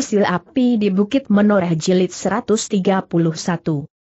Sil Api di Bukit Menoreh Jilid 131.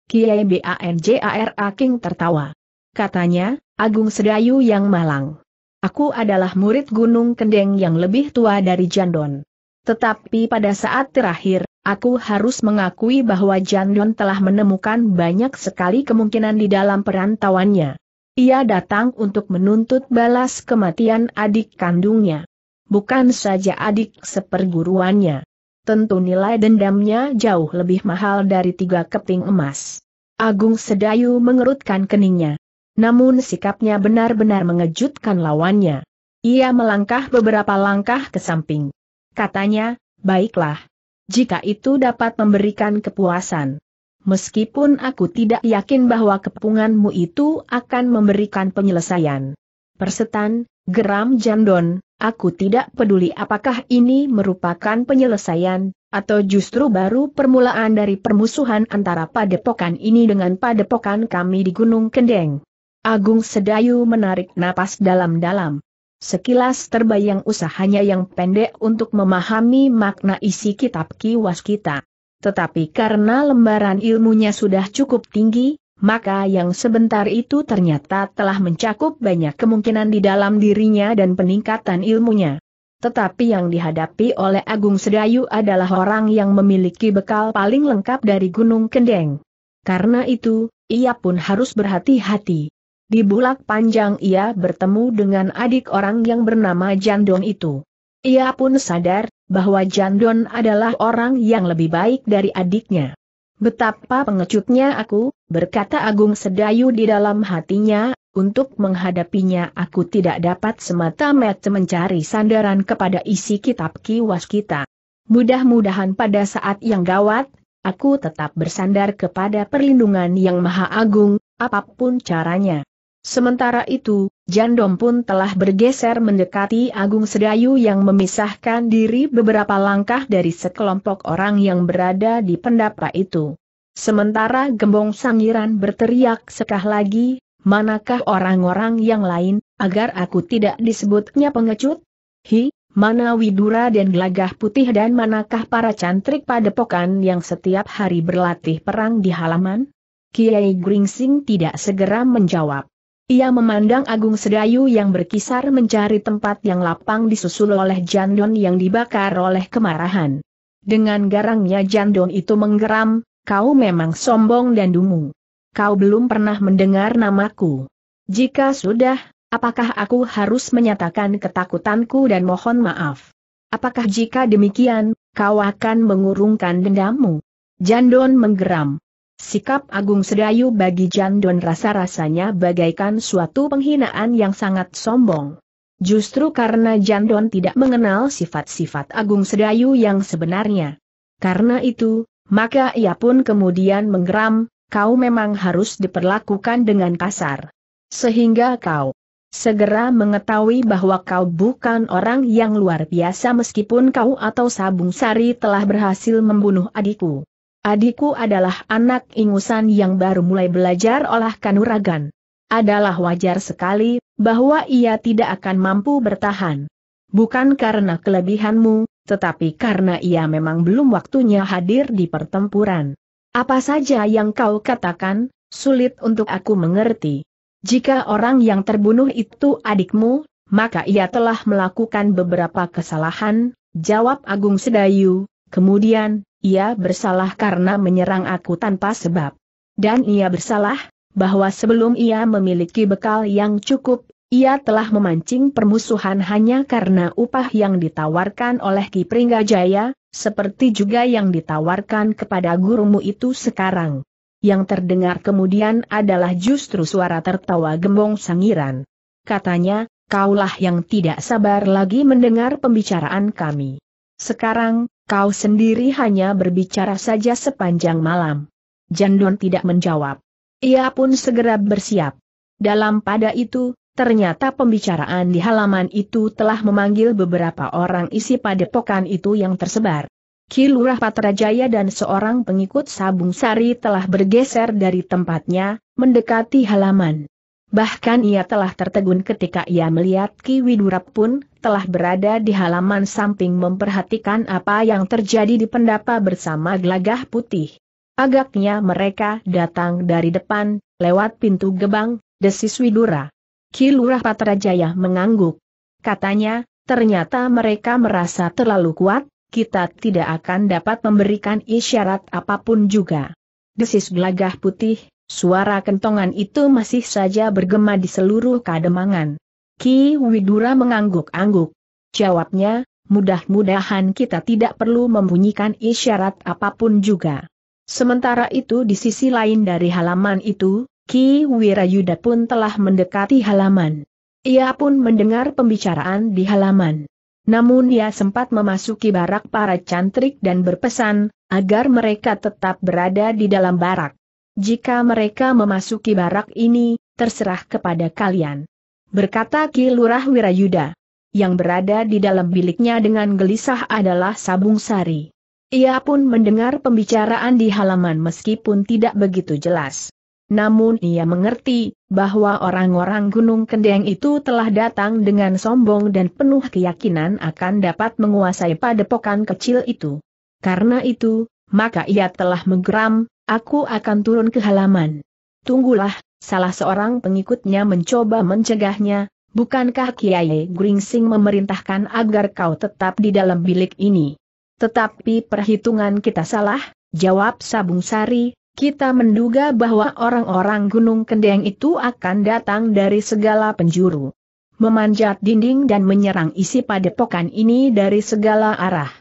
Kiai BANJAR King tertawa. Katanya, Agung Sedayu yang malang. Aku adalah murid Gunung Kendeng yang lebih tua dari Jandon. Tetapi pada saat terakhir, aku harus mengakui bahwa Jandon telah menemukan banyak sekali kemungkinan di dalam perantauannya. Ia datang untuk menuntut balas kematian adik kandungnya bukan saja adik seperguruannya, tentu nilai dendamnya jauh lebih mahal dari tiga keping emas. Agung Sedayu mengerutkan keningnya. Namun sikapnya benar-benar mengejutkan lawannya. Ia melangkah beberapa langkah ke samping. Katanya, baiklah. Jika itu dapat memberikan kepuasan. Meskipun aku tidak yakin bahwa kepunganmu itu akan memberikan penyelesaian. Persetan, geram Jandon, Aku tidak peduli apakah ini merupakan penyelesaian, atau justru baru permulaan dari permusuhan antara padepokan ini dengan padepokan kami di Gunung Kendeng. Agung Sedayu menarik napas dalam-dalam. Sekilas terbayang usahanya yang pendek untuk memahami makna isi kitab kiwas kita. Tetapi karena lembaran ilmunya sudah cukup tinggi, maka yang sebentar itu ternyata telah mencakup banyak kemungkinan di dalam dirinya dan peningkatan ilmunya. Tetapi yang dihadapi oleh Agung Sedayu adalah orang yang memiliki bekal paling lengkap dari Gunung Kendeng. Karena itu, ia pun harus berhati-hati. Di bulak panjang ia bertemu dengan adik orang yang bernama Jandon itu. Ia pun sadar bahwa Jandon adalah orang yang lebih baik dari adiknya. Betapa pengecutnya aku, berkata Agung Sedayu di dalam hatinya, untuk menghadapinya aku tidak dapat semata-mata mencari sandaran kepada isi kitab kiwas kita. Mudah-mudahan pada saat yang gawat, aku tetap bersandar kepada perlindungan yang maha agung, apapun caranya. Sementara itu, Jandom pun telah bergeser mendekati Agung Sedayu yang memisahkan diri beberapa langkah dari sekelompok orang yang berada di pendapa itu. Sementara Gembong Sangiran berteriak sekah lagi, manakah orang-orang yang lain, agar aku tidak disebutnya pengecut? Hi, mana Widura dan Gelagah Putih dan manakah para cantrik padepokan yang setiap hari berlatih perang di halaman? Kiai Gringsing tidak segera menjawab. Ia memandang Agung Sedayu yang berkisar mencari tempat yang lapang disusul oleh Jandon yang dibakar oleh kemarahan. Dengan garangnya Jandon itu menggeram, kau memang sombong dan dungu. Kau belum pernah mendengar namaku. Jika sudah, apakah aku harus menyatakan ketakutanku dan mohon maaf? Apakah jika demikian, kau akan mengurungkan dendammu? Jandon menggeram. Sikap Agung Sedayu bagi Jandon rasa-rasanya bagaikan suatu penghinaan yang sangat sombong. Justru karena Jandon tidak mengenal sifat-sifat Agung Sedayu yang sebenarnya. Karena itu, maka ia pun kemudian menggeram, kau memang harus diperlakukan dengan kasar. Sehingga kau segera mengetahui bahwa kau bukan orang yang luar biasa meskipun kau atau Sabung Sari telah berhasil membunuh adikku. Adikku adalah anak ingusan yang baru mulai belajar olah kanuragan. Adalah wajar sekali, bahwa ia tidak akan mampu bertahan. Bukan karena kelebihanmu, tetapi karena ia memang belum waktunya hadir di pertempuran. Apa saja yang kau katakan, sulit untuk aku mengerti. Jika orang yang terbunuh itu adikmu, maka ia telah melakukan beberapa kesalahan, jawab Agung Sedayu, kemudian, ia bersalah karena menyerang aku tanpa sebab. Dan ia bersalah, bahwa sebelum ia memiliki bekal yang cukup, ia telah memancing permusuhan hanya karena upah yang ditawarkan oleh Ki Pringgajaya, seperti juga yang ditawarkan kepada gurumu itu sekarang. Yang terdengar kemudian adalah justru suara tertawa gembong sangiran. Katanya, kaulah yang tidak sabar lagi mendengar pembicaraan kami. Sekarang, Kau sendiri hanya berbicara saja sepanjang malam. Jandon tidak menjawab. Ia pun segera bersiap. Dalam pada itu, ternyata pembicaraan di halaman itu telah memanggil beberapa orang isi padepokan itu yang tersebar. Kilurah Patrajaya dan seorang pengikut Sabung Sari telah bergeser dari tempatnya, mendekati halaman. Bahkan ia telah tertegun ketika ia melihat Ki Widura pun telah berada di halaman samping memperhatikan apa yang terjadi di pendapa bersama gelagah putih. Agaknya mereka datang dari depan, lewat pintu gebang, desis Widura. Ki Lurah Patrajaya mengangguk. Katanya, ternyata mereka merasa terlalu kuat, kita tidak akan dapat memberikan isyarat apapun juga. Desis gelagah putih, Suara kentongan itu masih saja bergema di seluruh kademangan. Ki Widura mengangguk-angguk. Jawabnya, mudah-mudahan kita tidak perlu membunyikan isyarat apapun juga. Sementara itu di sisi lain dari halaman itu, Ki Wirayuda pun telah mendekati halaman. Ia pun mendengar pembicaraan di halaman. Namun ia sempat memasuki barak para cantrik dan berpesan, agar mereka tetap berada di dalam barak. Jika mereka memasuki barak ini, terserah kepada kalian. Berkata Ki Lurah Wirayuda. Yang berada di dalam biliknya dengan gelisah adalah Sabung Sari. Ia pun mendengar pembicaraan di halaman meskipun tidak begitu jelas. Namun ia mengerti, bahwa orang-orang Gunung Kendeng itu telah datang dengan sombong dan penuh keyakinan akan dapat menguasai padepokan kecil itu. Karena itu, maka ia telah menggeram, Aku akan turun ke halaman. Tunggulah, salah seorang pengikutnya mencoba mencegahnya, bukankah Kiai Gringsing memerintahkan agar kau tetap di dalam bilik ini? Tetapi perhitungan kita salah, jawab Sabung Sari, kita menduga bahwa orang-orang Gunung Kendeng itu akan datang dari segala penjuru. Memanjat dinding dan menyerang isi padepokan ini dari segala arah.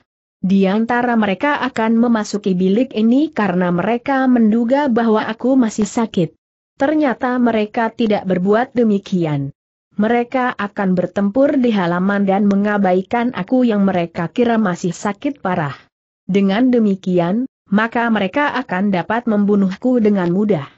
Di antara mereka akan memasuki bilik ini karena mereka menduga bahwa aku masih sakit. Ternyata mereka tidak berbuat demikian. Mereka akan bertempur di halaman dan mengabaikan aku yang mereka kira masih sakit parah. Dengan demikian, maka mereka akan dapat membunuhku dengan mudah.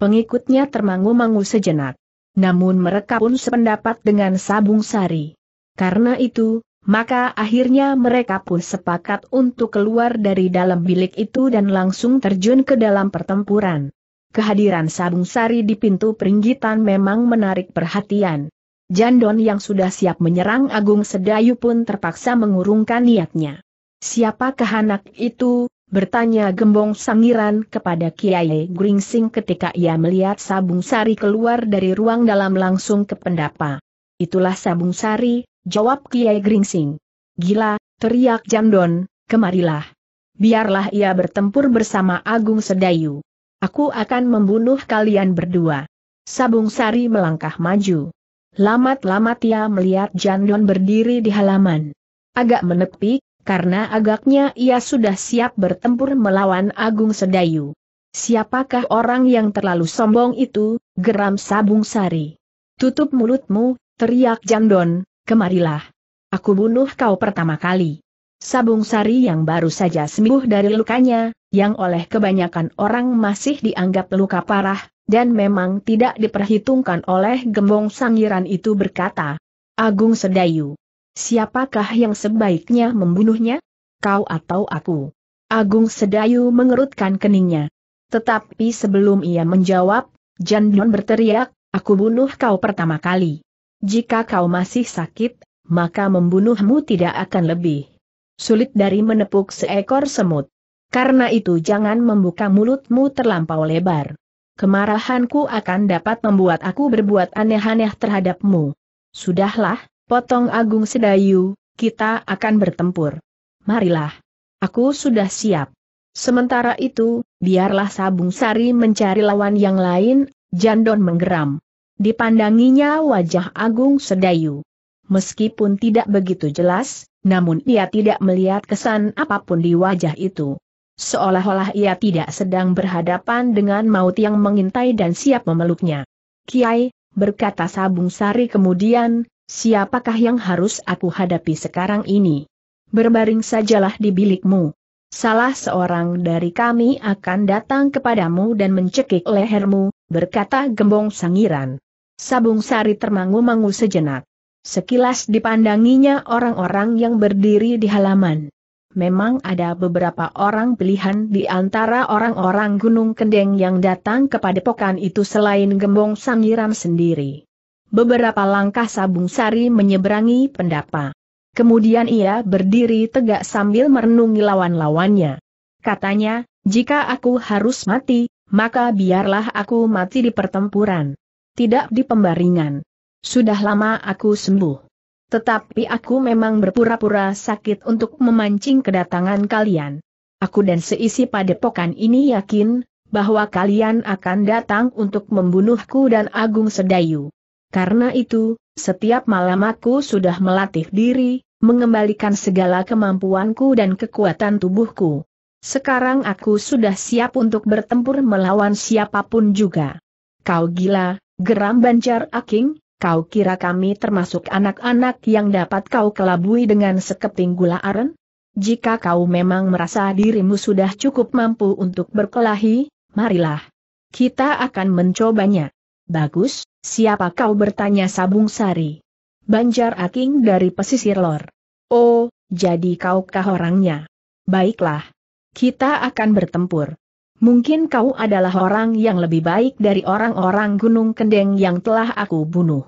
Pengikutnya termangu-mangu sejenak. Namun mereka pun sependapat dengan Sabung Sari. Karena itu, maka akhirnya mereka pun sepakat untuk keluar dari dalam bilik itu dan langsung terjun ke dalam pertempuran. Kehadiran Sabung Sari di pintu peringgitan memang menarik perhatian. Jandon yang sudah siap menyerang Agung Sedayu pun terpaksa mengurungkan niatnya. Siapakah anak itu? bertanya Gembong Sangiran kepada Kiai Gringsing ketika ia melihat Sabung Sari keluar dari ruang dalam langsung ke pendapa. Itulah Sabung Sari, Jawab Kiai Gringsing. Gila, teriak Jamdon, kemarilah. Biarlah ia bertempur bersama Agung Sedayu. Aku akan membunuh kalian berdua. Sabung Sari melangkah maju. Lamat-lamat ia melihat jandon berdiri di halaman. Agak menepi, karena agaknya ia sudah siap bertempur melawan Agung Sedayu. Siapakah orang yang terlalu sombong itu, geram Sabung Sari. Tutup mulutmu, teriak jandon kemarilah. Aku bunuh kau pertama kali. Sabung Sari yang baru saja sembuh dari lukanya, yang oleh kebanyakan orang masih dianggap luka parah, dan memang tidak diperhitungkan oleh gembong sangiran itu berkata, Agung Sedayu. Siapakah yang sebaiknya membunuhnya? Kau atau aku? Agung Sedayu mengerutkan keningnya. Tetapi sebelum ia menjawab, Jan Dion berteriak, aku bunuh kau pertama kali. Jika kau masih sakit, maka membunuhmu tidak akan lebih sulit dari menepuk seekor semut. Karena itu jangan membuka mulutmu terlampau lebar. Kemarahanku akan dapat membuat aku berbuat aneh-aneh terhadapmu. Sudahlah, potong Agung Sedayu, kita akan bertempur. Marilah. Aku sudah siap. Sementara itu, biarlah Sabung Sari mencari lawan yang lain, Jandon menggeram. Dipandanginya wajah Agung Sedayu. Meskipun tidak begitu jelas, namun ia tidak melihat kesan apapun di wajah itu. Seolah-olah ia tidak sedang berhadapan dengan maut yang mengintai dan siap memeluknya. Kiai, berkata Sabung Sari kemudian, siapakah yang harus aku hadapi sekarang ini? Berbaring sajalah di bilikmu. Salah seorang dari kami akan datang kepadamu dan mencekik lehermu, berkata Gembong Sangiran. Sabung Sari termangu-mangu sejenak. Sekilas dipandanginya orang-orang yang berdiri di halaman. Memang ada beberapa orang pilihan di antara orang-orang Gunung Kendeng yang datang kepada pokan itu selain Gembong Sangiram sendiri. Beberapa langkah Sabung Sari menyeberangi pendapa. Kemudian ia berdiri tegak sambil merenungi lawan-lawannya. Katanya, jika aku harus mati, maka biarlah aku mati di pertempuran tidak di pembaringan. Sudah lama aku sembuh. Tetapi aku memang berpura-pura sakit untuk memancing kedatangan kalian. Aku dan seisi padepokan ini yakin, bahwa kalian akan datang untuk membunuhku dan Agung Sedayu. Karena itu, setiap malam aku sudah melatih diri, mengembalikan segala kemampuanku dan kekuatan tubuhku. Sekarang aku sudah siap untuk bertempur melawan siapapun juga. Kau gila, Geram Banjar Aking, kau kira kami termasuk anak-anak yang dapat kau kelabui dengan sekeping gula aren? Jika kau memang merasa dirimu sudah cukup mampu untuk berkelahi, marilah. Kita akan mencobanya. Bagus, siapa kau bertanya Sabung Sari? Banjar Aking dari pesisir lor. Oh, jadi kau kah orangnya? Baiklah. Kita akan bertempur. Mungkin kau adalah orang yang lebih baik dari orang-orang Gunung Kendeng yang telah aku bunuh.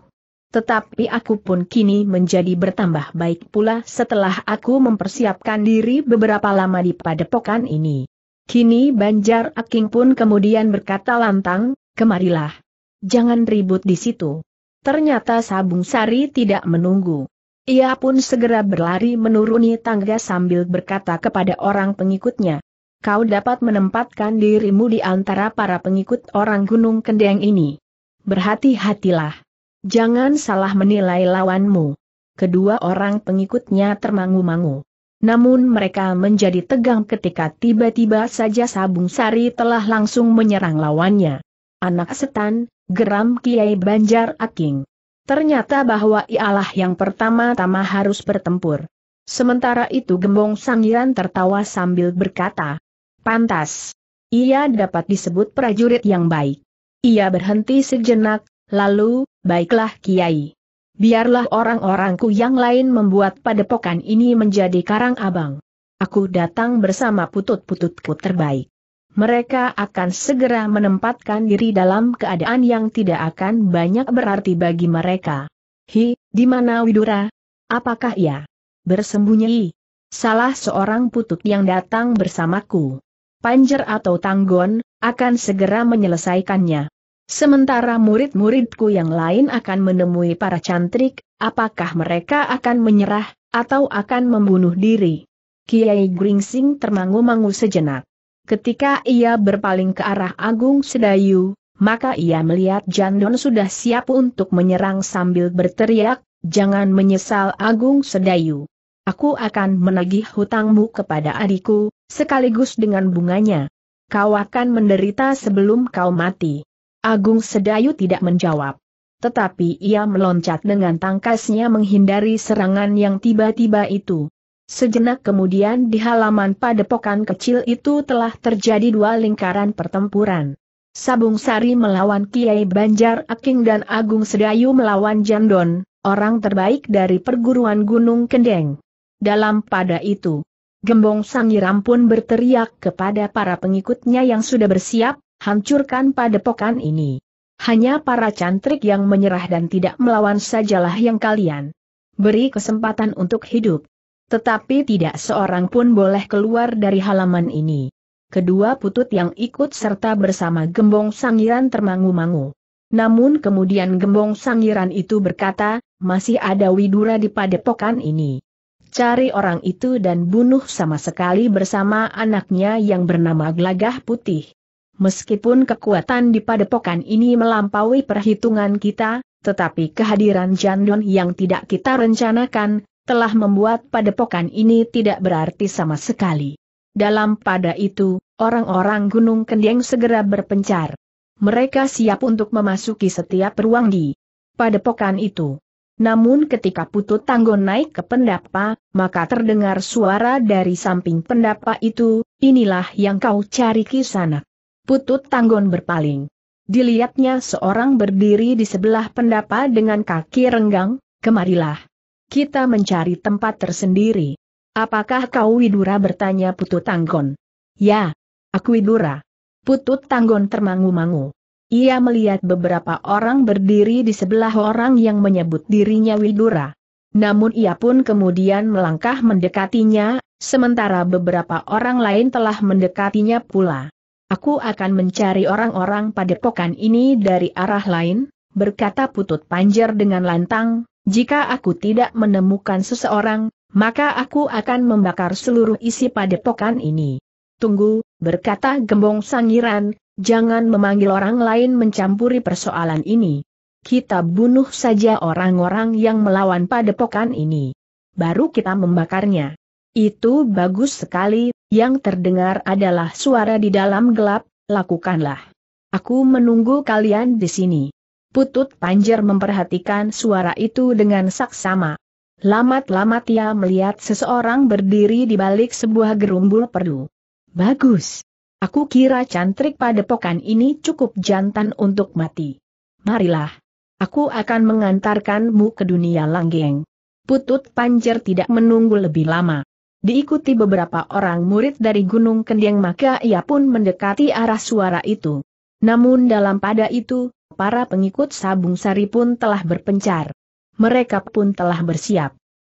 Tetapi aku pun kini menjadi bertambah baik pula setelah aku mempersiapkan diri beberapa lama di padepokan ini. Kini Banjar Aking pun kemudian berkata lantang, kemarilah. Jangan ribut di situ. Ternyata Sabung Sari tidak menunggu. Ia pun segera berlari menuruni tangga sambil berkata kepada orang pengikutnya, kau dapat menempatkan dirimu di antara para pengikut orang Gunung Kendeng ini. Berhati-hatilah. Jangan salah menilai lawanmu. Kedua orang pengikutnya termangu-mangu. Namun mereka menjadi tegang ketika tiba-tiba saja Sabung Sari telah langsung menyerang lawannya. Anak setan, geram Kiai Banjar Aking. Ternyata bahwa ialah yang pertama-tama harus bertempur. Sementara itu Gembong Sangiran tertawa sambil berkata, Pantas. Ia dapat disebut prajurit yang baik. Ia berhenti sejenak, lalu, baiklah Kiai. Biarlah orang-orangku yang lain membuat padepokan ini menjadi karang abang. Aku datang bersama putut-pututku terbaik. Mereka akan segera menempatkan diri dalam keadaan yang tidak akan banyak berarti bagi mereka. Hi, di mana Widura? Apakah ia bersembunyi? Salah seorang putut yang datang bersamaku panjer atau tanggon, akan segera menyelesaikannya. Sementara murid-muridku yang lain akan menemui para cantrik, apakah mereka akan menyerah, atau akan membunuh diri? Kiai Gringsing termangu-mangu sejenak. Ketika ia berpaling ke arah Agung Sedayu, maka ia melihat Jandon sudah siap untuk menyerang sambil berteriak, jangan menyesal Agung Sedayu. Aku akan menagih hutangmu kepada adikku, sekaligus dengan bunganya. Kau akan menderita sebelum kau mati. Agung Sedayu tidak menjawab. Tetapi ia meloncat dengan tangkasnya menghindari serangan yang tiba-tiba itu. Sejenak kemudian di halaman padepokan kecil itu telah terjadi dua lingkaran pertempuran. Sabung Sari melawan Kiai Banjar Aking dan Agung Sedayu melawan Jandon, orang terbaik dari perguruan Gunung Kendeng. Dalam pada itu, Gembong Sangiram pun berteriak kepada para pengikutnya yang sudah bersiap, hancurkan padepokan ini. Hanya para cantrik yang menyerah dan tidak melawan sajalah yang kalian beri kesempatan untuk hidup. Tetapi tidak seorang pun boleh keluar dari halaman ini. Kedua putut yang ikut serta bersama Gembong Sangiran termangu-mangu. Namun kemudian Gembong Sangiran itu berkata, masih ada Widura di padepokan ini. Cari orang itu dan bunuh sama sekali bersama anaknya yang bernama Glagah Putih. Meskipun kekuatan di padepokan ini melampaui perhitungan kita, tetapi kehadiran Jandon yang tidak kita rencanakan, telah membuat padepokan ini tidak berarti sama sekali. Dalam pada itu, orang-orang Gunung Kendeng segera berpencar. Mereka siap untuk memasuki setiap ruang di padepokan itu. Namun ketika Putut Tanggon naik ke pendapa, maka terdengar suara dari samping pendapa itu, inilah yang kau cari kisanak. Putut Tanggon berpaling. Dilihatnya seorang berdiri di sebelah pendapa dengan kaki renggang, kemarilah. Kita mencari tempat tersendiri. Apakah kau Widura bertanya Putut Tanggon? Ya, aku Widura. Putut Tanggon termangu-mangu ia melihat beberapa orang berdiri di sebelah orang yang menyebut dirinya Widura. Namun ia pun kemudian melangkah mendekatinya, sementara beberapa orang lain telah mendekatinya pula. Aku akan mencari orang-orang pada pokan ini dari arah lain, berkata Putut Panjer dengan lantang, jika aku tidak menemukan seseorang, maka aku akan membakar seluruh isi pada pokan ini. Tunggu, berkata Gembong Sangiran, Jangan memanggil orang lain mencampuri persoalan ini. Kita bunuh saja orang-orang yang melawan padepokan ini. Baru kita membakarnya. Itu bagus sekali, yang terdengar adalah suara di dalam gelap, lakukanlah. Aku menunggu kalian di sini. Putut Panjer memperhatikan suara itu dengan saksama. Lamat-lamat ia melihat seseorang berdiri di balik sebuah gerumbul perdu. Bagus. Aku kira cantrik padepokan ini cukup jantan untuk mati. Marilah. Aku akan mengantarkanmu ke dunia langgeng. Putut Panjer tidak menunggu lebih lama. Diikuti beberapa orang murid dari Gunung Kendeng maka ia pun mendekati arah suara itu. Namun dalam pada itu, para pengikut Sabung Sari pun telah berpencar. Mereka pun telah bersiap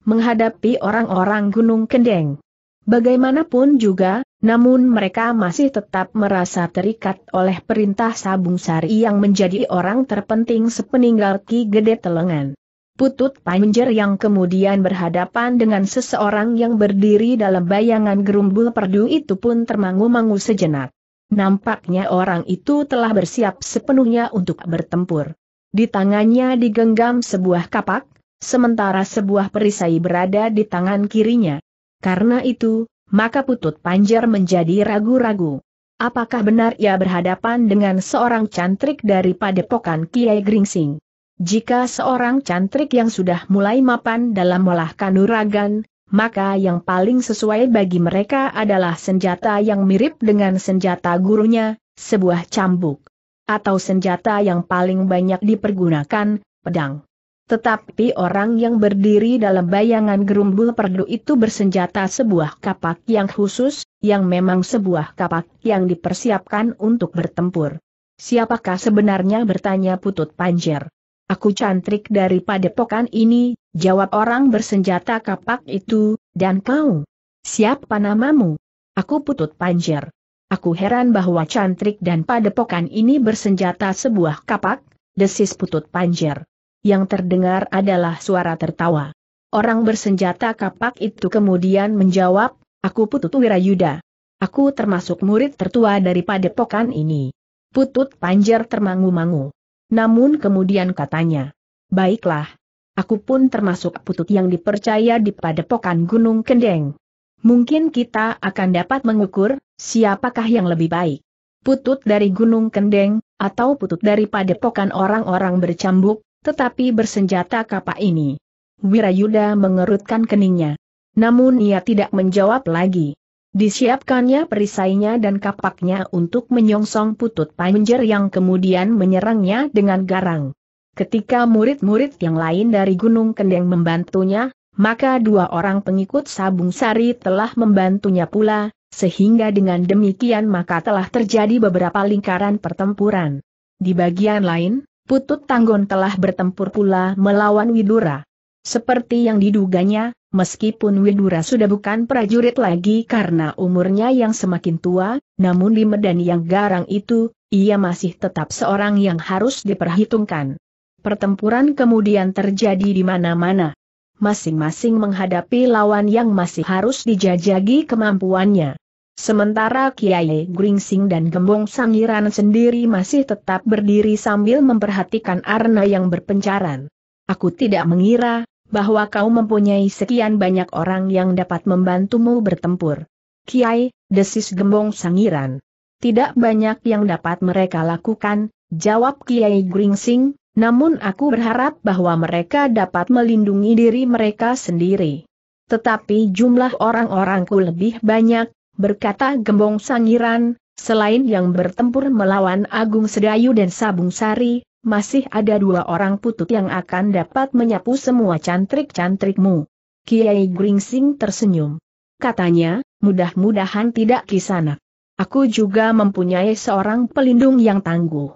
menghadapi orang-orang Gunung Kendeng. Bagaimanapun juga, namun mereka masih tetap merasa terikat oleh perintah Sabung Sari yang menjadi orang terpenting sepeninggal Ki Gede Telengan. Putut Panjer yang kemudian berhadapan dengan seseorang yang berdiri dalam bayangan gerumbul perdu itu pun termangu-mangu sejenak. Nampaknya orang itu telah bersiap sepenuhnya untuk bertempur. Di tangannya digenggam sebuah kapak, sementara sebuah perisai berada di tangan kirinya. Karena itu, maka putut panjer menjadi ragu-ragu. Apakah benar ia berhadapan dengan seorang cantrik dari padepokan Kiai Gringsing? Jika seorang cantrik yang sudah mulai mapan dalam olah kanuragan, maka yang paling sesuai bagi mereka adalah senjata yang mirip dengan senjata gurunya, sebuah cambuk. Atau senjata yang paling banyak dipergunakan, pedang. Tetapi orang yang berdiri dalam bayangan gerumbul perdu itu bersenjata sebuah kapak yang khusus, yang memang sebuah kapak yang dipersiapkan untuk bertempur. Siapakah sebenarnya bertanya Putut Panjer? Aku cantrik dari padepokan ini, jawab orang bersenjata kapak itu, dan kau? Siapa namamu? Aku Putut Panjer. Aku heran bahwa cantrik dan padepokan ini bersenjata sebuah kapak, desis Putut Panjer yang terdengar adalah suara tertawa. Orang bersenjata kapak itu kemudian menjawab, Aku Putut Wirayuda. Aku termasuk murid tertua dari padepokan ini. Putut Panjer termangu-mangu. Namun kemudian katanya, Baiklah. Aku pun termasuk putut yang dipercaya di padepokan Gunung Kendeng. Mungkin kita akan dapat mengukur, siapakah yang lebih baik. Putut dari Gunung Kendeng, atau putut dari padepokan orang-orang bercambuk, tetapi bersenjata kapak ini. Wirayuda mengerutkan keningnya. Namun ia tidak menjawab lagi. Disiapkannya perisainya dan kapaknya untuk menyongsong putut panjer yang kemudian menyerangnya dengan garang. Ketika murid-murid yang lain dari Gunung Kendeng membantunya, maka dua orang pengikut Sabung Sari telah membantunya pula, sehingga dengan demikian maka telah terjadi beberapa lingkaran pertempuran. Di bagian lain, Putut Tanggon telah bertempur pula melawan Widura. Seperti yang diduganya, meskipun Widura sudah bukan prajurit lagi karena umurnya yang semakin tua, namun di medan yang garang itu, ia masih tetap seorang yang harus diperhitungkan. Pertempuran kemudian terjadi di mana-mana. Masing-masing menghadapi lawan yang masih harus dijajagi kemampuannya. Sementara Kiai Gringsing dan Gembong Sangiran sendiri masih tetap berdiri sambil memperhatikan Arna yang berpencaran. Aku tidak mengira, bahwa kau mempunyai sekian banyak orang yang dapat membantumu bertempur. Kiai, desis Gembong Sangiran. Tidak banyak yang dapat mereka lakukan, jawab Kiai Gringsing, namun aku berharap bahwa mereka dapat melindungi diri mereka sendiri. Tetapi jumlah orang-orangku lebih banyak, berkata Gembong Sangiran, selain yang bertempur melawan Agung Sedayu dan Sabung Sari, masih ada dua orang putut yang akan dapat menyapu semua cantrik-cantrikmu. Kiai Gringsing tersenyum. Katanya, mudah-mudahan tidak kisanak. Aku juga mempunyai seorang pelindung yang tangguh.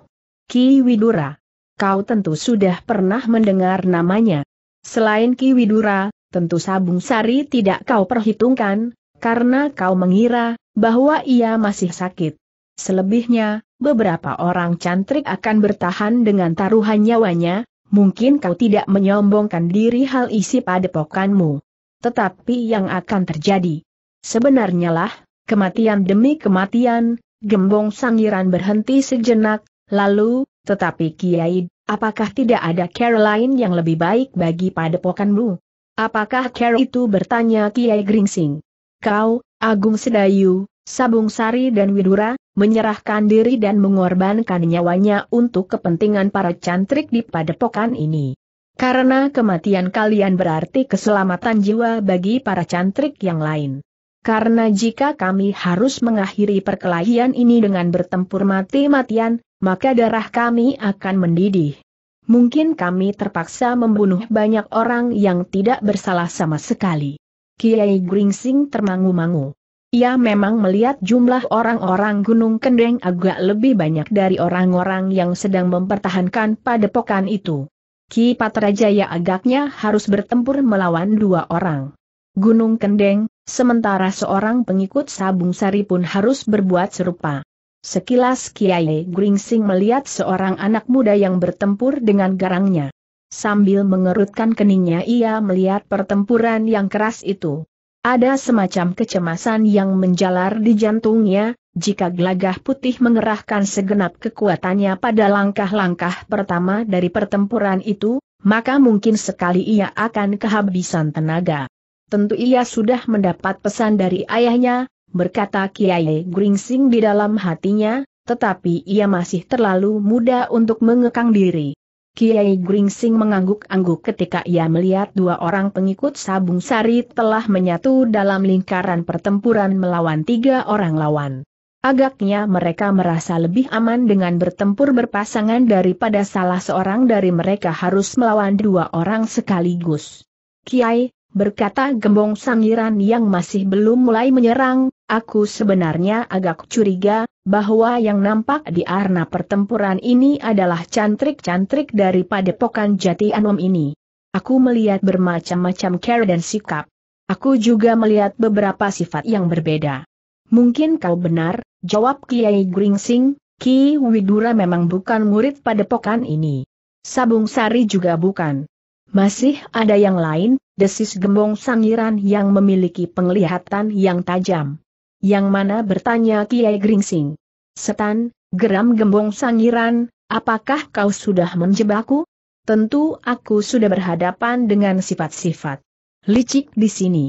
Ki Widura. Kau tentu sudah pernah mendengar namanya. Selain Ki Widura, tentu Sabung Sari tidak kau perhitungkan, karena kau mengira bahwa ia masih sakit. Selebihnya, beberapa orang cantrik akan bertahan dengan taruhan nyawanya, mungkin kau tidak menyombongkan diri hal isi padepokanmu. Tetapi yang akan terjadi. Sebenarnya lah, kematian demi kematian, gembong sangiran berhenti sejenak, lalu, tetapi Kiai, apakah tidak ada lain yang lebih baik bagi padepokanmu? Apakah Carol itu bertanya Kiai Gringsing? kau, Agung Sedayu, Sabung Sari dan Widura, menyerahkan diri dan mengorbankan nyawanya untuk kepentingan para cantrik di padepokan ini. Karena kematian kalian berarti keselamatan jiwa bagi para cantrik yang lain. Karena jika kami harus mengakhiri perkelahian ini dengan bertempur mati-matian, maka darah kami akan mendidih. Mungkin kami terpaksa membunuh banyak orang yang tidak bersalah sama sekali. Kiai Gringsing termangu-mangu. Ia memang melihat jumlah orang-orang Gunung Kendeng agak lebih banyak dari orang-orang yang sedang mempertahankan padepokan itu. Ki Patrajaya agaknya harus bertempur melawan dua orang. Gunung Kendeng, sementara seorang pengikut Sabung Sari pun harus berbuat serupa. Sekilas Kiai Gringsing melihat seorang anak muda yang bertempur dengan garangnya. Sambil mengerutkan keningnya ia melihat pertempuran yang keras itu. Ada semacam kecemasan yang menjalar di jantungnya, jika gelagah putih mengerahkan segenap kekuatannya pada langkah-langkah pertama dari pertempuran itu, maka mungkin sekali ia akan kehabisan tenaga. Tentu ia sudah mendapat pesan dari ayahnya, berkata Kiai Gringsing di dalam hatinya, tetapi ia masih terlalu muda untuk mengekang diri. Kiai Gringsing mengangguk-angguk ketika ia melihat dua orang pengikut Sabung Sari telah menyatu dalam lingkaran pertempuran melawan tiga orang lawan. Agaknya mereka merasa lebih aman dengan bertempur berpasangan daripada salah seorang dari mereka harus melawan dua orang sekaligus. Kiai, berkata Gembong Sangiran yang masih belum mulai menyerang, Aku sebenarnya agak curiga, bahwa yang nampak di arena pertempuran ini adalah cantrik-cantrik dari padepokan jati anom ini. Aku melihat bermacam-macam cara dan sikap. Aku juga melihat beberapa sifat yang berbeda. Mungkin kau benar, jawab Kiai Gringsing, Ki Widura memang bukan murid padepokan ini. Sabung Sari juga bukan. Masih ada yang lain, desis gembong sangiran yang memiliki penglihatan yang tajam yang mana bertanya Kiai Gringsing. Setan, geram gembong sangiran, apakah kau sudah menjebakku? Tentu aku sudah berhadapan dengan sifat-sifat licik di sini.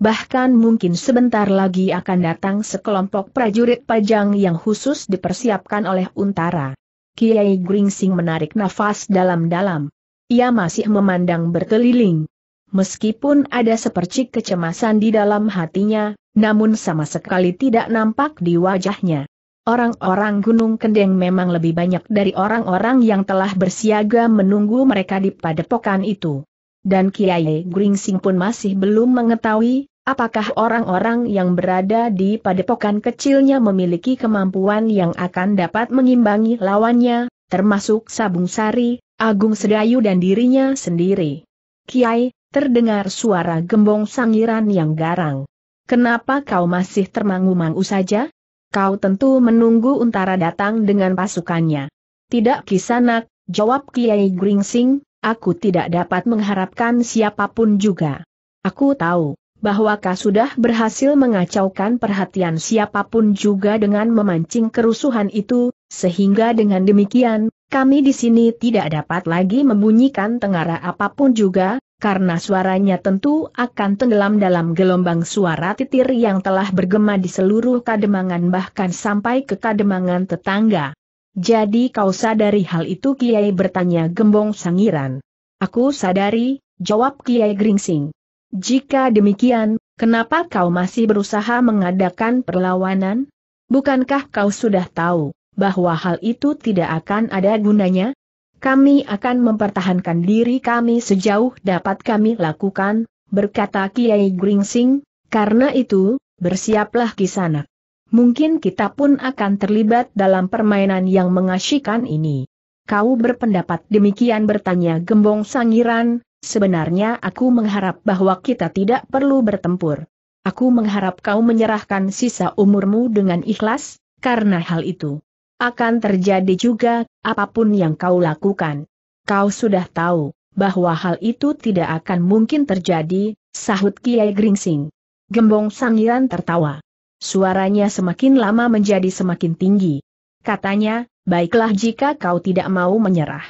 Bahkan mungkin sebentar lagi akan datang sekelompok prajurit pajang yang khusus dipersiapkan oleh Untara. Kiai Gringsing menarik nafas dalam-dalam. Ia masih memandang berkeliling. Meskipun ada sepercik kecemasan di dalam hatinya, namun sama sekali tidak nampak di wajahnya. Orang-orang Gunung Kendeng memang lebih banyak dari orang-orang yang telah bersiaga menunggu mereka di padepokan itu. Dan Kiai Gringsing pun masih belum mengetahui apakah orang-orang yang berada di padepokan kecilnya memiliki kemampuan yang akan dapat mengimbangi lawannya, termasuk Sabung Sari, Agung Sedayu dan dirinya sendiri. Kiai, terdengar suara gembong sangiran yang garang. Kenapa kau masih termangu-mangu saja? Kau tentu menunggu Untara datang dengan pasukannya. Tidak kisanak, jawab Kiai Gringsing, aku tidak dapat mengharapkan siapapun juga. Aku tahu, bahwa kau sudah berhasil mengacaukan perhatian siapapun juga dengan memancing kerusuhan itu, sehingga dengan demikian, kami di sini tidak dapat lagi membunyikan tengara apapun juga, karena suaranya tentu akan tenggelam dalam gelombang suara titir yang telah bergema di seluruh kademangan bahkan sampai ke kademangan tetangga. Jadi kau sadari hal itu Kiai bertanya gembong sangiran. Aku sadari, jawab Kiai Gringsing. Jika demikian, kenapa kau masih berusaha mengadakan perlawanan? Bukankah kau sudah tahu bahwa hal itu tidak akan ada gunanya? Kami akan mempertahankan diri kami sejauh dapat kami lakukan, berkata Kiai Gringsing, karena itu, bersiaplah kisanak. Mungkin kita pun akan terlibat dalam permainan yang mengasyikan ini. Kau berpendapat demikian bertanya Gembong Sangiran, sebenarnya aku mengharap bahwa kita tidak perlu bertempur. Aku mengharap kau menyerahkan sisa umurmu dengan ikhlas, karena hal itu. Akan terjadi juga, apapun yang kau lakukan. Kau sudah tahu, bahwa hal itu tidak akan mungkin terjadi, sahut Kiai Gringsing. Gembong Sangiran tertawa. Suaranya semakin lama menjadi semakin tinggi. Katanya, baiklah jika kau tidak mau menyerah.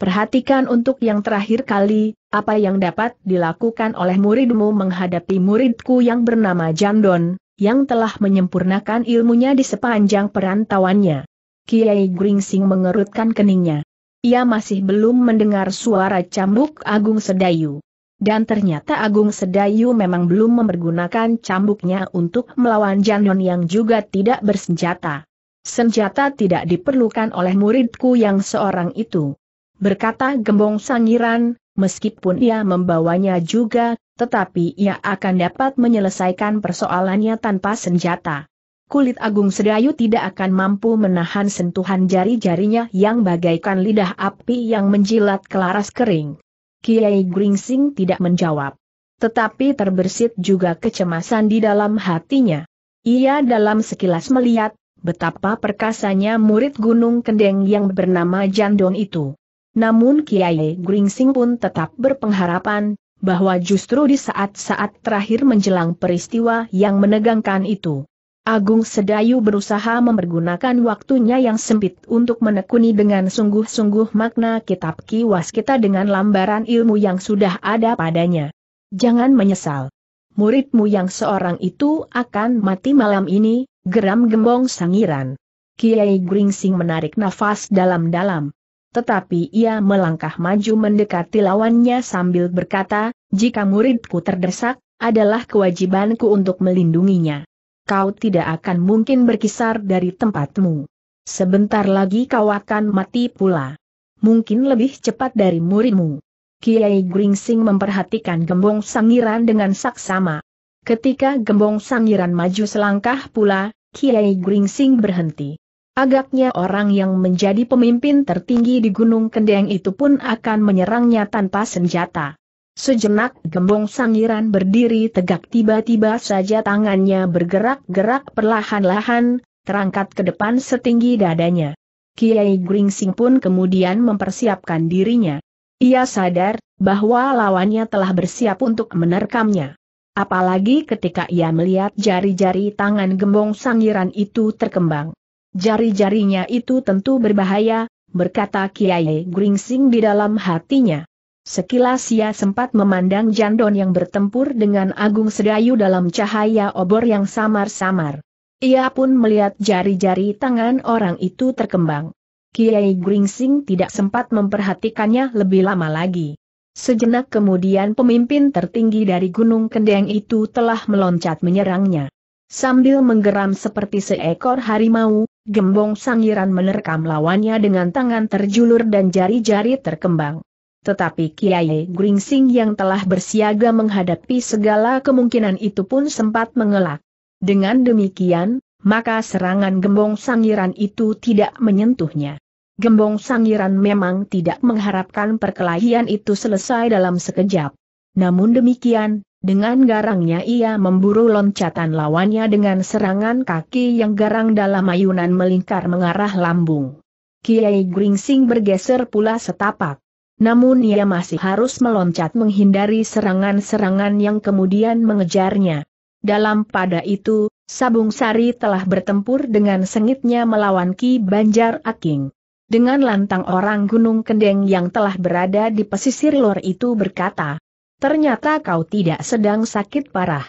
Perhatikan untuk yang terakhir kali, apa yang dapat dilakukan oleh muridmu menghadapi muridku yang bernama Jandon, yang telah menyempurnakan ilmunya di sepanjang perantauannya. Kiai Gringsing mengerutkan keningnya. Ia masih belum mendengar suara cambuk Agung Sedayu. Dan ternyata Agung Sedayu memang belum mempergunakan cambuknya untuk melawan Janon yang juga tidak bersenjata. Senjata tidak diperlukan oleh muridku yang seorang itu. Berkata Gembong Sangiran, meskipun ia membawanya juga, tetapi ia akan dapat menyelesaikan persoalannya tanpa senjata kulit Agung Sedayu tidak akan mampu menahan sentuhan jari-jarinya yang bagaikan lidah api yang menjilat kelaras kering. Kiai Gringsing tidak menjawab. Tetapi terbersit juga kecemasan di dalam hatinya. Ia dalam sekilas melihat, betapa perkasanya murid Gunung Kendeng yang bernama Jandong itu. Namun Kiai Gringsing pun tetap berpengharapan, bahwa justru di saat-saat terakhir menjelang peristiwa yang menegangkan itu, Agung Sedayu berusaha mempergunakan waktunya yang sempit untuk menekuni dengan sungguh-sungguh makna kitab kiwas kita dengan lambaran ilmu yang sudah ada padanya. Jangan menyesal. Muridmu yang seorang itu akan mati malam ini, geram gembong sangiran. Kiai Gringsing menarik nafas dalam-dalam. Tetapi ia melangkah maju mendekati lawannya sambil berkata, jika muridku terdesak, adalah kewajibanku untuk melindunginya kau tidak akan mungkin berkisar dari tempatmu. Sebentar lagi kau akan mati pula. Mungkin lebih cepat dari muridmu. Kiai Gringsing memperhatikan Gembong Sangiran dengan saksama. Ketika Gembong Sangiran maju selangkah pula, Kiai Gringsing berhenti. Agaknya orang yang menjadi pemimpin tertinggi di Gunung Kendeng itu pun akan menyerangnya tanpa senjata. Sejenak gembong sangiran berdiri tegak tiba-tiba saja tangannya bergerak-gerak perlahan-lahan, terangkat ke depan setinggi dadanya. Kiai Gringsing pun kemudian mempersiapkan dirinya. Ia sadar bahwa lawannya telah bersiap untuk menerkamnya. Apalagi ketika ia melihat jari-jari tangan gembong sangiran itu terkembang. Jari-jarinya itu tentu berbahaya, berkata Kiai Gringsing di dalam hatinya. Sekilas ia sempat memandang Jandon yang bertempur dengan Agung Sedayu dalam cahaya obor yang samar-samar. Ia pun melihat jari-jari tangan orang itu terkembang. Kiai Gringsing tidak sempat memperhatikannya lebih lama lagi. Sejenak kemudian pemimpin tertinggi dari Gunung Kendeng itu telah meloncat menyerangnya. Sambil menggeram seperti seekor harimau, gembong sangiran menerkam lawannya dengan tangan terjulur dan jari-jari terkembang. Tetapi Kiai Gringsing yang telah bersiaga menghadapi segala kemungkinan itu pun sempat mengelak. Dengan demikian, maka serangan gembong sangiran itu tidak menyentuhnya. Gembong sangiran memang tidak mengharapkan perkelahian itu selesai dalam sekejap. Namun demikian, dengan garangnya ia memburu loncatan lawannya dengan serangan kaki yang garang dalam ayunan melingkar mengarah lambung. Kiai Gringsing bergeser pula setapak. Namun ia masih harus meloncat menghindari serangan-serangan yang kemudian mengejarnya. Dalam pada itu, Sabung Sari telah bertempur dengan sengitnya melawan Ki Banjar Aking. Dengan lantang orang Gunung Kendeng yang telah berada di pesisir lor itu berkata, Ternyata kau tidak sedang sakit parah.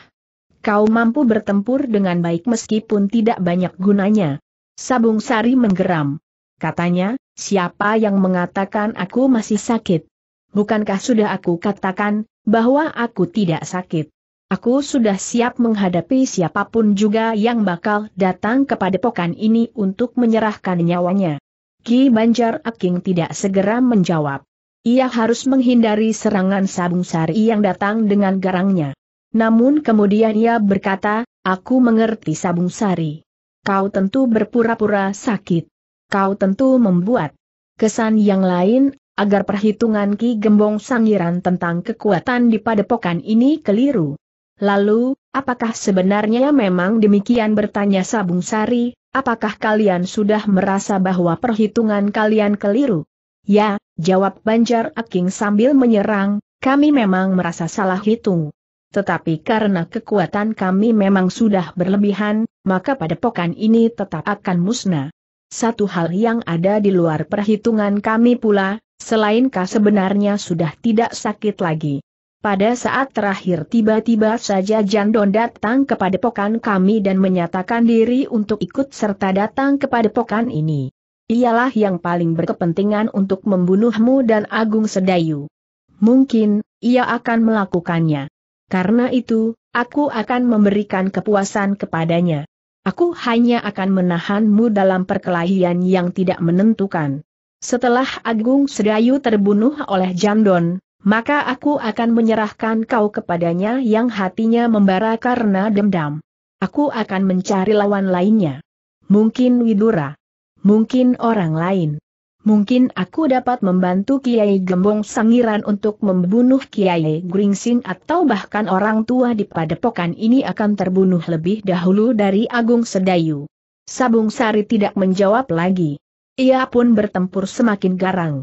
Kau mampu bertempur dengan baik meskipun tidak banyak gunanya. Sabung Sari menggeram. Katanya, Siapa yang mengatakan aku masih sakit? Bukankah sudah aku katakan, bahwa aku tidak sakit? Aku sudah siap menghadapi siapapun juga yang bakal datang kepada pokan ini untuk menyerahkan nyawanya. Ki Banjar Aking tidak segera menjawab. Ia harus menghindari serangan sabung sari yang datang dengan garangnya. Namun kemudian ia berkata, aku mengerti sabung sari. Kau tentu berpura-pura sakit kau tentu membuat kesan yang lain, agar perhitungan Ki Gembong Sangiran tentang kekuatan di padepokan ini keliru. Lalu, apakah sebenarnya memang demikian bertanya Sabung Sari, apakah kalian sudah merasa bahwa perhitungan kalian keliru? Ya, jawab Banjar Aking sambil menyerang, kami memang merasa salah hitung. Tetapi karena kekuatan kami memang sudah berlebihan, maka padepokan ini tetap akan musnah. Satu hal yang ada di luar perhitungan kami pula, selain kau sebenarnya sudah tidak sakit lagi. Pada saat terakhir tiba-tiba saja Jandon datang kepada pokan kami dan menyatakan diri untuk ikut serta datang kepada pokan ini. Ialah yang paling berkepentingan untuk membunuhmu dan Agung Sedayu. Mungkin, ia akan melakukannya. Karena itu, aku akan memberikan kepuasan kepadanya. Aku hanya akan menahanmu dalam perkelahian yang tidak menentukan. Setelah Agung Sedayu terbunuh oleh Jandon, maka aku akan menyerahkan kau kepadanya yang hatinya membara karena dendam. Aku akan mencari lawan lainnya. Mungkin Widura. Mungkin orang lain. Mungkin aku dapat membantu Kiai Gembong Sangiran untuk membunuh Kiai Gringsing atau bahkan orang tua di padepokan ini akan terbunuh lebih dahulu dari Agung Sedayu. Sabung Sari tidak menjawab lagi. Ia pun bertempur semakin garang.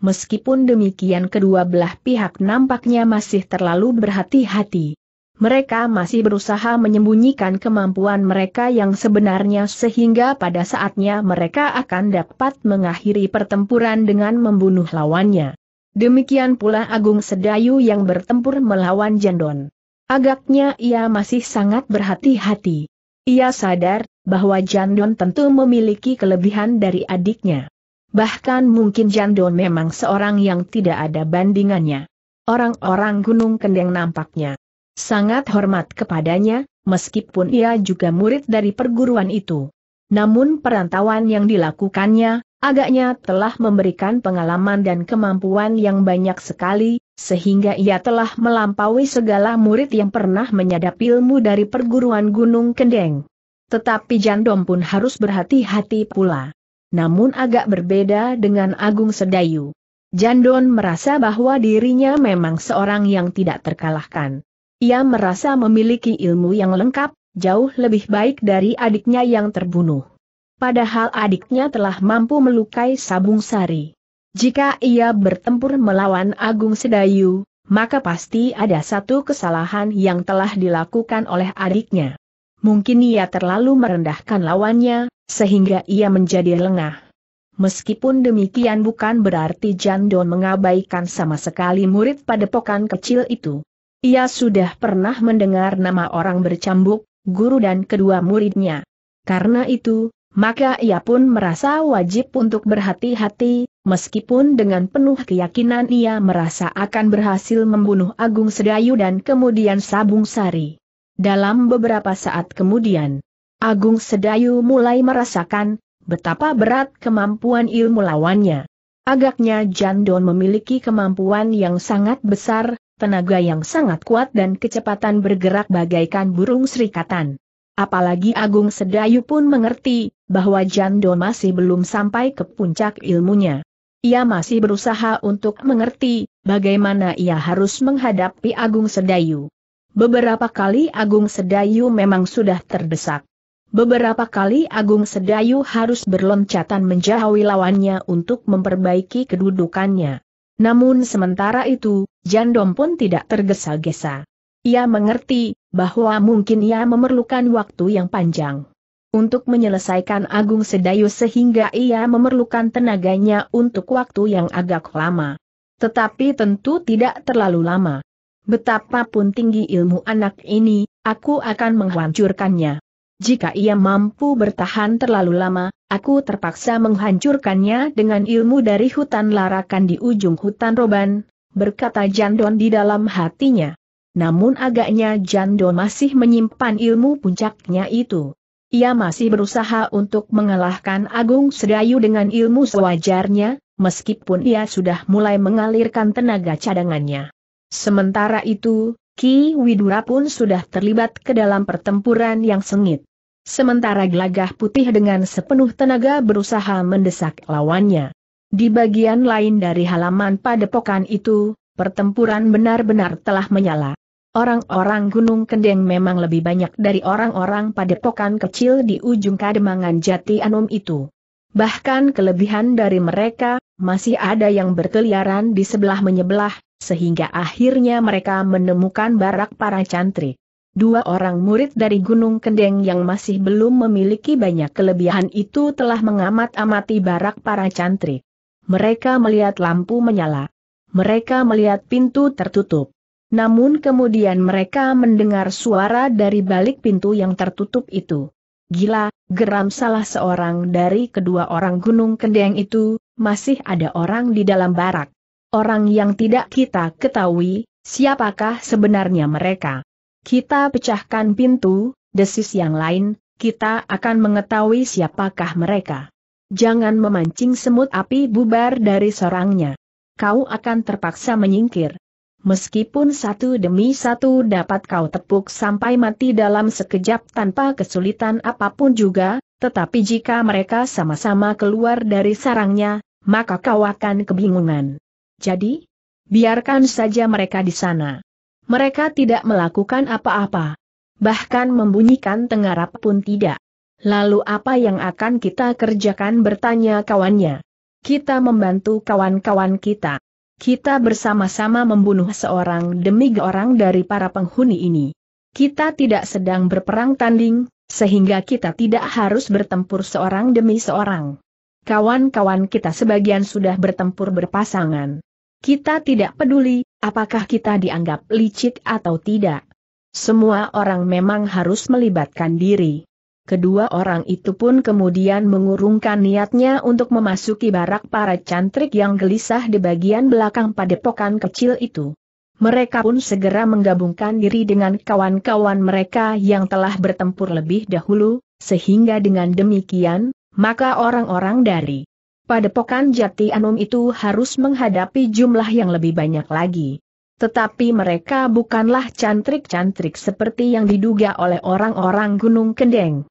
Meskipun demikian kedua belah pihak nampaknya masih terlalu berhati-hati mereka masih berusaha menyembunyikan kemampuan mereka yang sebenarnya sehingga pada saatnya mereka akan dapat mengakhiri pertempuran dengan membunuh lawannya. Demikian pula Agung Sedayu yang bertempur melawan Jandon. Agaknya ia masih sangat berhati-hati. Ia sadar bahwa Jandon tentu memiliki kelebihan dari adiknya. Bahkan mungkin Jandon memang seorang yang tidak ada bandingannya. Orang-orang Gunung Kendeng nampaknya sangat hormat kepadanya, meskipun ia juga murid dari perguruan itu. Namun perantauan yang dilakukannya, agaknya telah memberikan pengalaman dan kemampuan yang banyak sekali, sehingga ia telah melampaui segala murid yang pernah menyadap ilmu dari perguruan Gunung Kendeng. Tetapi Jandom pun harus berhati-hati pula. Namun agak berbeda dengan Agung Sedayu. Jandon merasa bahwa dirinya memang seorang yang tidak terkalahkan. Ia merasa memiliki ilmu yang lengkap, jauh lebih baik dari adiknya yang terbunuh. Padahal adiknya telah mampu melukai Sabung Sari. Jika ia bertempur melawan Agung Sedayu, maka pasti ada satu kesalahan yang telah dilakukan oleh adiknya. Mungkin ia terlalu merendahkan lawannya, sehingga ia menjadi lengah. Meskipun demikian bukan berarti Jandon mengabaikan sama sekali murid pada padepokan kecil itu. Ia sudah pernah mendengar nama orang bercambuk, guru dan kedua muridnya. Karena itu, maka ia pun merasa wajib untuk berhati-hati, meskipun dengan penuh keyakinan ia merasa akan berhasil membunuh Agung Sedayu dan kemudian Sabung Sari. Dalam beberapa saat kemudian, Agung Sedayu mulai merasakan betapa berat kemampuan ilmu lawannya. Agaknya Jandon memiliki kemampuan yang sangat besar, tenaga yang sangat kuat dan kecepatan bergerak bagaikan burung serikatan. Apalagi Agung Sedayu pun mengerti, bahwa Jando masih belum sampai ke puncak ilmunya. Ia masih berusaha untuk mengerti, bagaimana ia harus menghadapi Agung Sedayu. Beberapa kali Agung Sedayu memang sudah terdesak. Beberapa kali Agung Sedayu harus berloncatan menjauhi lawannya untuk memperbaiki kedudukannya. Namun sementara itu, Jandom pun tidak tergesa-gesa. Ia mengerti bahwa mungkin ia memerlukan waktu yang panjang untuk menyelesaikan Agung Sedayu sehingga ia memerlukan tenaganya untuk waktu yang agak lama. Tetapi tentu tidak terlalu lama. Betapapun tinggi ilmu anak ini, aku akan menghancurkannya. Jika ia mampu bertahan terlalu lama, aku terpaksa menghancurkannya dengan ilmu dari hutan larakan di ujung hutan roban, berkata Jandon di dalam hatinya. Namun agaknya Jandon masih menyimpan ilmu puncaknya itu. Ia masih berusaha untuk mengalahkan Agung Sedayu dengan ilmu sewajarnya, meskipun ia sudah mulai mengalirkan tenaga cadangannya. Sementara itu, Ki Widura pun sudah terlibat ke dalam pertempuran yang sengit. Sementara gelagah putih dengan sepenuh tenaga berusaha mendesak lawannya. Di bagian lain dari halaman padepokan itu, pertempuran benar-benar telah menyala. Orang-orang Gunung Kendeng memang lebih banyak dari orang-orang padepokan kecil di ujung kademangan jati Anum itu. Bahkan kelebihan dari mereka, masih ada yang berkeliaran di sebelah menyebelah, sehingga akhirnya mereka menemukan barak para cantrik. Dua orang murid dari Gunung Kendeng yang masih belum memiliki banyak kelebihan itu telah mengamat-amati barak para cantrik. Mereka melihat lampu menyala. Mereka melihat pintu tertutup. Namun kemudian mereka mendengar suara dari balik pintu yang tertutup itu. Gila, geram salah seorang dari kedua orang Gunung Kendeng itu, masih ada orang di dalam barak. Orang yang tidak kita ketahui, siapakah sebenarnya mereka. Kita pecahkan pintu, desis yang lain, kita akan mengetahui siapakah mereka. Jangan memancing semut api bubar dari sorangnya. Kau akan terpaksa menyingkir. Meskipun satu demi satu dapat kau tepuk sampai mati dalam sekejap tanpa kesulitan apapun juga, tetapi jika mereka sama-sama keluar dari sarangnya, maka kau akan kebingungan. Jadi, biarkan saja mereka di sana. Mereka tidak melakukan apa-apa. Bahkan membunyikan tengarap pun tidak. Lalu apa yang akan kita kerjakan bertanya kawannya. Kita membantu kawan-kawan kita. Kita bersama-sama membunuh seorang demi orang dari para penghuni ini. Kita tidak sedang berperang tanding, sehingga kita tidak harus bertempur seorang demi seorang. Kawan-kawan kita sebagian sudah bertempur berpasangan. Kita tidak peduli, apakah kita dianggap licik atau tidak. Semua orang memang harus melibatkan diri. Kedua orang itu pun kemudian mengurungkan niatnya untuk memasuki barak para cantrik yang gelisah di bagian belakang padepokan kecil itu. Mereka pun segera menggabungkan diri dengan kawan-kawan mereka yang telah bertempur lebih dahulu, sehingga dengan demikian, maka orang-orang dari Padepokan Jati Anum itu harus menghadapi jumlah yang lebih banyak lagi. Tetapi mereka bukanlah cantrik-cantrik seperti yang diduga oleh orang-orang Gunung Kendeng.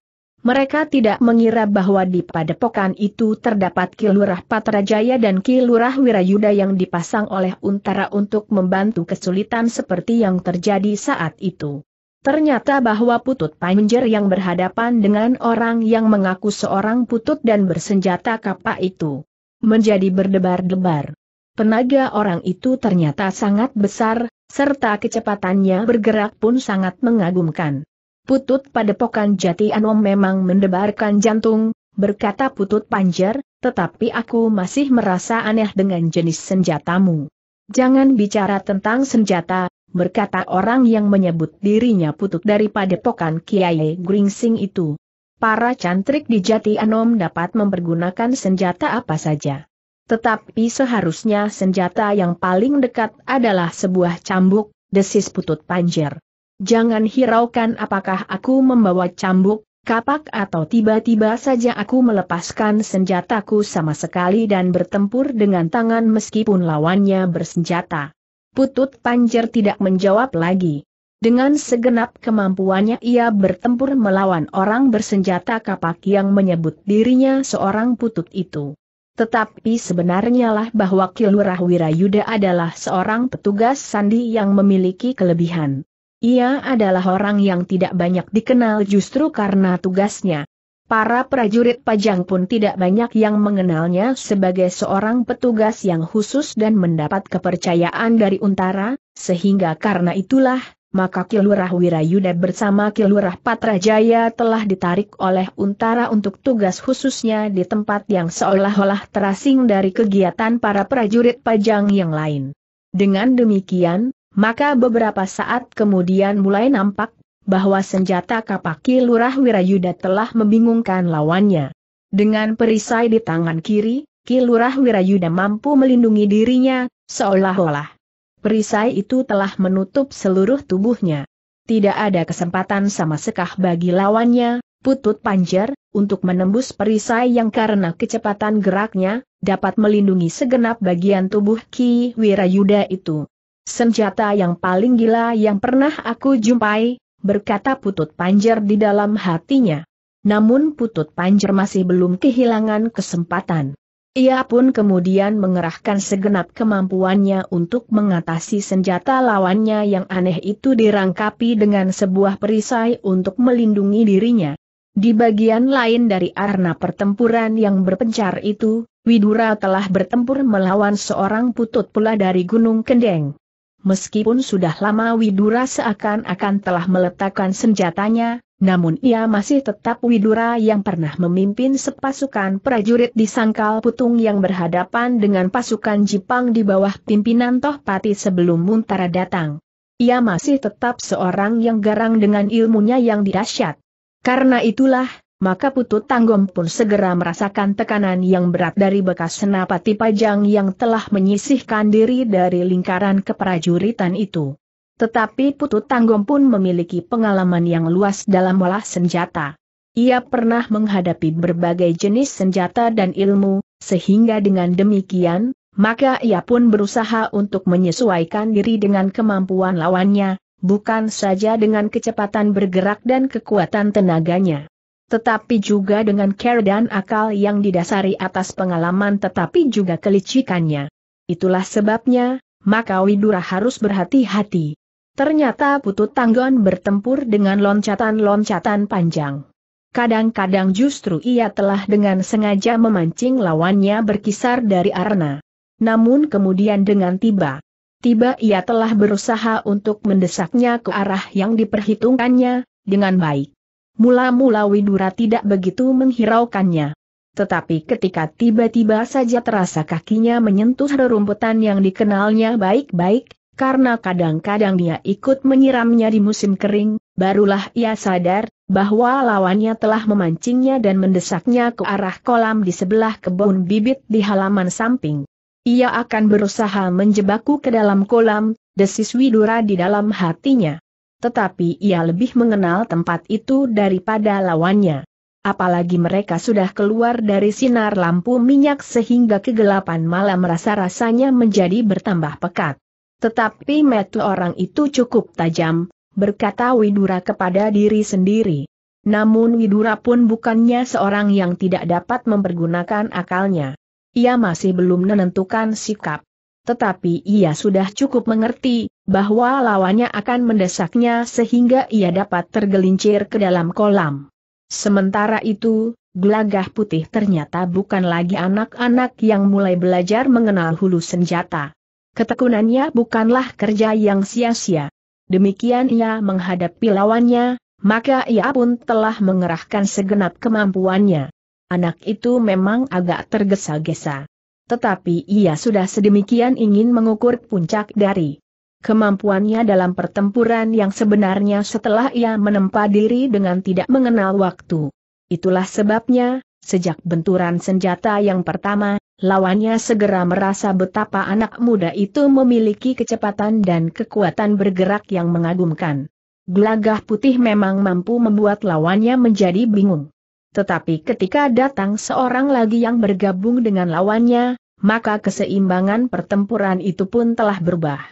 Mereka tidak mengira bahwa di padepokan itu terdapat Kilurah Patrajaya dan Kilurah Wirayuda yang dipasang oleh Untara untuk membantu kesulitan seperti yang terjadi saat itu. Ternyata bahwa putut panjer yang berhadapan dengan orang yang mengaku seorang putut dan bersenjata kapak itu menjadi berdebar-debar. Tenaga orang itu ternyata sangat besar, serta kecepatannya bergerak pun sangat mengagumkan. Putut pada padepokan jati anom memang mendebarkan jantung, berkata putut panjer, tetapi aku masih merasa aneh dengan jenis senjatamu. Jangan bicara tentang senjata, berkata orang yang menyebut dirinya putut daripada pokan Kiai Gringsing itu. Para cantrik di Jati Anom dapat mempergunakan senjata apa saja. Tetapi seharusnya senjata yang paling dekat adalah sebuah cambuk, desis putut panjer. Jangan hiraukan apakah aku membawa cambuk, kapak atau tiba-tiba saja aku melepaskan senjataku sama sekali dan bertempur dengan tangan meskipun lawannya bersenjata. Putut Panjer tidak menjawab lagi. Dengan segenap kemampuannya ia bertempur melawan orang bersenjata kapak yang menyebut dirinya seorang putut itu. Tetapi sebenarnya lah bahwa Kilurah Wirayuda adalah seorang petugas sandi yang memiliki kelebihan. Ia adalah orang yang tidak banyak dikenal justru karena tugasnya, Para prajurit pajang pun tidak banyak yang mengenalnya sebagai seorang petugas yang khusus dan mendapat kepercayaan dari Untara, sehingga karena itulah, maka Kilurah Wirayuda bersama Kilurah Patrajaya telah ditarik oleh Untara untuk tugas khususnya di tempat yang seolah-olah terasing dari kegiatan para prajurit pajang yang lain. Dengan demikian, maka beberapa saat kemudian mulai nampak bahwa senjata kapaki Lurah Wirayuda telah membingungkan lawannya. Dengan perisai di tangan kiri, Kilurah Wirayuda mampu melindungi dirinya, seolah-olah perisai itu telah menutup seluruh tubuhnya. Tidak ada kesempatan sama sekah bagi lawannya, putut panjer, untuk menembus perisai yang karena kecepatan geraknya, dapat melindungi segenap bagian tubuh Ki Wirayuda itu. Senjata yang paling gila yang pernah aku jumpai, berkata Putut Panjer di dalam hatinya. Namun Putut Panjer masih belum kehilangan kesempatan. Ia pun kemudian mengerahkan segenap kemampuannya untuk mengatasi senjata lawannya yang aneh itu dirangkapi dengan sebuah perisai untuk melindungi dirinya. Di bagian lain dari arena pertempuran yang berpencar itu, Widura telah bertempur melawan seorang putut pula dari Gunung Kendeng. Meskipun sudah lama Widura seakan-akan telah meletakkan senjatanya, namun ia masih tetap Widura yang pernah memimpin sepasukan prajurit di Sangkal Putung yang berhadapan dengan pasukan Jepang di bawah pimpinan Tohpati sebelum Muntara datang. Ia masih tetap seorang yang garang dengan ilmunya yang dirasyat. Karena itulah, maka Putut Tanggom pun segera merasakan tekanan yang berat dari bekas senapati pajang yang telah menyisihkan diri dari lingkaran keprajuritan itu. Tetapi Putut Tanggom pun memiliki pengalaman yang luas dalam olah senjata. Ia pernah menghadapi berbagai jenis senjata dan ilmu, sehingga dengan demikian, maka ia pun berusaha untuk menyesuaikan diri dengan kemampuan lawannya, bukan saja dengan kecepatan bergerak dan kekuatan tenaganya tetapi juga dengan care dan akal yang didasari atas pengalaman tetapi juga kelicikannya. Itulah sebabnya, maka Widura harus berhati-hati. Ternyata Putut Tanggon bertempur dengan loncatan-loncatan panjang. Kadang-kadang justru ia telah dengan sengaja memancing lawannya berkisar dari arena. Namun kemudian dengan tiba, tiba ia telah berusaha untuk mendesaknya ke arah yang diperhitungkannya, dengan baik. Mula-mula Widura tidak begitu menghiraukannya. Tetapi ketika tiba-tiba saja terasa kakinya menyentuh rerumputan yang dikenalnya baik-baik, karena kadang-kadang dia ikut menyiramnya di musim kering, barulah ia sadar, bahwa lawannya telah memancingnya dan mendesaknya ke arah kolam di sebelah kebun bibit di halaman samping. Ia akan berusaha menjebakku ke dalam kolam, desis Widura di dalam hatinya tetapi ia lebih mengenal tempat itu daripada lawannya. Apalagi mereka sudah keluar dari sinar lampu minyak sehingga kegelapan malam rasa-rasanya menjadi bertambah pekat. Tetapi metu orang itu cukup tajam, berkata Widura kepada diri sendiri. Namun Widura pun bukannya seorang yang tidak dapat mempergunakan akalnya. Ia masih belum menentukan sikap. Tetapi ia sudah cukup mengerti, bahwa lawannya akan mendesaknya sehingga ia dapat tergelincir ke dalam kolam. Sementara itu, gelagah putih ternyata bukan lagi anak-anak yang mulai belajar mengenal hulu senjata. Ketekunannya bukanlah kerja yang sia-sia. Demikian ia menghadapi lawannya, maka ia pun telah mengerahkan segenap kemampuannya. Anak itu memang agak tergesa-gesa tetapi ia sudah sedemikian ingin mengukur puncak dari kemampuannya dalam pertempuran yang sebenarnya setelah ia menempa diri dengan tidak mengenal waktu. Itulah sebabnya, sejak benturan senjata yang pertama, lawannya segera merasa betapa anak muda itu memiliki kecepatan dan kekuatan bergerak yang mengagumkan. Gelagah putih memang mampu membuat lawannya menjadi bingung. Tetapi ketika datang seorang lagi yang bergabung dengan lawannya, maka keseimbangan pertempuran itu pun telah berubah.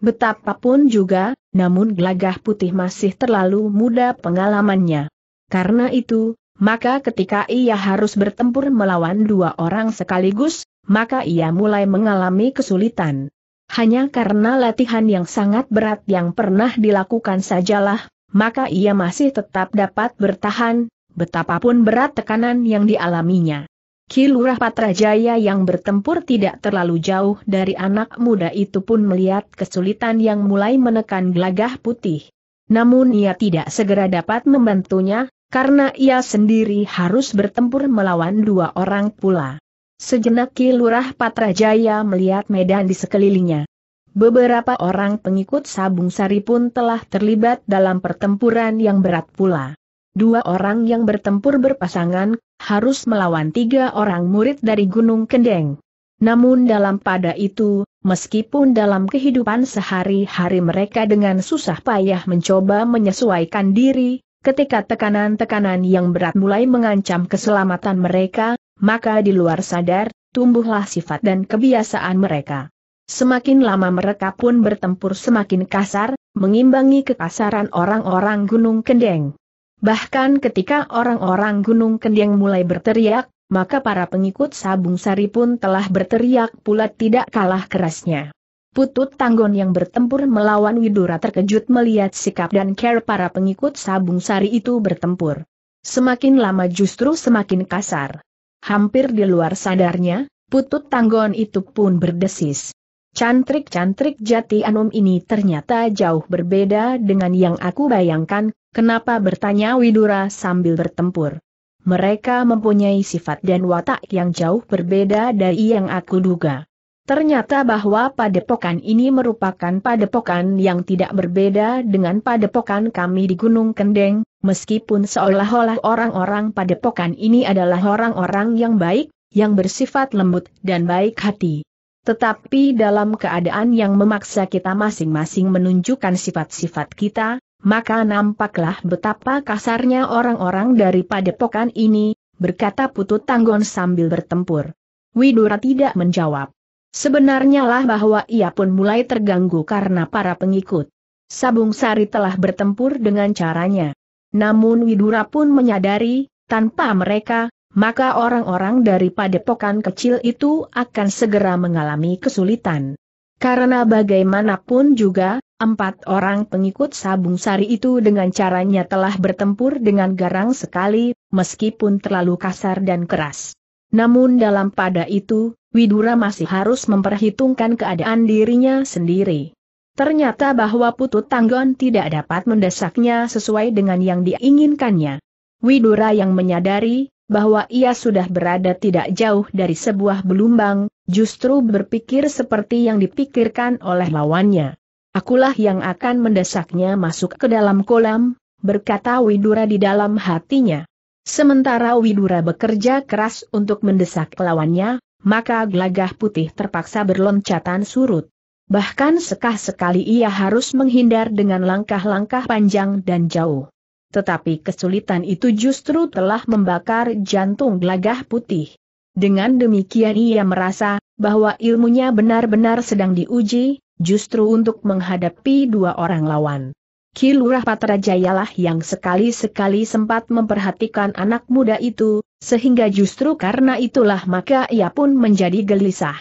Betapapun juga, namun gelagah putih masih terlalu muda pengalamannya. Karena itu, maka ketika ia harus bertempur melawan dua orang sekaligus, maka ia mulai mengalami kesulitan. Hanya karena latihan yang sangat berat yang pernah dilakukan sajalah, maka ia masih tetap dapat bertahan, betapapun berat tekanan yang dialaminya. Kilurah Patrajaya yang bertempur tidak terlalu jauh dari anak muda itu pun melihat kesulitan yang mulai menekan gelagah putih. Namun ia tidak segera dapat membantunya, karena ia sendiri harus bertempur melawan dua orang pula. Sejenak Kilurah Patrajaya melihat medan di sekelilingnya. Beberapa orang pengikut Sabung Sari pun telah terlibat dalam pertempuran yang berat pula. Dua orang yang bertempur berpasangan, harus melawan tiga orang murid dari Gunung Kendeng. Namun dalam pada itu, meskipun dalam kehidupan sehari-hari mereka dengan susah payah mencoba menyesuaikan diri, ketika tekanan-tekanan yang berat mulai mengancam keselamatan mereka, maka di luar sadar, tumbuhlah sifat dan kebiasaan mereka. Semakin lama mereka pun bertempur semakin kasar, mengimbangi kekasaran orang-orang Gunung Kendeng. Bahkan ketika orang-orang Gunung Kendeng mulai berteriak, maka para pengikut Sabung Sari pun telah berteriak pula tidak kalah kerasnya. Putut Tanggon yang bertempur melawan Widura terkejut melihat sikap dan care para pengikut Sabung Sari itu bertempur. Semakin lama justru semakin kasar. Hampir di luar sadarnya, Putut Tanggon itu pun berdesis. Cantrik-cantrik jati anum ini ternyata jauh berbeda dengan yang aku bayangkan, kenapa bertanya Widura sambil bertempur. Mereka mempunyai sifat dan watak yang jauh berbeda dari yang aku duga. Ternyata bahwa padepokan ini merupakan padepokan yang tidak berbeda dengan padepokan kami di Gunung Kendeng, meskipun seolah-olah orang-orang padepokan ini adalah orang-orang yang baik, yang bersifat lembut dan baik hati. Tetapi dalam keadaan yang memaksa kita masing-masing menunjukkan sifat-sifat kita, maka nampaklah betapa kasarnya orang-orang dari padepokan ini, berkata Putu Tanggon sambil bertempur. Widura tidak menjawab. Sebenarnya lah bahwa ia pun mulai terganggu karena para pengikut. Sabung Sari telah bertempur dengan caranya. Namun Widura pun menyadari, tanpa mereka, maka orang-orang dari padepokan kecil itu akan segera mengalami kesulitan. Karena bagaimanapun juga, empat orang pengikut Sabung Sari itu dengan caranya telah bertempur dengan garang sekali, meskipun terlalu kasar dan keras. Namun dalam pada itu, Widura masih harus memperhitungkan keadaan dirinya sendiri. Ternyata bahwa putu Tanggon tidak dapat mendesaknya sesuai dengan yang diinginkannya. Widura yang menyadari bahwa ia sudah berada tidak jauh dari sebuah belumbang, justru berpikir seperti yang dipikirkan oleh lawannya. Akulah yang akan mendesaknya masuk ke dalam kolam, berkata Widura di dalam hatinya. Sementara Widura bekerja keras untuk mendesak lawannya, maka gelagah putih terpaksa berloncatan surut. Bahkan sekah-sekali ia harus menghindar dengan langkah-langkah panjang dan jauh tetapi kesulitan itu justru telah membakar jantung gelagah putih. Dengan demikian ia merasa bahwa ilmunya benar-benar sedang diuji, justru untuk menghadapi dua orang lawan. Kilurah Patrajayalah yang sekali-sekali sempat memperhatikan anak muda itu, sehingga justru karena itulah maka ia pun menjadi gelisah.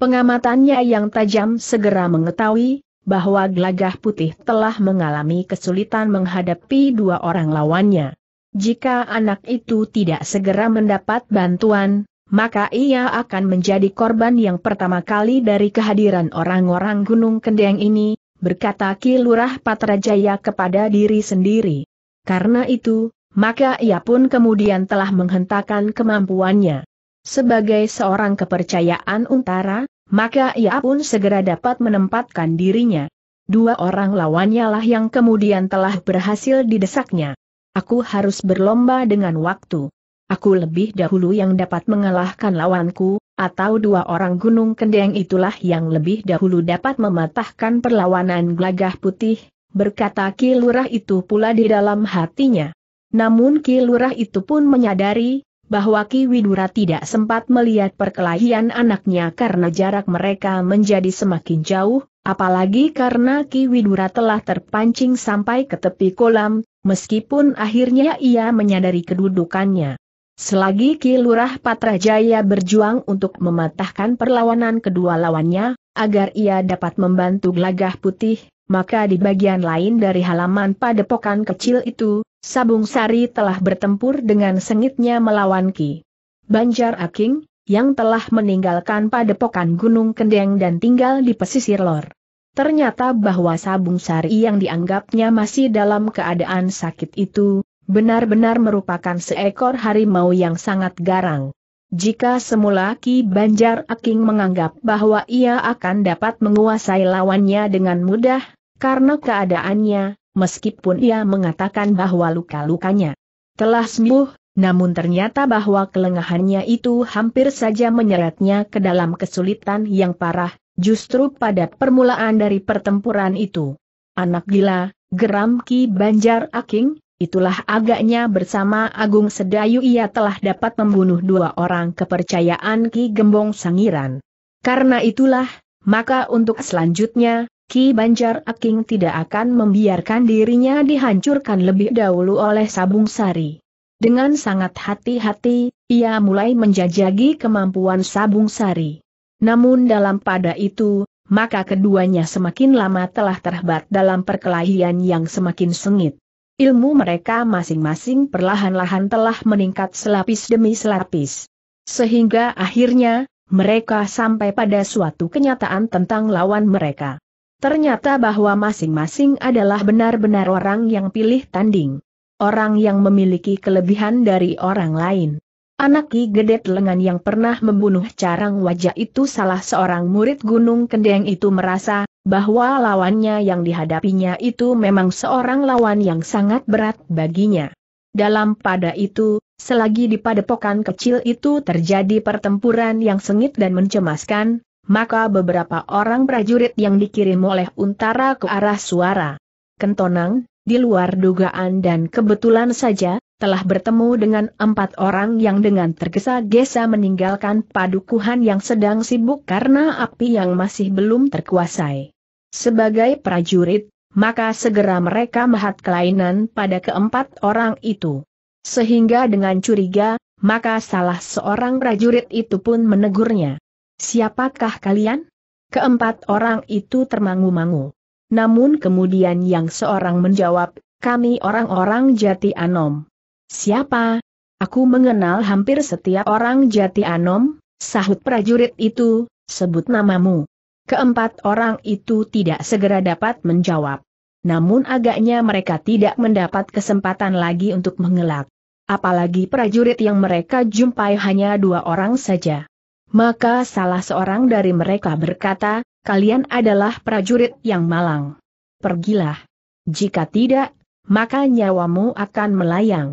Pengamatannya yang tajam segera mengetahui bahwa Gelagah Putih telah mengalami kesulitan menghadapi dua orang lawannya. Jika anak itu tidak segera mendapat bantuan, maka ia akan menjadi korban yang pertama kali dari kehadiran orang-orang Gunung Kendeng ini, berkata Ki Lurah Patrajaya kepada diri sendiri. Karena itu, maka ia pun kemudian telah menghentakkan kemampuannya. Sebagai seorang kepercayaan untara, maka ia pun segera dapat menempatkan dirinya. Dua orang lawannya lah yang kemudian telah berhasil didesaknya. Aku harus berlomba dengan waktu. Aku lebih dahulu yang dapat mengalahkan lawanku, atau dua orang gunung kendeng itulah yang lebih dahulu dapat mematahkan perlawanan gelagah putih, berkata kilurah itu pula di dalam hatinya. Namun kilurah itu pun menyadari, bahwa Ki Widura tidak sempat melihat perkelahian anaknya karena jarak mereka menjadi semakin jauh, apalagi karena Ki Widura telah terpancing sampai ke tepi kolam, meskipun akhirnya ia menyadari kedudukannya. Selagi Ki Lurah Patrajaya berjuang untuk mematahkan perlawanan kedua lawannya, agar ia dapat membantu gelagah putih, maka di bagian lain dari halaman padepokan kecil itu, Sabung Sari telah bertempur dengan sengitnya melawan Ki Banjar Aking, yang telah meninggalkan padepokan Gunung Kendeng dan tinggal di pesisir lor. Ternyata bahwa Sabung Sari yang dianggapnya masih dalam keadaan sakit itu, benar-benar merupakan seekor harimau yang sangat garang. Jika semula Ki Banjar Aking menganggap bahwa ia akan dapat menguasai lawannya dengan mudah, karena keadaannya, meskipun ia mengatakan bahwa luka-lukanya telah sembuh, namun ternyata bahwa kelengahannya itu hampir saja menyeretnya ke dalam kesulitan yang parah, justru pada permulaan dari pertempuran itu. Anak gila, geram Ki Banjar Aking, itulah agaknya bersama Agung Sedayu ia telah dapat membunuh dua orang kepercayaan Ki Gembong Sangiran. Karena itulah, maka untuk selanjutnya, Ki Banjar Aking tidak akan membiarkan dirinya dihancurkan lebih dahulu oleh Sabung Sari. Dengan sangat hati-hati, ia mulai menjajagi kemampuan Sabung Sari. Namun dalam pada itu, maka keduanya semakin lama telah terhebat dalam perkelahian yang semakin sengit. Ilmu mereka masing-masing perlahan-lahan telah meningkat selapis demi selapis. Sehingga akhirnya, mereka sampai pada suatu kenyataan tentang lawan mereka. Ternyata bahwa masing-masing adalah benar-benar orang yang pilih tanding. Orang yang memiliki kelebihan dari orang lain. Anak Ki Gedet Lengan yang pernah membunuh carang wajah itu salah seorang murid Gunung Kendeng itu merasa, bahwa lawannya yang dihadapinya itu memang seorang lawan yang sangat berat baginya. Dalam pada itu, selagi di padepokan kecil itu terjadi pertempuran yang sengit dan mencemaskan, maka beberapa orang prajurit yang dikirim oleh untara ke arah suara. Kentonang, di luar dugaan dan kebetulan saja, telah bertemu dengan empat orang yang dengan tergesa-gesa meninggalkan padukuhan yang sedang sibuk karena api yang masih belum terkuasai. Sebagai prajurit, maka segera mereka mahat kelainan pada keempat orang itu. Sehingga dengan curiga, maka salah seorang prajurit itu pun menegurnya. Siapakah kalian? Keempat orang itu termangu-mangu. Namun kemudian yang seorang menjawab, kami orang-orang jati anom. Siapa? Aku mengenal hampir setiap orang jati anom, sahut prajurit itu, sebut namamu. Keempat orang itu tidak segera dapat menjawab. Namun agaknya mereka tidak mendapat kesempatan lagi untuk mengelak. Apalagi prajurit yang mereka jumpai hanya dua orang saja. Maka salah seorang dari mereka berkata, kalian adalah prajurit yang malang. Pergilah. Jika tidak, maka nyawamu akan melayang.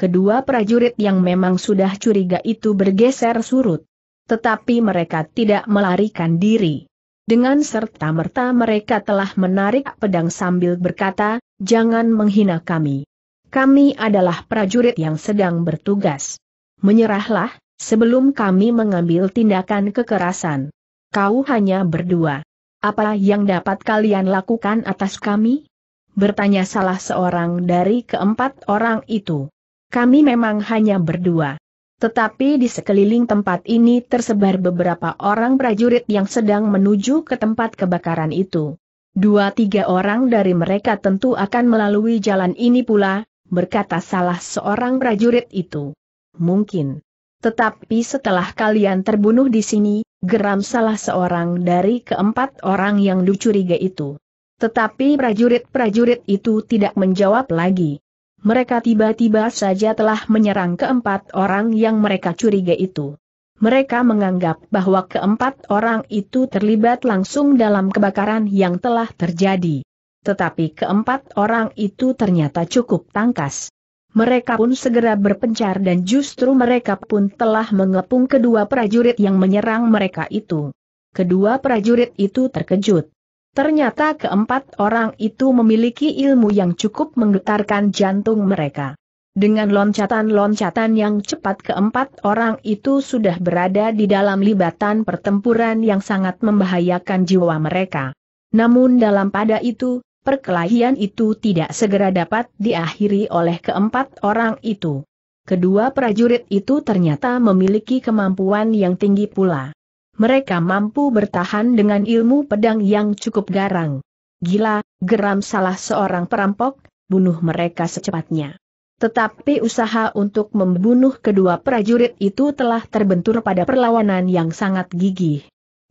Kedua prajurit yang memang sudah curiga itu bergeser surut. Tetapi mereka tidak melarikan diri. Dengan serta-merta mereka telah menarik pedang sambil berkata, jangan menghina kami. Kami adalah prajurit yang sedang bertugas. Menyerahlah, Sebelum kami mengambil tindakan kekerasan, kau hanya berdua. Apa yang dapat kalian lakukan atas kami? Bertanya salah seorang dari keempat orang itu. Kami memang hanya berdua. Tetapi di sekeliling tempat ini tersebar beberapa orang prajurit yang sedang menuju ke tempat kebakaran itu. Dua tiga orang dari mereka tentu akan melalui jalan ini pula, berkata salah seorang prajurit itu. Mungkin. Tetapi setelah kalian terbunuh di sini, geram salah seorang dari keempat orang yang dicuriga itu. Tetapi prajurit-prajurit itu tidak menjawab lagi. Mereka tiba-tiba saja telah menyerang keempat orang yang mereka curiga itu. Mereka menganggap bahwa keempat orang itu terlibat langsung dalam kebakaran yang telah terjadi. Tetapi keempat orang itu ternyata cukup tangkas. Mereka pun segera berpencar dan justru mereka pun telah mengepung kedua prajurit yang menyerang mereka itu. Kedua prajurit itu terkejut. Ternyata keempat orang itu memiliki ilmu yang cukup menggetarkan jantung mereka. Dengan loncatan-loncatan yang cepat keempat orang itu sudah berada di dalam libatan pertempuran yang sangat membahayakan jiwa mereka. Namun dalam pada itu, perkelahian itu tidak segera dapat diakhiri oleh keempat orang itu. Kedua prajurit itu ternyata memiliki kemampuan yang tinggi pula. Mereka mampu bertahan dengan ilmu pedang yang cukup garang. Gila, geram salah seorang perampok, bunuh mereka secepatnya. Tetapi usaha untuk membunuh kedua prajurit itu telah terbentur pada perlawanan yang sangat gigih.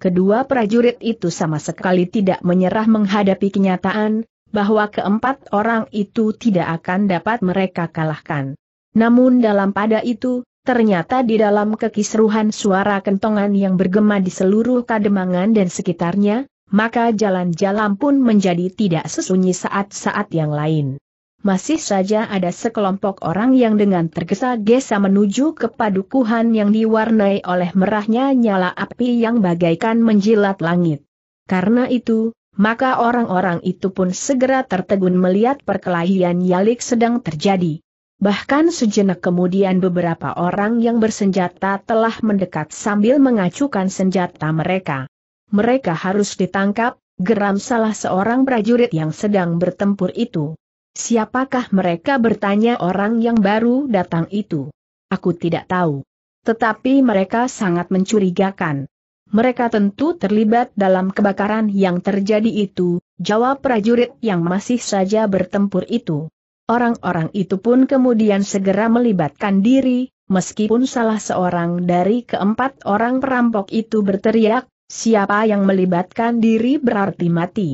Kedua prajurit itu sama sekali tidak menyerah menghadapi kenyataan, bahwa keempat orang itu tidak akan dapat mereka kalahkan. Namun dalam pada itu, ternyata di dalam kekisruhan suara kentongan yang bergema di seluruh kademangan dan sekitarnya, maka jalan-jalan pun menjadi tidak sesunyi saat-saat yang lain masih saja ada sekelompok orang yang dengan tergesa-gesa menuju ke padukuhan yang diwarnai oleh merahnya nyala api yang bagaikan menjilat langit. Karena itu, maka orang-orang itu pun segera tertegun melihat perkelahian Yalik sedang terjadi. Bahkan sejenak kemudian beberapa orang yang bersenjata telah mendekat sambil mengacukan senjata mereka. Mereka harus ditangkap, geram salah seorang prajurit yang sedang bertempur itu. Siapakah mereka bertanya orang yang baru datang itu? Aku tidak tahu. Tetapi mereka sangat mencurigakan. Mereka tentu terlibat dalam kebakaran yang terjadi itu, jawab prajurit yang masih saja bertempur itu. Orang-orang itu pun kemudian segera melibatkan diri, meskipun salah seorang dari keempat orang perampok itu berteriak, siapa yang melibatkan diri berarti mati.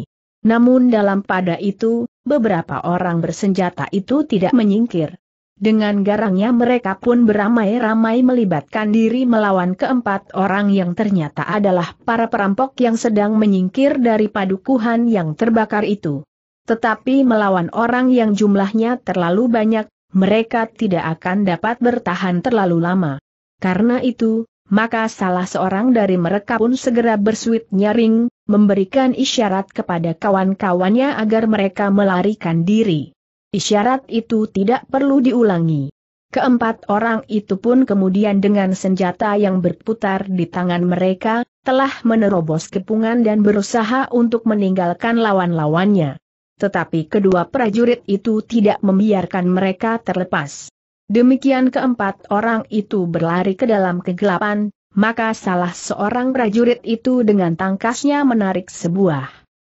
Namun dalam pada itu, beberapa orang bersenjata itu tidak menyingkir. Dengan garangnya mereka pun beramai-ramai melibatkan diri melawan keempat orang yang ternyata adalah para perampok yang sedang menyingkir dari padukuhan yang terbakar itu. Tetapi melawan orang yang jumlahnya terlalu banyak, mereka tidak akan dapat bertahan terlalu lama. Karena itu, maka salah seorang dari mereka pun segera bersuit nyaring, memberikan isyarat kepada kawan-kawannya agar mereka melarikan diri. Isyarat itu tidak perlu diulangi. Keempat orang itu pun kemudian dengan senjata yang berputar di tangan mereka, telah menerobos kepungan dan berusaha untuk meninggalkan lawan-lawannya. Tetapi kedua prajurit itu tidak membiarkan mereka terlepas. Demikian keempat orang itu berlari ke dalam kegelapan, maka salah seorang prajurit itu dengan tangkasnya menarik sebuah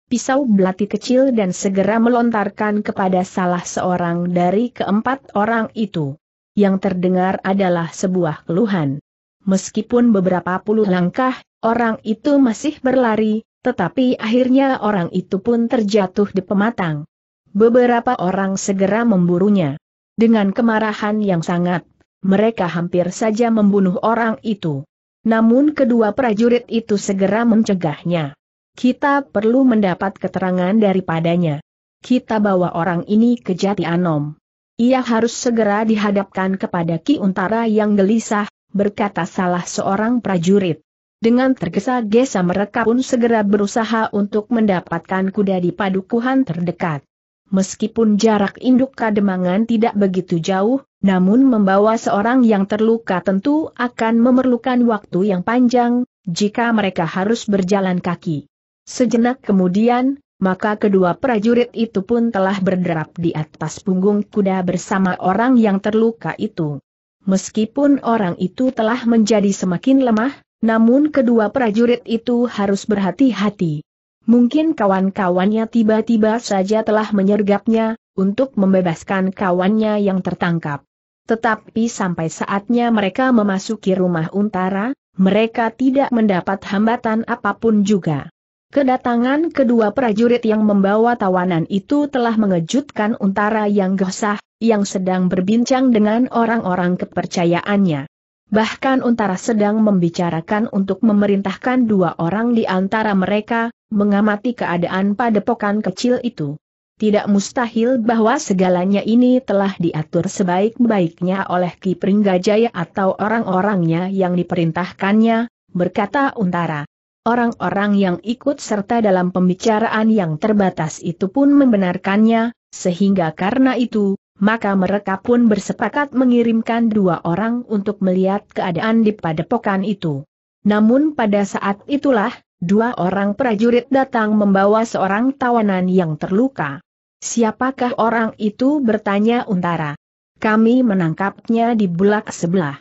pisau belati kecil dan segera melontarkan kepada salah seorang dari keempat orang itu. Yang terdengar adalah sebuah keluhan. Meskipun beberapa puluh langkah, orang itu masih berlari, tetapi akhirnya orang itu pun terjatuh di pematang. Beberapa orang segera memburunya. Dengan kemarahan yang sangat, mereka hampir saja membunuh orang itu. Namun kedua prajurit itu segera mencegahnya. Kita perlu mendapat keterangan daripadanya. Kita bawa orang ini ke Jati Anom. Ia harus segera dihadapkan kepada Ki Untara yang gelisah, berkata salah seorang prajurit. Dengan tergesa-gesa mereka pun segera berusaha untuk mendapatkan kuda di padukuhan terdekat. Meskipun jarak induk kademangan tidak begitu jauh, namun membawa seorang yang terluka tentu akan memerlukan waktu yang panjang, jika mereka harus berjalan kaki. Sejenak kemudian, maka kedua prajurit itu pun telah berderap di atas punggung kuda bersama orang yang terluka itu. Meskipun orang itu telah menjadi semakin lemah, namun kedua prajurit itu harus berhati-hati. Mungkin kawan-kawannya tiba-tiba saja telah menyergapnya, untuk membebaskan kawannya yang tertangkap. Tetapi sampai saatnya mereka memasuki rumah Untara, mereka tidak mendapat hambatan apapun juga. Kedatangan kedua prajurit yang membawa tawanan itu telah mengejutkan Untara yang gosah, yang sedang berbincang dengan orang-orang kepercayaannya. Bahkan Untara sedang membicarakan untuk memerintahkan dua orang di antara mereka, mengamati keadaan padepokan kecil itu. Tidak mustahil bahwa segalanya ini telah diatur sebaik-baiknya oleh Ki Pringgajaya atau orang-orangnya yang diperintahkannya, berkata Untara. Orang-orang yang ikut serta dalam pembicaraan yang terbatas itu pun membenarkannya, sehingga karena itu, maka mereka pun bersepakat mengirimkan dua orang untuk melihat keadaan di padepokan itu. Namun pada saat itulah, dua orang prajurit datang membawa seorang tawanan yang terluka. Siapakah orang itu bertanya Untara. Kami menangkapnya di bulak sebelah.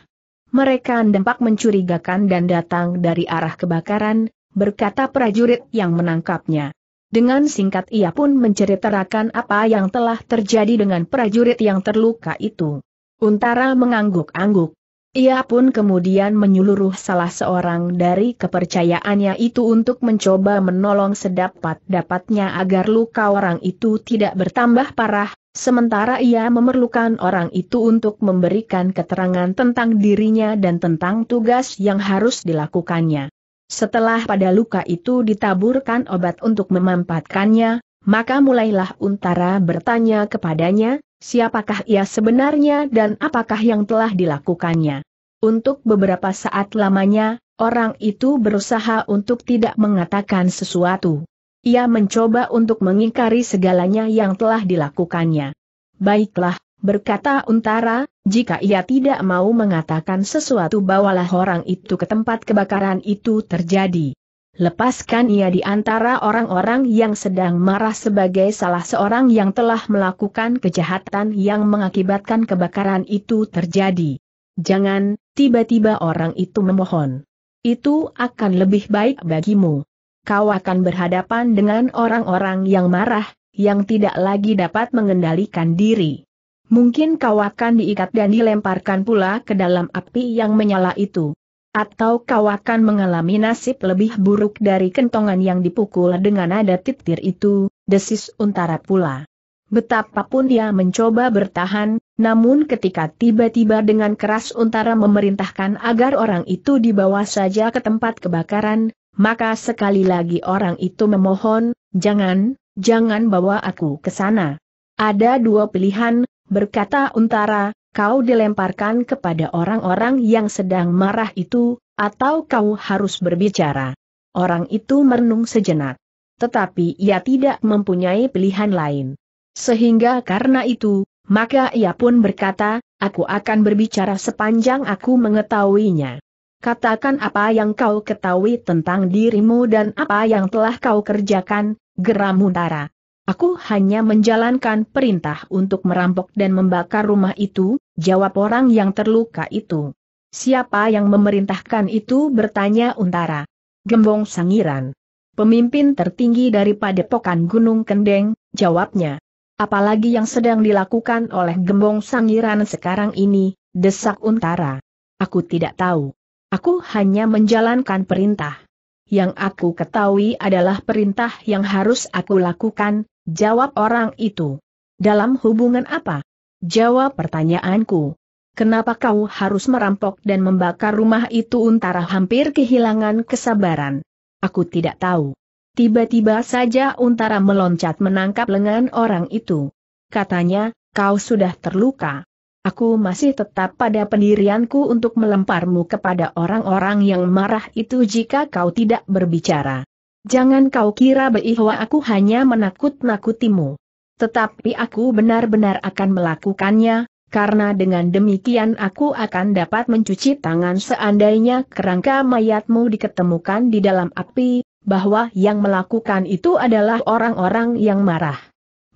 Mereka dampak mencurigakan dan datang dari arah kebakaran, berkata prajurit yang menangkapnya. Dengan singkat ia pun menceritakan apa yang telah terjadi dengan prajurit yang terluka itu. Untara mengangguk-angguk. Ia pun kemudian menyuluruh salah seorang dari kepercayaannya itu untuk mencoba menolong sedapat-dapatnya agar luka orang itu tidak bertambah parah, sementara ia memerlukan orang itu untuk memberikan keterangan tentang dirinya dan tentang tugas yang harus dilakukannya. Setelah pada luka itu ditaburkan obat untuk memampatkannya, maka mulailah Untara bertanya kepadanya, siapakah ia sebenarnya dan apakah yang telah dilakukannya. Untuk beberapa saat lamanya, orang itu berusaha untuk tidak mengatakan sesuatu. Ia mencoba untuk mengingkari segalanya yang telah dilakukannya. Baiklah, berkata Untara, jika ia tidak mau mengatakan sesuatu bawalah orang itu ke tempat kebakaran itu terjadi. Lepaskan ia di antara orang-orang yang sedang marah sebagai salah seorang yang telah melakukan kejahatan yang mengakibatkan kebakaran itu terjadi. Jangan, tiba-tiba orang itu memohon. Itu akan lebih baik bagimu. Kau akan berhadapan dengan orang-orang yang marah, yang tidak lagi dapat mengendalikan diri. Mungkin kau akan diikat dan dilemparkan pula ke dalam api yang menyala itu. Atau kau akan mengalami nasib lebih buruk dari kentongan yang dipukul dengan nada titir itu, desis untara pula. Betapapun dia mencoba bertahan, namun ketika tiba-tiba dengan keras untara memerintahkan agar orang itu dibawa saja ke tempat kebakaran, maka sekali lagi orang itu memohon, jangan, jangan bawa aku ke sana. Ada dua pilihan, berkata Untara, kau dilemparkan kepada orang-orang yang sedang marah itu, atau kau harus berbicara. Orang itu merenung sejenak. Tetapi ia tidak mempunyai pilihan lain. Sehingga karena itu, maka ia pun berkata, aku akan berbicara sepanjang aku mengetahuinya. Katakan apa yang kau ketahui tentang dirimu dan apa yang telah kau kerjakan, geram Untara. Aku hanya menjalankan perintah untuk merampok dan membakar rumah itu, jawab orang yang terluka itu. Siapa yang memerintahkan itu bertanya Untara. Gembong Sangiran. Pemimpin tertinggi dari Padepokan Gunung Kendeng, jawabnya. Apalagi yang sedang dilakukan oleh Gembong Sangiran sekarang ini, desak Untara. Aku tidak tahu. Aku hanya menjalankan perintah. Yang aku ketahui adalah perintah yang harus aku lakukan, Jawab orang itu. Dalam hubungan apa? Jawab pertanyaanku. Kenapa kau harus merampok dan membakar rumah itu Untara hampir kehilangan kesabaran. Aku tidak tahu. Tiba-tiba saja Untara meloncat menangkap lengan orang itu. Katanya, kau sudah terluka. Aku masih tetap pada pendirianku untuk melemparmu kepada orang-orang yang marah itu jika kau tidak berbicara. Jangan kau kira bahwa aku hanya menakut-nakutimu. Tetapi aku benar-benar akan melakukannya, karena dengan demikian aku akan dapat mencuci tangan seandainya kerangka mayatmu diketemukan di dalam api, bahwa yang melakukan itu adalah orang-orang yang marah.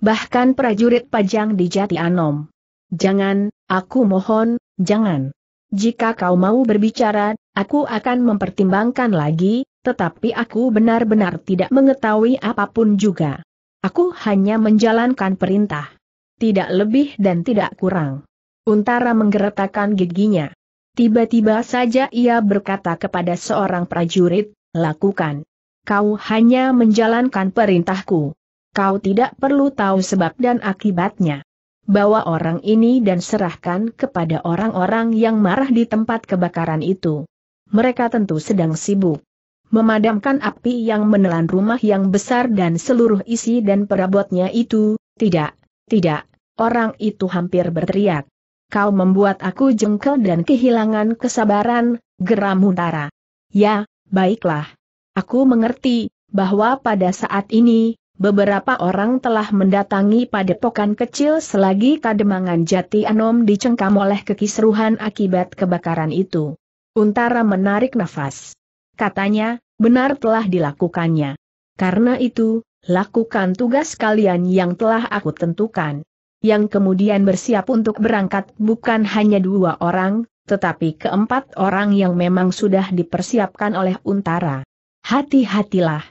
Bahkan prajurit pajang di Jati Anom. Jangan, aku mohon, jangan. Jika kau mau berbicara, aku akan mempertimbangkan lagi, tetapi aku benar-benar tidak mengetahui apapun juga. Aku hanya menjalankan perintah. Tidak lebih dan tidak kurang. Untara menggeretakkan giginya. Tiba-tiba saja ia berkata kepada seorang prajurit, lakukan. Kau hanya menjalankan perintahku. Kau tidak perlu tahu sebab dan akibatnya bawa orang ini dan serahkan kepada orang-orang yang marah di tempat kebakaran itu. Mereka tentu sedang sibuk memadamkan api yang menelan rumah yang besar dan seluruh isi dan perabotnya itu, tidak, tidak, orang itu hampir berteriak. Kau membuat aku jengkel dan kehilangan kesabaran, geram Huntara. Ya, baiklah. Aku mengerti, bahwa pada saat ini, beberapa orang telah mendatangi padepokan kecil selagi kademangan jati anom dicengkam oleh kekisruhan akibat kebakaran itu. Untara menarik nafas. Katanya, Benar telah dilakukannya. Karena itu, lakukan tugas kalian yang telah aku tentukan. Yang kemudian bersiap untuk berangkat bukan hanya dua orang, tetapi keempat orang yang memang sudah dipersiapkan oleh Untara. Hati-hatilah.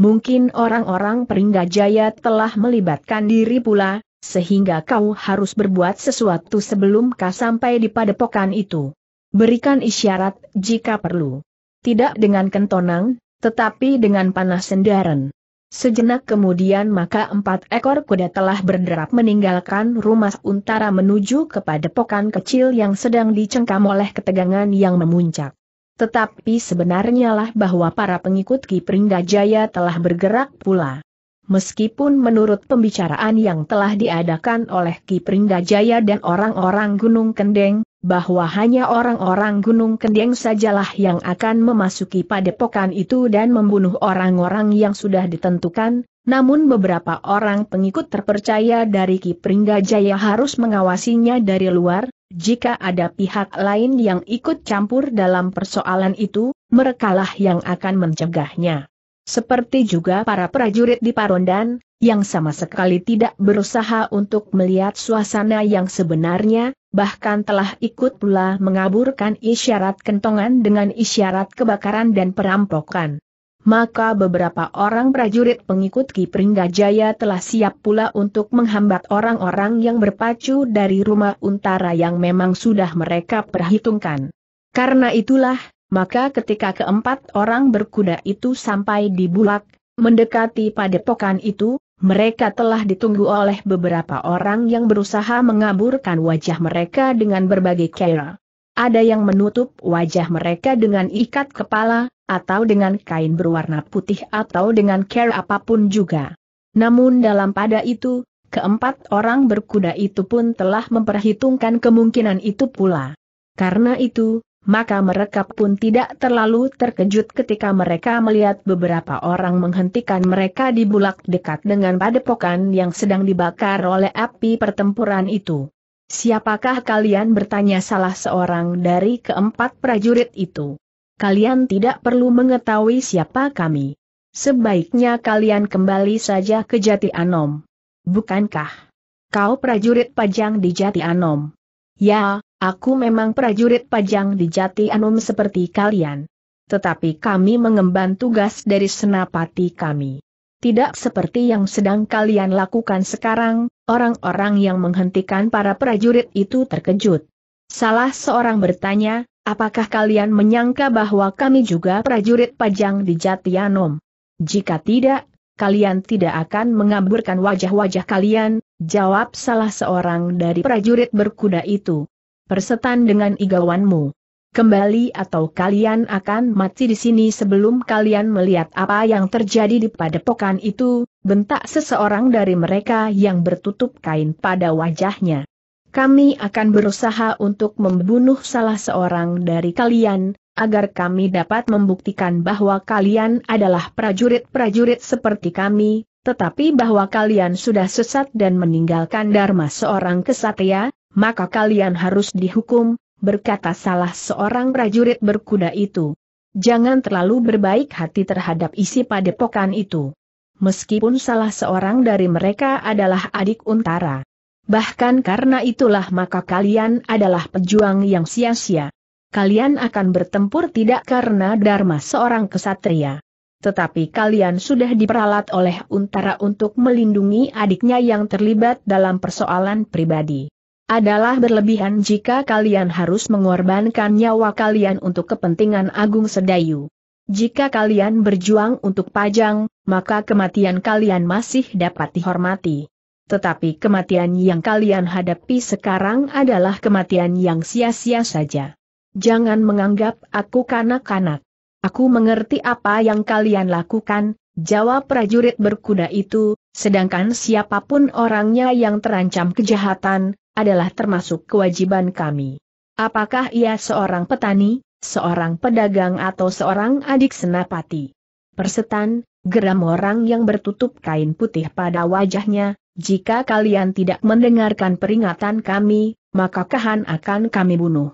Mungkin orang-orang Peringgajaya telah melibatkan diri pula, sehingga kau harus berbuat sesuatu sebelum kau sampai di padepokan itu. Berikan isyarat jika perlu. Tidak dengan kentonang, tetapi dengan panas sendaren. Sejenak kemudian maka empat ekor kuda telah berderap meninggalkan rumah untara menuju kepada pokan kecil yang sedang dicengkam oleh ketegangan yang memuncak. Tetapi sebenarnya lah bahwa para pengikut Ki Pringgajaya telah bergerak pula. Meskipun menurut pembicaraan yang telah diadakan oleh Ki Pringgajaya dan orang-orang Gunung Kendeng, bahwa hanya orang-orang Gunung Kendeng sajalah yang akan memasuki padepokan itu dan membunuh orang-orang yang sudah ditentukan, namun beberapa orang pengikut terpercaya dari Ki Jaya harus mengawasinya dari luar, jika ada pihak lain yang ikut campur dalam persoalan itu, merekalah yang akan mencegahnya. Seperti juga para prajurit di Parondan, yang sama sekali tidak berusaha untuk melihat suasana yang sebenarnya, bahkan telah ikut pula mengaburkan isyarat kentongan dengan isyarat kebakaran dan perampokan. Maka beberapa orang prajurit pengikut Ki Pringgajaya telah siap pula untuk menghambat orang-orang yang berpacu dari rumah untara yang memang sudah mereka perhitungkan. Karena itulah, maka ketika keempat orang berkuda itu sampai di bulak, mendekati padepokan itu, mereka telah ditunggu oleh beberapa orang yang berusaha mengaburkan wajah mereka dengan berbagai cara. Ada yang menutup wajah mereka dengan ikat kepala, atau dengan kain berwarna putih atau dengan cara apapun juga. Namun dalam pada itu, keempat orang berkuda itu pun telah memperhitungkan kemungkinan itu pula. Karena itu, maka mereka pun tidak terlalu terkejut ketika mereka melihat beberapa orang menghentikan mereka di bulak dekat dengan padepokan yang sedang dibakar oleh api pertempuran itu. Siapakah kalian bertanya salah seorang dari keempat prajurit itu? Kalian tidak perlu mengetahui siapa kami. Sebaiknya kalian kembali saja ke Jati Anom. Bukankah? Kau prajurit pajang di Jati Anom. Ya, Aku memang prajurit pajang di Jati Anum seperti kalian. Tetapi kami mengemban tugas dari senapati kami. Tidak seperti yang sedang kalian lakukan sekarang, orang-orang yang menghentikan para prajurit itu terkejut. Salah seorang bertanya, apakah kalian menyangka bahwa kami juga prajurit pajang di Jatianom? Jika tidak, kalian tidak akan mengaburkan wajah-wajah kalian, jawab salah seorang dari prajurit berkuda itu. Persetan dengan igawanmu. Kembali atau kalian akan mati di sini sebelum kalian melihat apa yang terjadi di padepokan itu, bentak seseorang dari mereka yang bertutup kain pada wajahnya. Kami akan berusaha untuk membunuh salah seorang dari kalian, agar kami dapat membuktikan bahwa kalian adalah prajurit-prajurit seperti kami, tetapi bahwa kalian sudah sesat dan meninggalkan Dharma seorang kesatria, maka kalian harus dihukum, berkata salah seorang prajurit berkuda itu. Jangan terlalu berbaik hati terhadap isi padepokan itu. Meskipun salah seorang dari mereka adalah adik untara. Bahkan karena itulah maka kalian adalah pejuang yang sia-sia. Kalian akan bertempur tidak karena Dharma seorang kesatria. Tetapi kalian sudah diperalat oleh untara untuk melindungi adiknya yang terlibat dalam persoalan pribadi. Adalah berlebihan jika kalian harus mengorbankan nyawa kalian untuk kepentingan Agung Sedayu. Jika kalian berjuang untuk pajang, maka kematian kalian masih dapat dihormati. Tetapi kematian yang kalian hadapi sekarang adalah kematian yang sia-sia saja. Jangan menganggap aku kanak-kanak. Aku mengerti apa yang kalian lakukan, jawab prajurit berkuda itu, sedangkan siapapun orangnya yang terancam kejahatan, adalah termasuk kewajiban kami. Apakah ia seorang petani, seorang pedagang atau seorang adik senapati? Persetan, geram orang yang bertutup kain putih pada wajahnya, jika kalian tidak mendengarkan peringatan kami, maka kahan akan kami bunuh.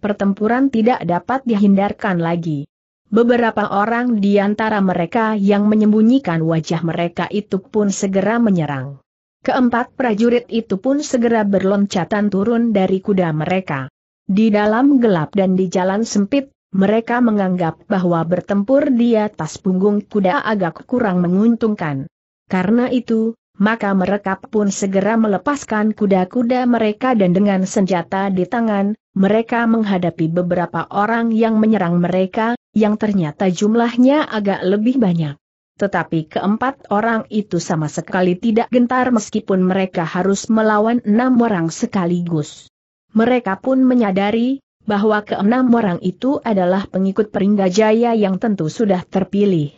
Pertempuran tidak dapat dihindarkan lagi. Beberapa orang di antara mereka yang menyembunyikan wajah mereka itu pun segera menyerang. Keempat prajurit itu pun segera berloncatan turun dari kuda mereka. Di dalam gelap dan di jalan sempit, mereka menganggap bahwa bertempur di atas punggung kuda agak kurang menguntungkan. Karena itu, maka mereka pun segera melepaskan kuda-kuda mereka dan dengan senjata di tangan, mereka menghadapi beberapa orang yang menyerang mereka, yang ternyata jumlahnya agak lebih banyak. Tetapi keempat orang itu sama sekali tidak gentar meskipun mereka harus melawan enam orang sekaligus. Mereka pun menyadari, bahwa keenam orang itu adalah pengikut Jaya yang tentu sudah terpilih.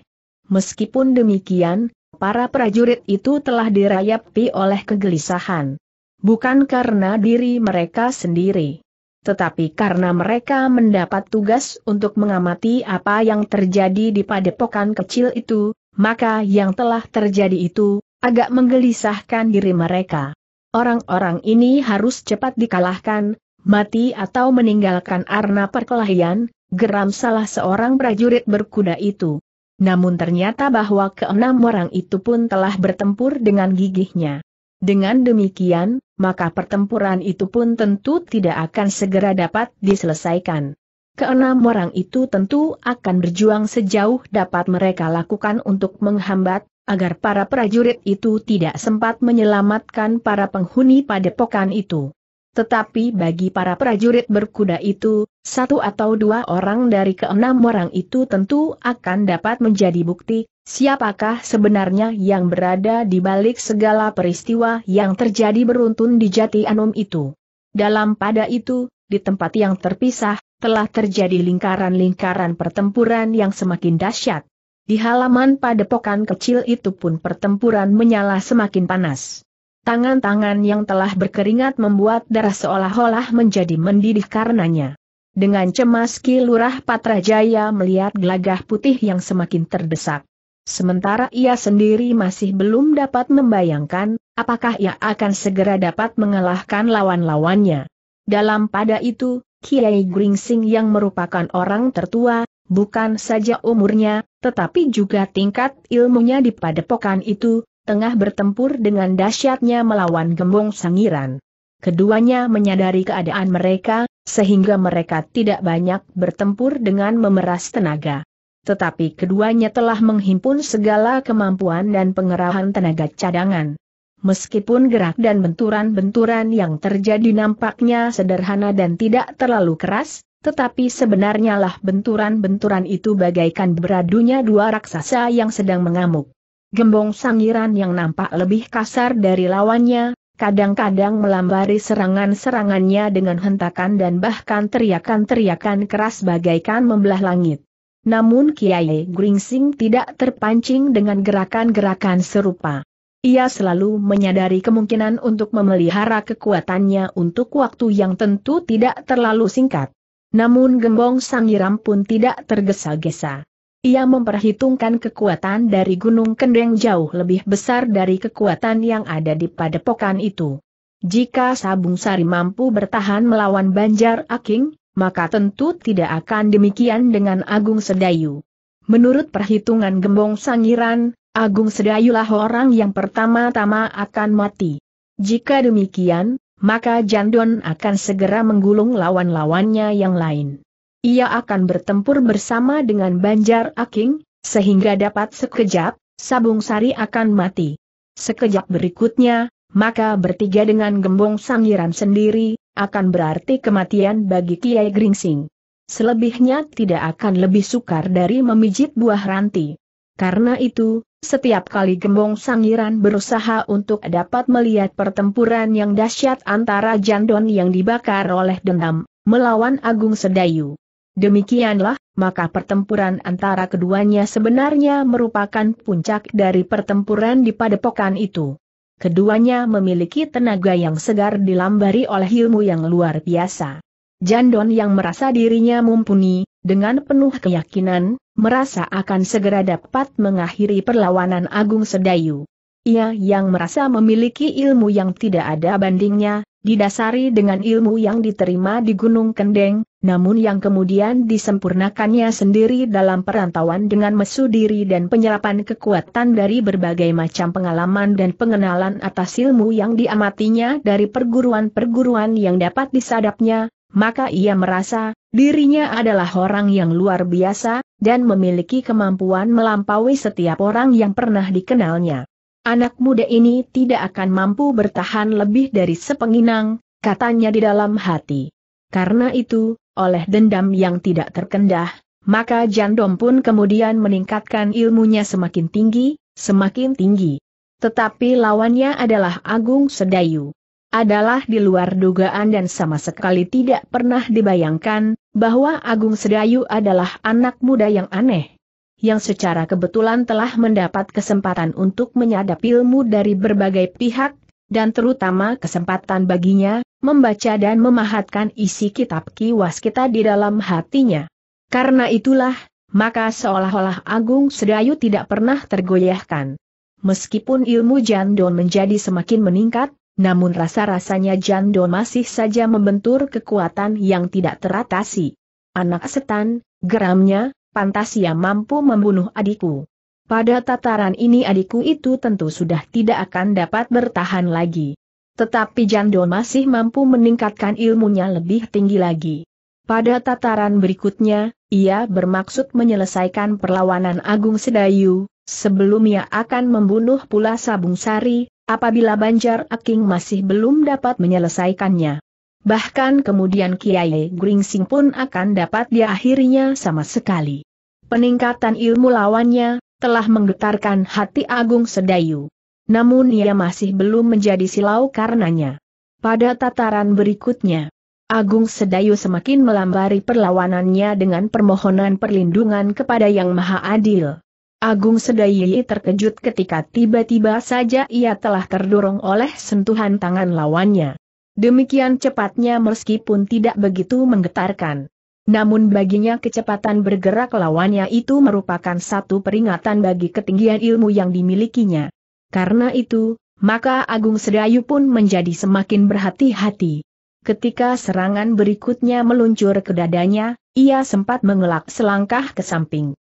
Meskipun demikian, para prajurit itu telah dirayapi oleh kegelisahan. Bukan karena diri mereka sendiri. Tetapi karena mereka mendapat tugas untuk mengamati apa yang terjadi di padepokan kecil itu, maka yang telah terjadi itu agak menggelisahkan diri mereka. Orang-orang ini harus cepat dikalahkan, mati atau meninggalkan arna perkelahian, geram salah seorang prajurit berkuda itu. Namun ternyata bahwa keenam orang itu pun telah bertempur dengan gigihnya. Dengan demikian, maka pertempuran itu pun tentu tidak akan segera dapat diselesaikan. Keenam orang itu tentu akan berjuang sejauh dapat mereka lakukan untuk menghambat, agar para prajurit itu tidak sempat menyelamatkan para penghuni padepokan itu. Tetapi bagi para prajurit berkuda itu, satu atau dua orang dari keenam orang itu tentu akan dapat menjadi bukti, siapakah sebenarnya yang berada di balik segala peristiwa yang terjadi beruntun di Jati Anum itu. Dalam pada itu, di tempat yang terpisah, telah terjadi lingkaran-lingkaran pertempuran yang semakin dahsyat. Di halaman padepokan kecil itu pun pertempuran menyala semakin panas. Tangan-tangan yang telah berkeringat membuat darah seolah-olah menjadi mendidih karenanya. Dengan cemas Ki Lurah Patrajaya melihat gelagah putih yang semakin terdesak. Sementara ia sendiri masih belum dapat membayangkan, apakah ia akan segera dapat mengalahkan lawan-lawannya. Dalam pada itu, Kiai Gringsing yang merupakan orang tertua, bukan saja umurnya, tetapi juga tingkat ilmunya di padepokan itu, tengah bertempur dengan dahsyatnya melawan gembong sangiran. Keduanya menyadari keadaan mereka, sehingga mereka tidak banyak bertempur dengan memeras tenaga tetapi keduanya telah menghimpun segala kemampuan dan pengerahan tenaga cadangan meskipun gerak dan benturan-benturan yang terjadi nampaknya sederhana dan tidak terlalu keras, tetapi sebenarnya lah benturan-benturan itu bagaikan beradunya dua raksasa yang sedang mengamuk. Gembong sangiran yang nampak lebih kasar dari lawannya, kadang-kadang melambari serangan-serangannya dengan hentakan dan bahkan teriakan-teriakan keras bagaikan membelah langit. Namun Kiai Gringsing tidak terpancing dengan gerakan-gerakan serupa. Ia selalu menyadari kemungkinan untuk memelihara kekuatannya untuk waktu yang tentu tidak terlalu singkat. Namun Gembong Sangiram pun tidak tergesa-gesa. Ia memperhitungkan kekuatan dari Gunung Kendeng jauh lebih besar dari kekuatan yang ada di padepokan itu. Jika Sabung Sari mampu bertahan melawan Banjar Aking, maka tentu tidak akan demikian dengan Agung Sedayu. Menurut perhitungan Gembong Sangiran, Agung Sedayulah orang yang pertama-tama akan mati. Jika demikian, maka Jandon akan segera menggulung lawan-lawannya yang lain. Ia akan bertempur bersama dengan Banjar Aking, sehingga dapat sekejap, Sabung Sari akan mati. Sekejap berikutnya, maka bertiga dengan gembong sangiran sendiri, akan berarti kematian bagi Kiai Gringsing. Selebihnya tidak akan lebih sukar dari memijit buah ranti. Karena itu, setiap kali Gembong Sangiran berusaha untuk dapat melihat pertempuran yang dahsyat antara Jandon yang dibakar oleh dendam, melawan Agung Sedayu. Demikianlah, maka pertempuran antara keduanya sebenarnya merupakan puncak dari pertempuran di padepokan itu. Keduanya memiliki tenaga yang segar dilambari oleh ilmu yang luar biasa. Jandon yang merasa dirinya mumpuni, dengan penuh keyakinan, merasa akan segera dapat mengakhiri perlawanan Agung Sedayu. Ia yang merasa memiliki ilmu yang tidak ada bandingnya, didasari dengan ilmu yang diterima di Gunung Kendeng, namun yang kemudian disempurnakannya sendiri dalam perantauan dengan mesu diri dan penyerapan kekuatan dari berbagai macam pengalaman dan pengenalan atas ilmu yang diamatinya dari perguruan-perguruan yang dapat disadapnya, maka ia merasa, Dirinya adalah orang yang luar biasa, dan memiliki kemampuan melampaui setiap orang yang pernah dikenalnya. Anak muda ini tidak akan mampu bertahan lebih dari sepenginang, katanya di dalam hati. Karena itu, oleh dendam yang tidak terkendah, maka Jandom pun kemudian meningkatkan ilmunya semakin tinggi, semakin tinggi. Tetapi lawannya adalah Agung Sedayu adalah di luar dugaan dan sama sekali tidak pernah dibayangkan, bahwa Agung Sedayu adalah anak muda yang aneh. Yang secara kebetulan telah mendapat kesempatan untuk menyadap ilmu dari berbagai pihak, dan terutama kesempatan baginya, membaca dan memahatkan isi kitab kiwas kita di dalam hatinya. Karena itulah, maka seolah-olah Agung Sedayu tidak pernah tergoyahkan. Meskipun ilmu Jandon menjadi semakin meningkat, namun rasa-rasanya Jando masih saja membentur kekuatan yang tidak teratasi. Anak setan, geramnya, pantas ia mampu membunuh adikku. Pada tataran ini adikku itu tentu sudah tidak akan dapat bertahan lagi. Tetapi Jando masih mampu meningkatkan ilmunya lebih tinggi lagi. Pada tataran berikutnya, ia bermaksud menyelesaikan perlawanan Agung Sedayu, sebelum ia akan membunuh pula Sabung Sari, apabila Banjar Aking masih belum dapat menyelesaikannya. Bahkan kemudian Kiai Gringsing pun akan dapat diakhirinya sama sekali. Peningkatan ilmu lawannya telah menggetarkan hati Agung Sedayu. Namun ia masih belum menjadi silau karenanya. Pada tataran berikutnya, Agung Sedayu semakin melambari perlawanannya dengan permohonan perlindungan kepada Yang Maha Adil. Agung Sedayi terkejut ketika tiba-tiba saja ia telah terdorong oleh sentuhan tangan lawannya. Demikian cepatnya meskipun tidak begitu menggetarkan. Namun baginya kecepatan bergerak lawannya itu merupakan satu peringatan bagi ketinggian ilmu yang dimilikinya. Karena itu, maka Agung Sedayu pun menjadi semakin berhati-hati. Ketika serangan berikutnya meluncur ke dadanya, ia sempat mengelak selangkah ke samping.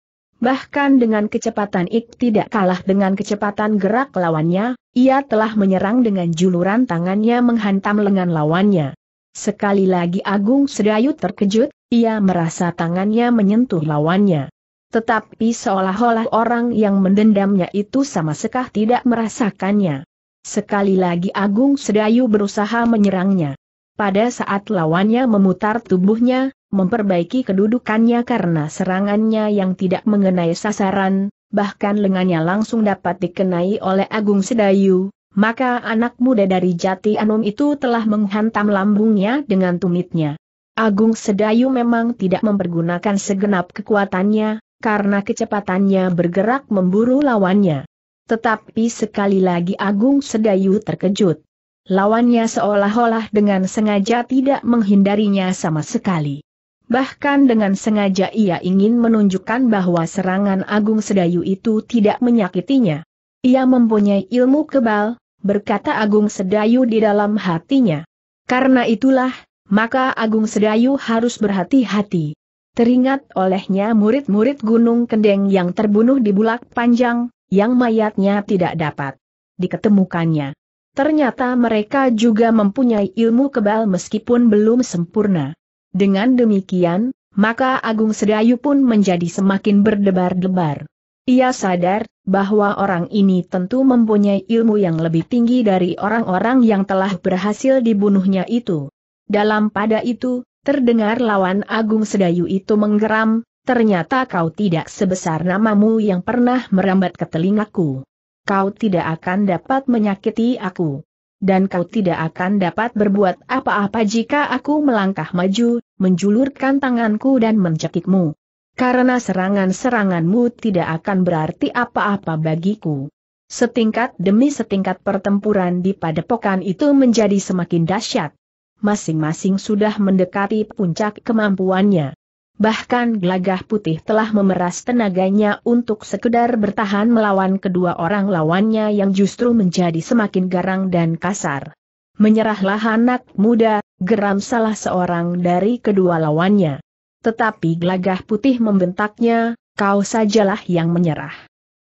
Bahkan dengan kecepatan Ik tidak kalah dengan kecepatan gerak lawannya, ia telah menyerang dengan juluran tangannya menghantam lengan lawannya. Sekali lagi Agung Sedayu terkejut, ia merasa tangannya menyentuh lawannya. Tetapi seolah-olah orang yang mendendamnya itu sama sekali tidak merasakannya. Sekali lagi Agung Sedayu berusaha menyerangnya. Pada saat lawannya memutar tubuhnya, memperbaiki kedudukannya karena serangannya yang tidak mengenai sasaran, bahkan lengannya langsung dapat dikenai oleh Agung Sedayu, maka anak muda dari Jati Anum itu telah menghantam lambungnya dengan tumitnya. Agung Sedayu memang tidak mempergunakan segenap kekuatannya, karena kecepatannya bergerak memburu lawannya. Tetapi sekali lagi Agung Sedayu terkejut. Lawannya seolah-olah dengan sengaja tidak menghindarinya sama sekali. Bahkan dengan sengaja ia ingin menunjukkan bahwa serangan Agung Sedayu itu tidak menyakitinya. Ia mempunyai ilmu kebal, berkata Agung Sedayu di dalam hatinya. Karena itulah, maka Agung Sedayu harus berhati-hati. Teringat olehnya murid-murid Gunung Kendeng yang terbunuh di Bulak Panjang, yang mayatnya tidak dapat diketemukannya. Ternyata mereka juga mempunyai ilmu kebal meskipun belum sempurna. Dengan demikian, maka Agung Sedayu pun menjadi semakin berdebar-debar. Ia sadar bahwa orang ini tentu mempunyai ilmu yang lebih tinggi dari orang-orang yang telah berhasil dibunuhnya itu. Dalam pada itu, terdengar lawan Agung Sedayu itu menggeram, ternyata kau tidak sebesar namamu yang pernah merambat ke telingaku. Kau tidak akan dapat menyakiti aku. Dan kau tidak akan dapat berbuat apa-apa jika aku melangkah maju, menjulurkan tanganku dan mencekikmu. Karena serangan-seranganmu tidak akan berarti apa-apa bagiku. Setingkat demi setingkat pertempuran di padepokan itu menjadi semakin dahsyat. Masing-masing sudah mendekati puncak kemampuannya. Bahkan gelagah putih telah memeras tenaganya untuk sekedar bertahan melawan kedua orang lawannya yang justru menjadi semakin garang dan kasar. Menyerahlah anak muda, geram salah seorang dari kedua lawannya. Tetapi gelagah putih membentaknya, kau sajalah yang menyerah.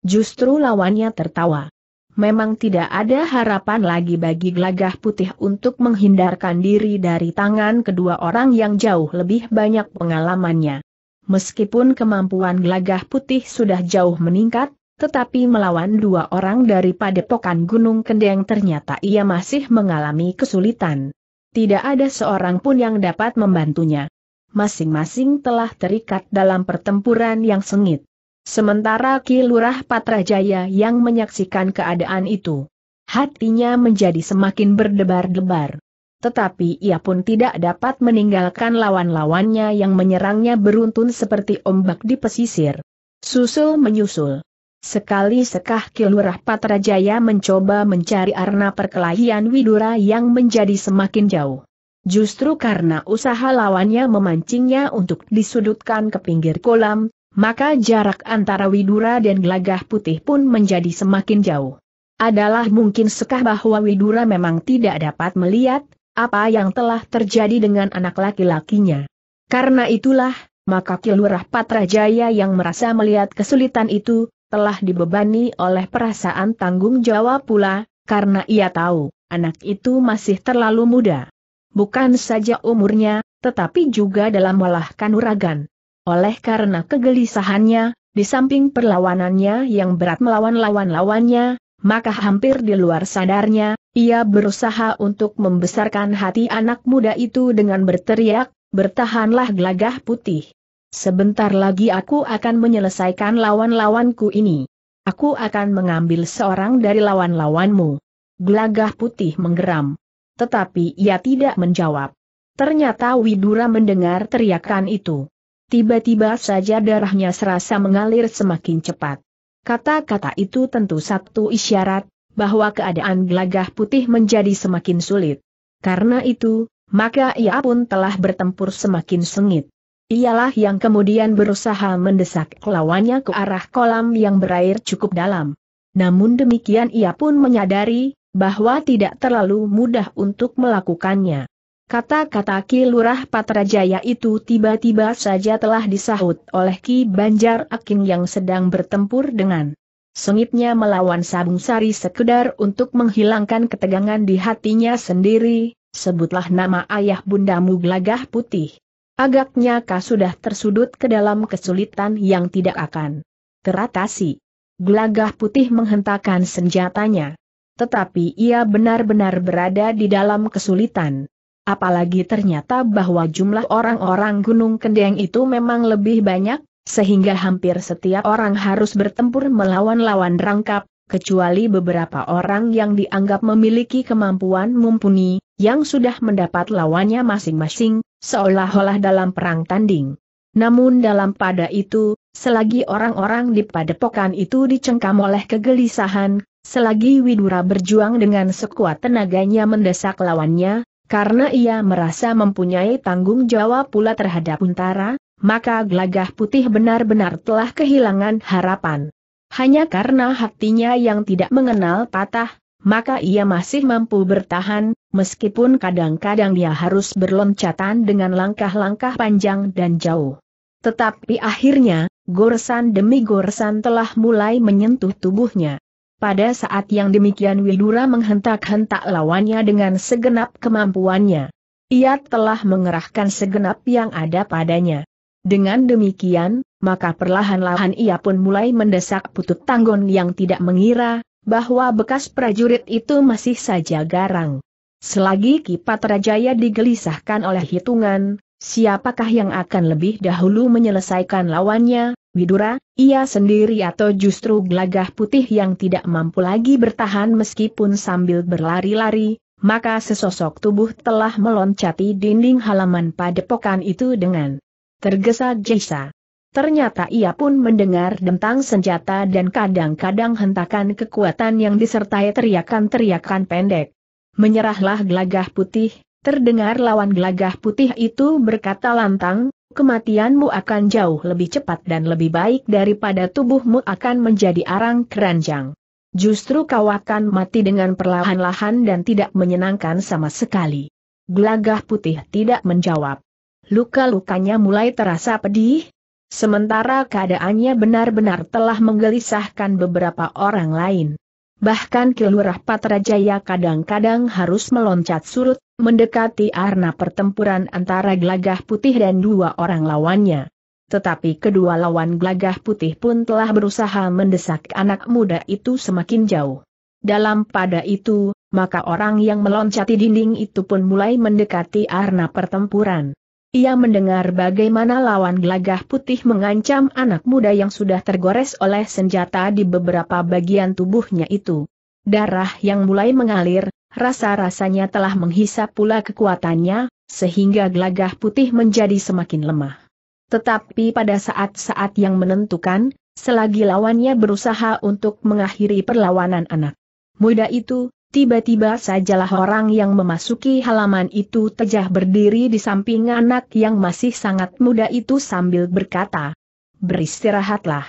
Justru lawannya tertawa. Memang tidak ada harapan lagi bagi gelagah putih untuk menghindarkan diri dari tangan kedua orang yang jauh lebih banyak pengalamannya. Meskipun kemampuan gelagah putih sudah jauh meningkat, tetapi melawan dua orang dari padepokan Gunung Kendeng ternyata ia masih mengalami kesulitan. Tidak ada seorang pun yang dapat membantunya. Masing-masing telah terikat dalam pertempuran yang sengit. Sementara Ki Lurah Patrajaya yang menyaksikan keadaan itu, hatinya menjadi semakin berdebar-debar. Tetapi ia pun tidak dapat meninggalkan lawan-lawannya yang menyerangnya beruntun seperti ombak di pesisir. Susul menyusul. Sekali sekah Kilurah Patrajaya mencoba mencari arna perkelahian Widura yang menjadi semakin jauh. Justru karena usaha lawannya memancingnya untuk disudutkan ke pinggir kolam, maka jarak antara Widura dan Gelagah Putih pun menjadi semakin jauh. Adalah mungkin sekah bahwa Widura memang tidak dapat melihat apa yang telah terjadi dengan anak laki-lakinya. Karena itulah, maka Kilurah Patrajaya yang merasa melihat kesulitan itu, telah dibebani oleh perasaan tanggung jawab pula, karena ia tahu, anak itu masih terlalu muda. Bukan saja umurnya, tetapi juga dalam olah kanuragan. Oleh karena kegelisahannya, di samping perlawanannya yang berat melawan lawan-lawannya, maka hampir di luar sadarnya, ia berusaha untuk membesarkan hati anak muda itu dengan berteriak, bertahanlah gelagah putih. Sebentar lagi aku akan menyelesaikan lawan-lawanku ini. Aku akan mengambil seorang dari lawan-lawanmu. Gelagah putih menggeram. Tetapi ia tidak menjawab. Ternyata Widura mendengar teriakan itu. Tiba-tiba saja darahnya serasa mengalir semakin cepat. Kata-kata itu tentu satu isyarat, bahwa keadaan gelagah putih menjadi semakin sulit. Karena itu, maka ia pun telah bertempur semakin sengit. Ialah yang kemudian berusaha mendesak lawannya ke arah kolam yang berair cukup dalam. Namun demikian ia pun menyadari, bahwa tidak terlalu mudah untuk melakukannya. Kata-kata Ki Lurah Patrajaya itu tiba-tiba saja telah disahut oleh Ki Banjar Aking yang sedang bertempur dengan sengitnya melawan Sabung Sari sekedar untuk menghilangkan ketegangan di hatinya sendiri, sebutlah nama ayah bundamu Glagah putih. Agaknya kau sudah tersudut ke dalam kesulitan yang tidak akan teratasi. Gelagah putih menghentakkan senjatanya. Tetapi ia benar-benar berada di dalam kesulitan. Apalagi ternyata bahwa jumlah orang-orang Gunung Kendeng itu memang lebih banyak, sehingga hampir setiap orang harus bertempur melawan lawan rangkap, kecuali beberapa orang yang dianggap memiliki kemampuan mumpuni, yang sudah mendapat lawannya masing-masing, seolah-olah dalam perang tanding. Namun dalam pada itu, selagi orang-orang di padepokan itu dicengkam oleh kegelisahan, selagi Widura berjuang dengan sekuat tenaganya mendesak lawannya, karena ia merasa mempunyai tanggung jawab pula terhadap Untara, maka gelagah putih benar-benar telah kehilangan harapan. Hanya karena hatinya yang tidak mengenal patah, maka ia masih mampu bertahan, meskipun kadang-kadang dia harus berloncatan dengan langkah-langkah panjang dan jauh. Tetapi akhirnya, goresan demi goresan telah mulai menyentuh tubuhnya. Pada saat yang demikian Widura menghentak-hentak lawannya dengan segenap kemampuannya. Ia telah mengerahkan segenap yang ada padanya. Dengan demikian, maka perlahan-lahan ia pun mulai mendesak putut tanggon yang tidak mengira, bahwa bekas prajurit itu masih saja garang. Selagi Kipat Rajaya digelisahkan oleh hitungan, siapakah yang akan lebih dahulu menyelesaikan lawannya, Widura, ia sendiri atau justru gelagah putih yang tidak mampu lagi bertahan meskipun sambil berlari-lari, maka sesosok tubuh telah meloncati dinding halaman padepokan itu dengan tergesa-gesa. Ternyata ia pun mendengar dentang senjata dan kadang-kadang hentakan kekuatan yang disertai teriakan-teriakan pendek menyerahlah gelagah putih, terdengar lawan gelagah putih itu berkata lantang, kematianmu akan jauh lebih cepat dan lebih baik daripada tubuhmu akan menjadi arang keranjang. Justru kau akan mati dengan perlahan-lahan dan tidak menyenangkan sama sekali. Gelagah putih tidak menjawab. Luka-lukanya mulai terasa pedih, sementara keadaannya benar-benar telah menggelisahkan beberapa orang lain. Bahkan Kilurah Patrajaya kadang-kadang harus meloncat surut, mendekati arna pertempuran antara Glagah putih dan dua orang lawannya. Tetapi kedua lawan Glagah putih pun telah berusaha mendesak anak muda itu semakin jauh. Dalam pada itu, maka orang yang meloncati dinding itu pun mulai mendekati arna pertempuran. Ia mendengar bagaimana lawan gelagah putih mengancam anak muda yang sudah tergores oleh senjata di beberapa bagian tubuhnya itu. Darah yang mulai mengalir, rasa-rasanya telah menghisap pula kekuatannya, sehingga gelagah putih menjadi semakin lemah. Tetapi pada saat-saat yang menentukan, selagi lawannya berusaha untuk mengakhiri perlawanan anak muda itu, Tiba-tiba sajalah orang yang memasuki halaman itu tejah berdiri di samping anak yang masih sangat muda itu sambil berkata, Beristirahatlah.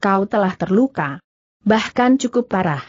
Kau telah terluka. Bahkan cukup parah.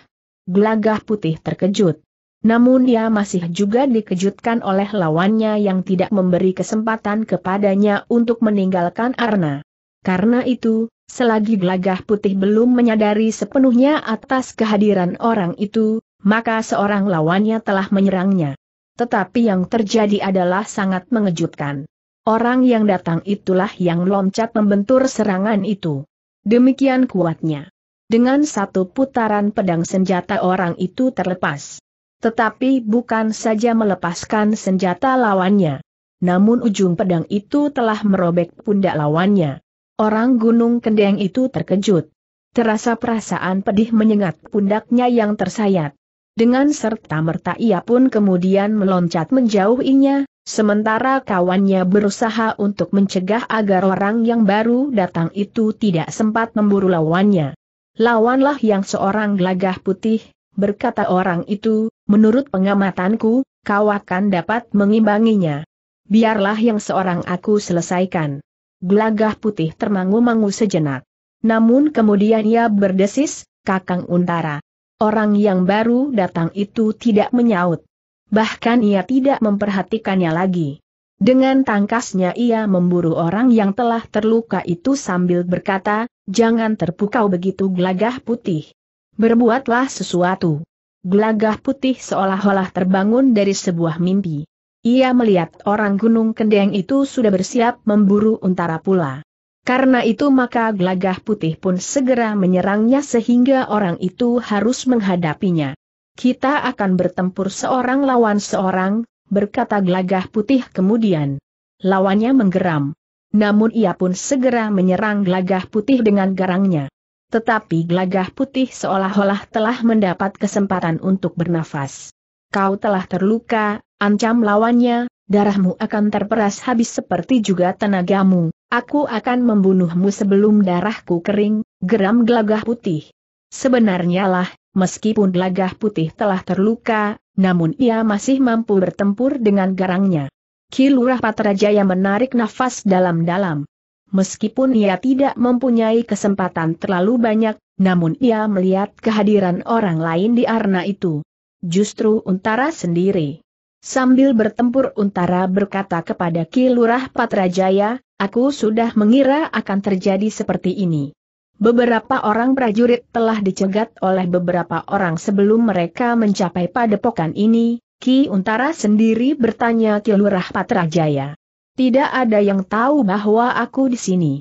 Gelagah putih terkejut. Namun dia masih juga dikejutkan oleh lawannya yang tidak memberi kesempatan kepadanya untuk meninggalkan Arna. Karena itu, selagi gelagah putih belum menyadari sepenuhnya atas kehadiran orang itu, maka seorang lawannya telah menyerangnya. Tetapi yang terjadi adalah sangat mengejutkan. Orang yang datang itulah yang loncat membentur serangan itu. Demikian kuatnya. Dengan satu putaran pedang senjata orang itu terlepas. Tetapi bukan saja melepaskan senjata lawannya. Namun ujung pedang itu telah merobek pundak lawannya. Orang gunung kendeng itu terkejut. Terasa perasaan pedih menyengat pundaknya yang tersayat. Dengan serta-merta ia pun kemudian meloncat menjauhinya, sementara kawannya berusaha untuk mencegah agar orang yang baru datang itu tidak sempat memburu lawannya. Lawanlah yang seorang gelagah putih, berkata orang itu, menurut pengamatanku, kau akan dapat mengimbanginya. Biarlah yang seorang aku selesaikan. Gelagah putih termangu-mangu sejenak. Namun kemudian ia berdesis, Kakang Untara, Orang yang baru datang itu tidak menyaut. Bahkan ia tidak memperhatikannya lagi. Dengan tangkasnya ia memburu orang yang telah terluka itu sambil berkata, jangan terpukau begitu gelagah putih. Berbuatlah sesuatu. Gelagah putih seolah-olah terbangun dari sebuah mimpi. Ia melihat orang gunung kendeng itu sudah bersiap memburu untara pula. Karena itu maka glagah putih pun segera menyerangnya sehingga orang itu harus menghadapinya. Kita akan bertempur seorang lawan seorang, berkata glagah putih kemudian. Lawannya menggeram. Namun ia pun segera menyerang glagah putih dengan garangnya. Tetapi glagah putih seolah-olah telah mendapat kesempatan untuk bernafas. Kau telah terluka, ancam lawannya, darahmu akan terperas habis seperti juga tenagamu. Aku akan membunuhmu sebelum darahku kering, geram gelagah putih. Sebenarnya lah, meskipun gelagah putih telah terluka, namun ia masih mampu bertempur dengan garangnya. Kilurah Patrajaya menarik nafas dalam-dalam. Meskipun ia tidak mempunyai kesempatan terlalu banyak, namun ia melihat kehadiran orang lain di arna itu. Justru Untara sendiri. Sambil bertempur Untara berkata kepada Kilurah Patrajaya, Aku sudah mengira akan terjadi seperti ini. Beberapa orang prajurit telah dicegat oleh beberapa orang sebelum mereka mencapai padepokan ini, Ki Untara sendiri bertanya Ki Lurah Patrajaya. Tidak ada yang tahu bahwa aku di sini.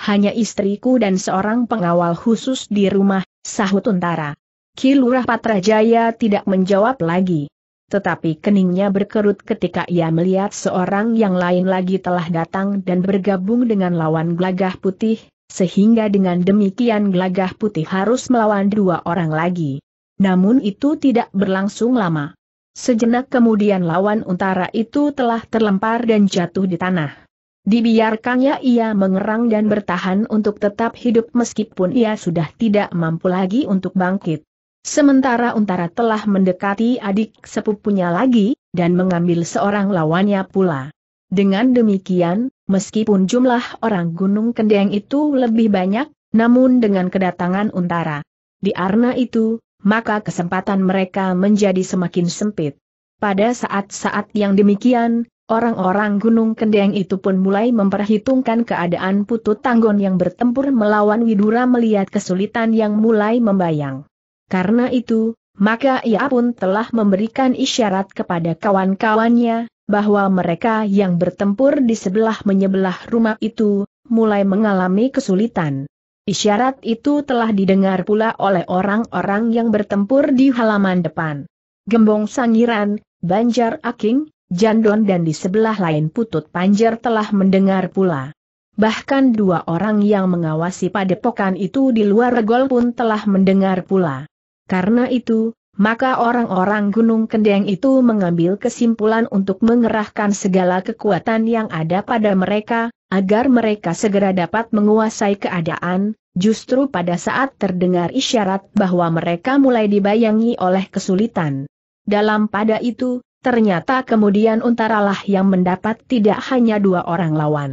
Hanya istriku dan seorang pengawal khusus di rumah, sahut Untara. Ki Lurah Patrajaya tidak menjawab lagi tetapi keningnya berkerut ketika ia melihat seorang yang lain lagi telah datang dan bergabung dengan lawan gelagah putih, sehingga dengan demikian gelagah putih harus melawan dua orang lagi. Namun itu tidak berlangsung lama. Sejenak kemudian lawan utara itu telah terlempar dan jatuh di tanah. Dibiarkannya ia mengerang dan bertahan untuk tetap hidup meskipun ia sudah tidak mampu lagi untuk bangkit. Sementara Untara telah mendekati adik sepupunya lagi, dan mengambil seorang lawannya pula. Dengan demikian, meskipun jumlah orang Gunung Kendeng itu lebih banyak, namun dengan kedatangan Untara di Arna itu, maka kesempatan mereka menjadi semakin sempit. Pada saat-saat yang demikian, Orang-orang Gunung Kendeng itu pun mulai memperhitungkan keadaan Putu Tanggon yang bertempur melawan Widura melihat kesulitan yang mulai membayang. Karena itu, maka ia pun telah memberikan isyarat kepada kawan-kawannya, bahwa mereka yang bertempur di sebelah menyebelah rumah itu, mulai mengalami kesulitan. Isyarat itu telah didengar pula oleh orang-orang yang bertempur di halaman depan. Gembong Sangiran, Banjar Aking, Jandon dan di sebelah lain Putut Panjar telah mendengar pula. Bahkan dua orang yang mengawasi padepokan itu di luar regol pun telah mendengar pula. Karena itu, maka orang-orang Gunung Kendeng itu mengambil kesimpulan untuk mengerahkan segala kekuatan yang ada pada mereka, agar mereka segera dapat menguasai keadaan, justru pada saat terdengar isyarat bahwa mereka mulai dibayangi oleh kesulitan. Dalam pada itu, ternyata kemudian untaralah yang mendapat tidak hanya dua orang lawan.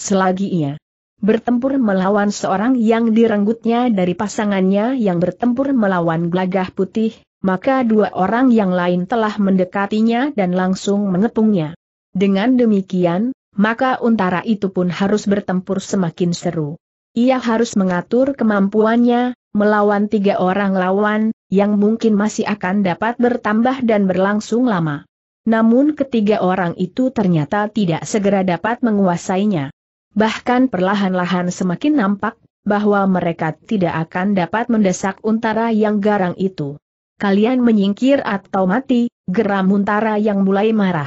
Selagi ia bertempur melawan seorang yang direnggutnya dari pasangannya yang bertempur melawan gelagah putih, maka dua orang yang lain telah mendekatinya dan langsung mengepungnya. Dengan demikian, maka untara itu pun harus bertempur semakin seru. Ia harus mengatur kemampuannya, melawan tiga orang lawan, yang mungkin masih akan dapat bertambah dan berlangsung lama. Namun ketiga orang itu ternyata tidak segera dapat menguasainya. Bahkan perlahan-lahan semakin nampak bahwa mereka tidak akan dapat mendesak untara yang garang itu. Kalian menyingkir atau mati, geram untara yang mulai marah.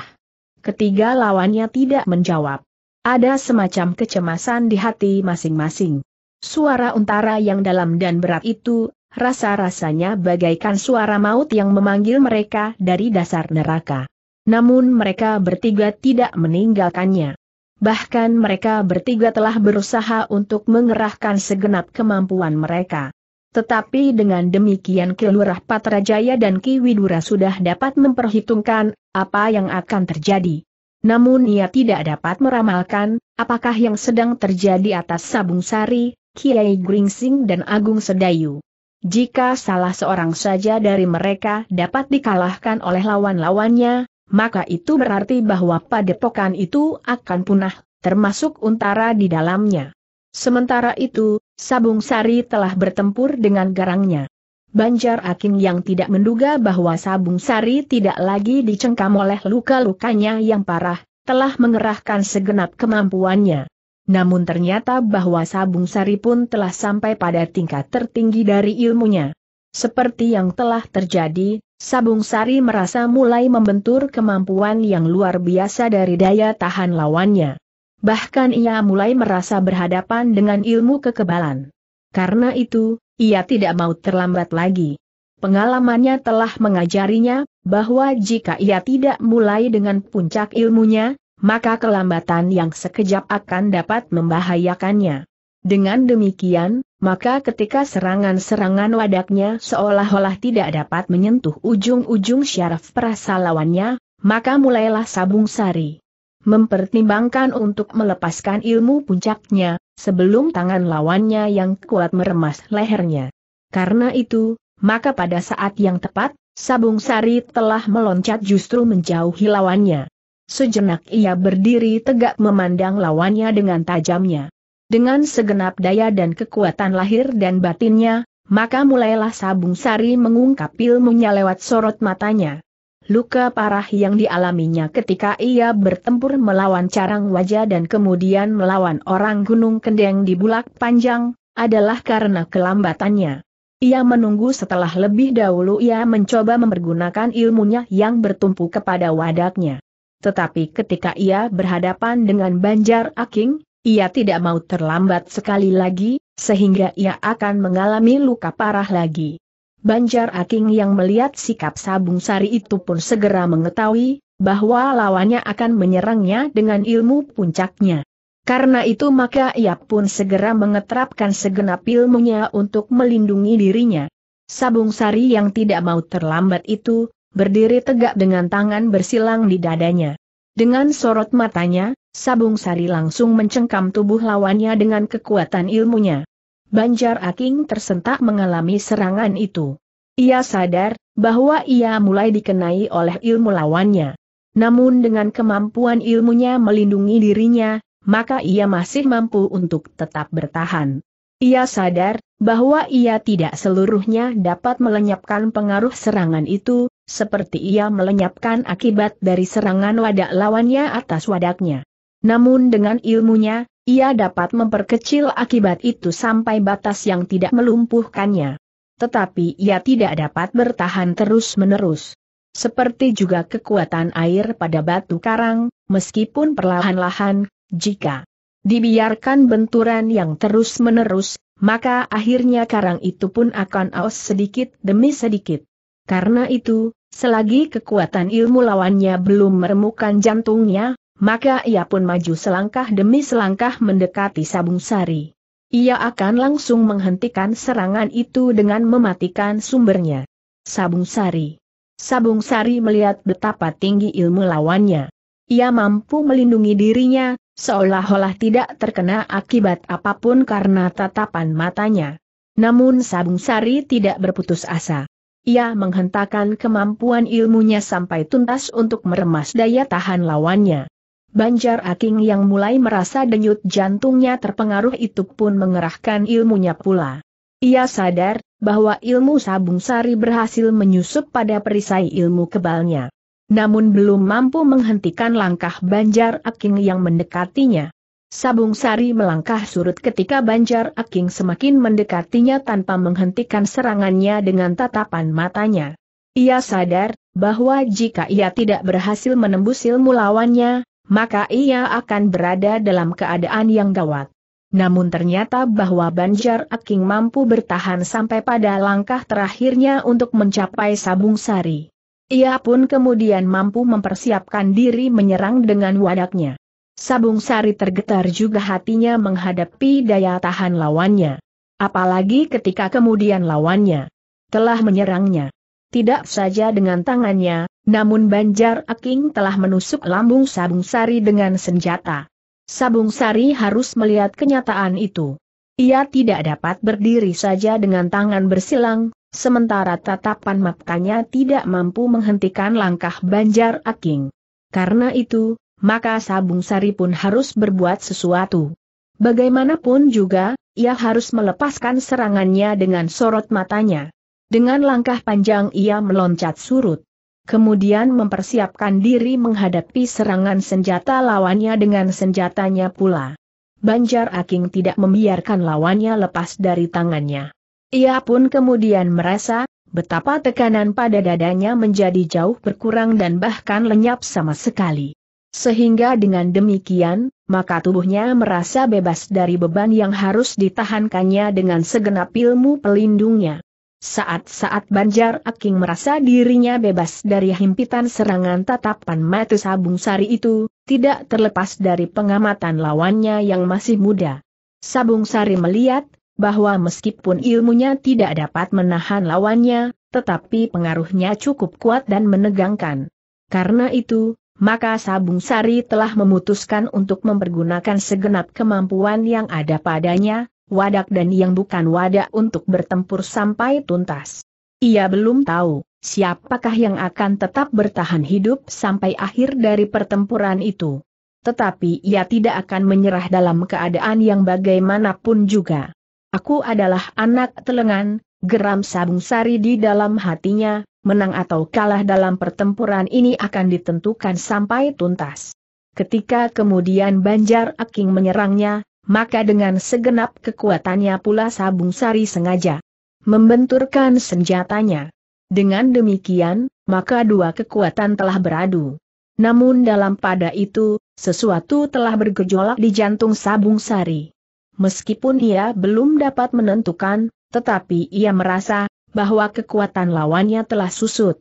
Ketiga lawannya tidak menjawab. Ada semacam kecemasan di hati masing-masing. Suara untara yang dalam dan berat itu, rasa-rasanya bagaikan suara maut yang memanggil mereka dari dasar neraka. Namun mereka bertiga tidak meninggalkannya bahkan mereka bertiga telah berusaha untuk mengerahkan segenap kemampuan mereka. Tetapi dengan demikian Ki Patrajaya dan Ki Widura sudah dapat memperhitungkan apa yang akan terjadi. Namun ia tidak dapat meramalkan apakah yang sedang terjadi atas Sabung Sari, Kiai Gringsing dan Agung Sedayu. Jika salah seorang saja dari mereka dapat dikalahkan oleh lawan-lawannya, maka itu berarti bahwa padepokan itu akan punah, termasuk untara di dalamnya. Sementara itu, Sabung Sari telah bertempur dengan garangnya. Banjar Aking yang tidak menduga bahwa Sabung Sari tidak lagi dicengkam oleh luka-lukanya yang parah, telah mengerahkan segenap kemampuannya. Namun ternyata bahwa Sabung Sari pun telah sampai pada tingkat tertinggi dari ilmunya. Seperti yang telah terjadi, Sabung Sari merasa mulai membentur kemampuan yang luar biasa dari daya tahan lawannya. Bahkan ia mulai merasa berhadapan dengan ilmu kekebalan. Karena itu, ia tidak mau terlambat lagi. Pengalamannya telah mengajarinya bahwa jika ia tidak mulai dengan puncak ilmunya, maka kelambatan yang sekejap akan dapat membahayakannya. Dengan demikian, maka ketika serangan-serangan wadaknya seolah-olah tidak dapat menyentuh ujung-ujung syaraf perasa lawannya, maka mulailah Sabung Sari. Mempertimbangkan untuk melepaskan ilmu puncaknya, sebelum tangan lawannya yang kuat meremas lehernya. Karena itu, maka pada saat yang tepat, Sabung Sari telah meloncat justru menjauhi lawannya. Sejenak ia berdiri tegak memandang lawannya dengan tajamnya. Dengan segenap daya dan kekuatan lahir dan batinnya, maka mulailah Sabung Sari mengungkap ilmunya lewat sorot matanya. Luka parah yang dialaminya ketika ia bertempur melawan carang wajah dan kemudian melawan orang Gunung Kendeng di Bulak Panjang, adalah karena kelambatannya. Ia menunggu setelah lebih dahulu ia mencoba mempergunakan ilmunya yang bertumpu kepada wadaknya. Tetapi ketika ia berhadapan dengan Banjar Aking, ia tidak mau terlambat sekali lagi, sehingga ia akan mengalami luka parah lagi. Banjar Aking yang melihat sikap Sabung Sari itu pun segera mengetahui, bahwa lawannya akan menyerangnya dengan ilmu puncaknya. Karena itu maka ia pun segera mengeterapkan segenap ilmunya untuk melindungi dirinya. Sabung Sari yang tidak mau terlambat itu, berdiri tegak dengan tangan bersilang di dadanya. Dengan sorot matanya, Sabung Sari langsung mencengkam tubuh lawannya dengan kekuatan ilmunya. Banjar Aking tersentak mengalami serangan itu. Ia sadar bahwa ia mulai dikenai oleh ilmu lawannya. Namun dengan kemampuan ilmunya melindungi dirinya, maka ia masih mampu untuk tetap bertahan. Ia sadar bahwa ia tidak seluruhnya dapat melenyapkan pengaruh serangan itu, seperti ia melenyapkan akibat dari serangan wadak lawannya atas wadaknya. Namun dengan ilmunya, ia dapat memperkecil akibat itu sampai batas yang tidak melumpuhkannya. Tetapi ia tidak dapat bertahan terus-menerus. Seperti juga kekuatan air pada batu karang, meskipun perlahan-lahan, jika dibiarkan benturan yang terus-menerus, maka akhirnya karang itu pun akan aus sedikit demi sedikit. Karena itu, selagi kekuatan ilmu lawannya belum meremukan jantungnya, maka ia pun maju selangkah demi selangkah mendekati Sabung Sari. Ia akan langsung menghentikan serangan itu dengan mematikan sumbernya. Sabung Sari. Sabung Sari melihat betapa tinggi ilmu lawannya. Ia mampu melindungi dirinya, seolah-olah tidak terkena akibat apapun karena tatapan matanya. Namun Sabung Sari tidak berputus asa. Ia menghentakkan kemampuan ilmunya sampai tuntas untuk meremas daya tahan lawannya. Banjar Aking yang mulai merasa denyut jantungnya terpengaruh itu pun mengerahkan ilmunya pula. Ia sadar bahwa ilmu sabung sari berhasil menyusup pada perisai ilmu kebalnya. Namun belum mampu menghentikan langkah Banjar Aking yang mendekatinya. Sabung Sari melangkah surut ketika Banjar Aking semakin mendekatinya tanpa menghentikan serangannya dengan tatapan matanya. Ia sadar, bahwa jika ia tidak berhasil menembus ilmu lawannya, maka ia akan berada dalam keadaan yang gawat. Namun ternyata bahwa Banjar Aking mampu bertahan sampai pada langkah terakhirnya untuk mencapai Sabung Sari. Ia pun kemudian mampu mempersiapkan diri menyerang dengan wadaknya. Sabung Sari tergetar juga hatinya menghadapi daya tahan lawannya. Apalagi ketika kemudian lawannya telah menyerangnya. Tidak saja dengan tangannya, namun Banjar Aking telah menusuk lambung Sabung Sari dengan senjata. Sabung Sari harus melihat kenyataan itu. Ia tidak dapat berdiri saja dengan tangan bersilang, sementara tatapan matanya tidak mampu menghentikan langkah Banjar Aking. Karena itu, maka Sabung Sari pun harus berbuat sesuatu. Bagaimanapun juga, ia harus melepaskan serangannya dengan sorot matanya. Dengan langkah panjang ia meloncat surut. Kemudian mempersiapkan diri menghadapi serangan senjata lawannya dengan senjatanya pula. Banjar Aking tidak membiarkan lawannya lepas dari tangannya. Ia pun kemudian merasa, betapa tekanan pada dadanya menjadi jauh berkurang dan bahkan lenyap sama sekali. Sehingga dengan demikian, maka tubuhnya merasa bebas dari beban yang harus ditahankannya dengan segenap ilmu pelindungnya. Saat-saat Banjar Aking merasa dirinya bebas dari himpitan serangan tatapan mata sabung sari itu, tidak terlepas dari pengamatan lawannya yang masih muda. Sabung sari melihat, bahwa meskipun ilmunya tidak dapat menahan lawannya, tetapi pengaruhnya cukup kuat dan menegangkan. Karena itu, maka Sabung Sari telah memutuskan untuk mempergunakan segenap kemampuan yang ada padanya, wadak dan yang bukan wadak untuk bertempur sampai tuntas. Ia belum tahu, siapakah yang akan tetap bertahan hidup sampai akhir dari pertempuran itu. Tetapi ia tidak akan menyerah dalam keadaan yang bagaimanapun juga. Aku adalah anak telengan, geram Sabung Sari di dalam hatinya, menang atau kalah dalam pertempuran ini akan ditentukan sampai tuntas. Ketika kemudian Banjar Aking menyerangnya, maka dengan segenap kekuatannya pula Sabung Sari sengaja membenturkan senjatanya. Dengan demikian, maka dua kekuatan telah beradu. Namun dalam pada itu, sesuatu telah bergejolak di jantung Sabung Sari. Meskipun ia belum dapat menentukan, tetapi ia merasa bahwa kekuatan lawannya telah susut.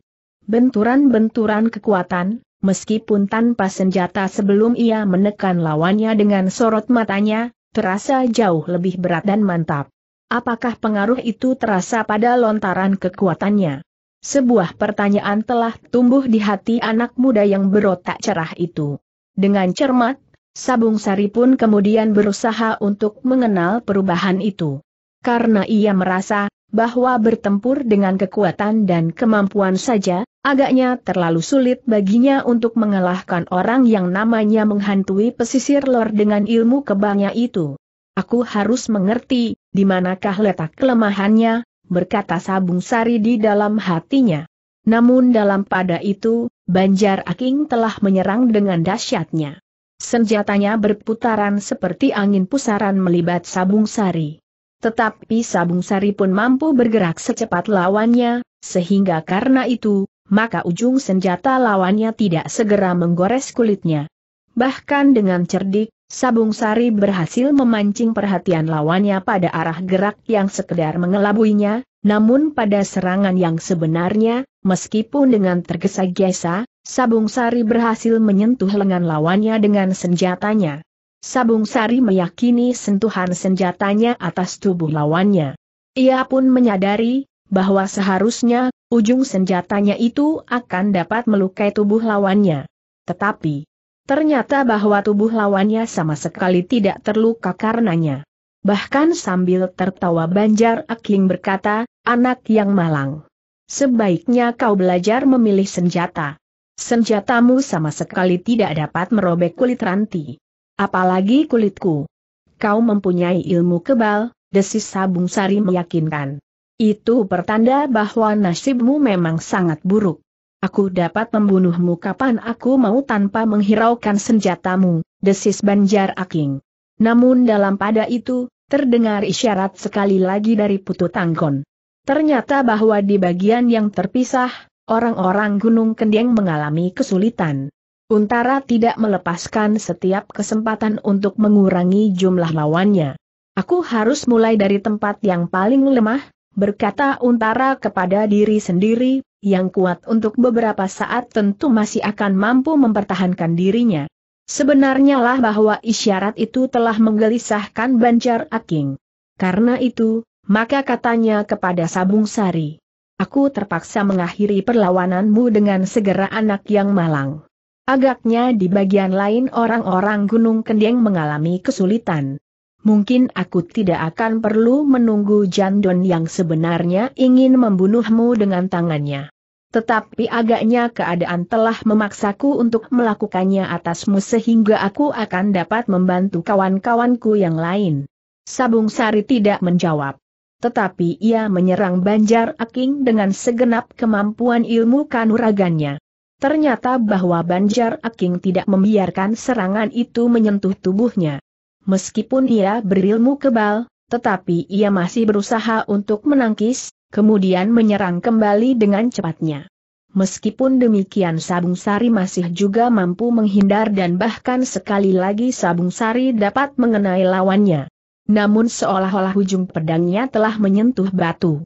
Benturan-benturan kekuatan, meskipun tanpa senjata sebelum ia menekan lawannya dengan sorot matanya, terasa jauh lebih berat dan mantap. Apakah pengaruh itu terasa pada lontaran kekuatannya? Sebuah pertanyaan telah tumbuh di hati anak muda yang berotak cerah itu. Dengan cermat, Sabung Sari pun kemudian berusaha untuk mengenal perubahan itu. Karena ia merasa, bahwa bertempur dengan kekuatan dan kemampuan saja, agaknya terlalu sulit baginya untuk mengalahkan orang yang namanya menghantui pesisir lor dengan ilmu kebangnya itu. Aku harus mengerti, di manakah letak kelemahannya, berkata Sabung Sari di dalam hatinya. Namun dalam pada itu, Banjar Aking telah menyerang dengan dahsyatnya. Senjatanya berputaran seperti angin pusaran melibat Sabung Sari. Tetapi Sabung Sari pun mampu bergerak secepat lawannya, sehingga karena itu, maka ujung senjata lawannya tidak segera menggores kulitnya. Bahkan dengan cerdik, Sabung Sari berhasil memancing perhatian lawannya pada arah gerak yang sekedar mengelabuinya, namun pada serangan yang sebenarnya, meskipun dengan tergesa-gesa, Sabung Sari berhasil menyentuh lengan lawannya dengan senjatanya. Sabung Sari meyakini sentuhan senjatanya atas tubuh lawannya. Ia pun menyadari, bahwa seharusnya, ujung senjatanya itu akan dapat melukai tubuh lawannya. Tetapi, ternyata bahwa tubuh lawannya sama sekali tidak terluka karenanya. Bahkan sambil tertawa Banjar Aking berkata, anak yang malang. Sebaiknya kau belajar memilih senjata. Senjatamu sama sekali tidak dapat merobek kulit ranti. Apalagi kulitku. Kau mempunyai ilmu kebal, desis Sabung Sari meyakinkan. Itu pertanda bahwa nasibmu memang sangat buruk. Aku dapat membunuhmu kapan aku mau tanpa menghiraukan senjatamu, desis Banjar Aking. Namun dalam pada itu, terdengar isyarat sekali lagi dari Putu Tangkon. Ternyata bahwa di bagian yang terpisah, orang-orang Gunung Kendeng mengalami kesulitan. Untara tidak melepaskan setiap kesempatan untuk mengurangi jumlah lawannya. Aku harus mulai dari tempat yang paling lemah, berkata Untara kepada diri sendiri, yang kuat untuk beberapa saat tentu masih akan mampu mempertahankan dirinya. Sebenarnya lah bahwa isyarat itu telah menggelisahkan Banjar Aking. Karena itu, maka katanya kepada Sabung Sari, Aku terpaksa mengakhiri perlawananmu dengan segera anak yang malang. Agaknya di bagian lain orang-orang Gunung Kendeng mengalami kesulitan. Mungkin aku tidak akan perlu menunggu Jandon yang sebenarnya ingin membunuhmu dengan tangannya. Tetapi agaknya keadaan telah memaksaku untuk melakukannya atasmu sehingga aku akan dapat membantu kawan-kawanku yang lain. Sabung Sari tidak menjawab. Tetapi ia menyerang Banjar Aking dengan segenap kemampuan ilmu kanuragannya. Ternyata bahwa Banjar Aking tidak membiarkan serangan itu menyentuh tubuhnya. Meskipun ia berilmu kebal, tetapi ia masih berusaha untuk menangkis, kemudian menyerang kembali dengan cepatnya. Meskipun demikian Sabung Sari masih juga mampu menghindar dan bahkan sekali lagi Sabung Sari dapat mengenai lawannya. Namun seolah-olah ujung pedangnya telah menyentuh batu.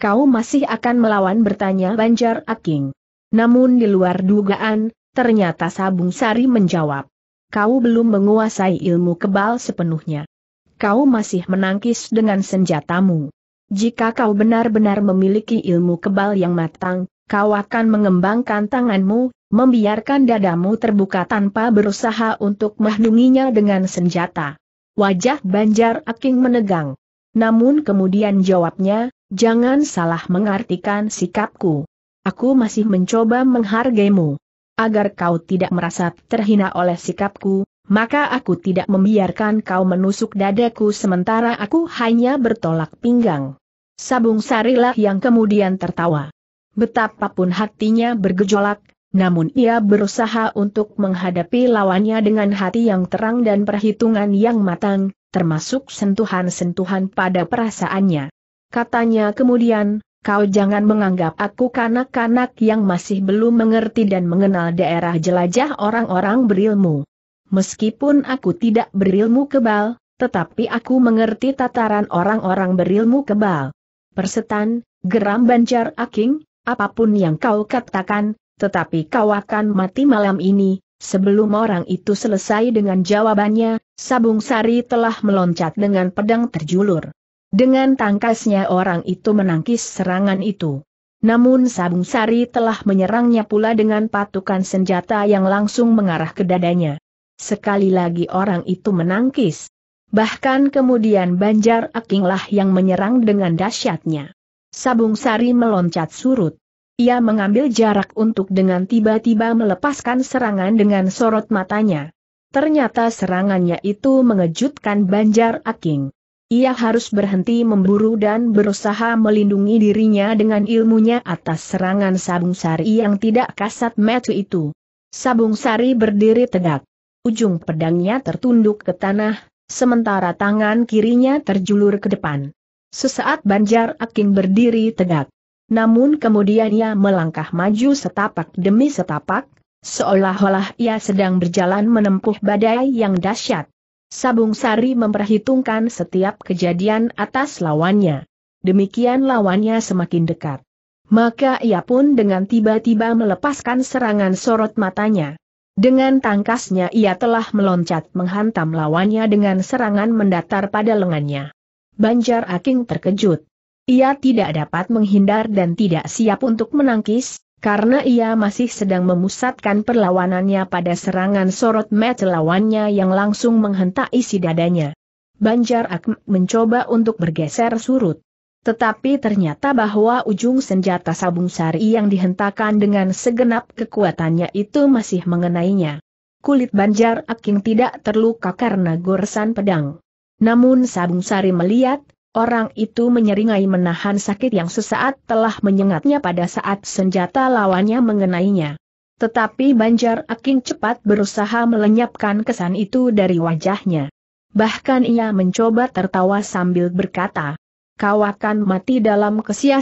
Kau masih akan melawan bertanya Banjar Aking. Namun di luar dugaan, ternyata Sabung Sari menjawab. Kau belum menguasai ilmu kebal sepenuhnya. Kau masih menangkis dengan senjatamu. Jika kau benar-benar memiliki ilmu kebal yang matang, kau akan mengembangkan tanganmu, membiarkan dadamu terbuka tanpa berusaha untuk mehendunginya dengan senjata. Wajah Banjar Aking menegang. Namun kemudian jawabnya, jangan salah mengartikan sikapku. Aku masih mencoba menghargaimu. Agar kau tidak merasa terhina oleh sikapku, maka aku tidak membiarkan kau menusuk dadaku sementara aku hanya bertolak pinggang. Sabung Sarilah yang kemudian tertawa. Betapapun hatinya bergejolak, namun ia berusaha untuk menghadapi lawannya dengan hati yang terang dan perhitungan yang matang, termasuk sentuhan-sentuhan pada perasaannya. Katanya kemudian, Kau jangan menganggap aku kanak-kanak yang masih belum mengerti dan mengenal daerah jelajah orang-orang berilmu. Meskipun aku tidak berilmu kebal, tetapi aku mengerti tataran orang-orang berilmu kebal. Persetan, geram banjar aking, apapun yang kau katakan, tetapi kau akan mati malam ini, Sebelum orang itu selesai dengan jawabannya, Sabung Sari telah meloncat dengan pedang terjulur. Dengan tangkasnya orang itu menangkis serangan itu. Namun Sabung Sari telah menyerangnya pula dengan patukan senjata yang langsung mengarah ke dadanya. Sekali lagi orang itu menangkis. Bahkan kemudian Banjar Akinglah yang menyerang dengan dahsyatnya. Sabung Sari meloncat surut. Ia mengambil jarak untuk dengan tiba-tiba melepaskan serangan dengan sorot matanya. Ternyata serangannya itu mengejutkan Banjar Aking. Ia harus berhenti memburu dan berusaha melindungi dirinya dengan ilmunya atas serangan Sabung Sari yang tidak kasat mata itu. Sabung Sari berdiri tegak. Ujung pedangnya tertunduk ke tanah, sementara tangan kirinya terjulur ke depan. Sesaat Banjar Aking berdiri tegak. Namun kemudian ia melangkah maju setapak demi setapak, seolah-olah ia sedang berjalan menempuh badai yang dahsyat. Sabung Sari memperhitungkan setiap kejadian atas lawannya. Demikian lawannya semakin dekat. Maka ia pun dengan tiba-tiba melepaskan serangan sorot matanya. Dengan tangkasnya ia telah meloncat menghantam lawannya dengan serangan mendatar pada lengannya. Banjar Aking terkejut. Ia tidak dapat menghindar dan tidak siap untuk menangkis, karena ia masih sedang memusatkan perlawanannya pada serangan sorot match lawannya yang langsung menghentak isi dadanya. Banjar Akm mencoba untuk bergeser surut. Tetapi ternyata bahwa ujung senjata sabung sari yang dihentakkan dengan segenap kekuatannya itu masih mengenainya. Kulit Banjar Aking tidak terluka karena goresan pedang. Namun sabung sari melihat, Orang itu menyeringai menahan sakit yang sesaat telah menyengatnya pada saat senjata lawannya mengenainya. Tetapi Banjar Aking cepat berusaha melenyapkan kesan itu dari wajahnya. Bahkan ia mencoba tertawa sambil berkata, kau akan mati dalam kesia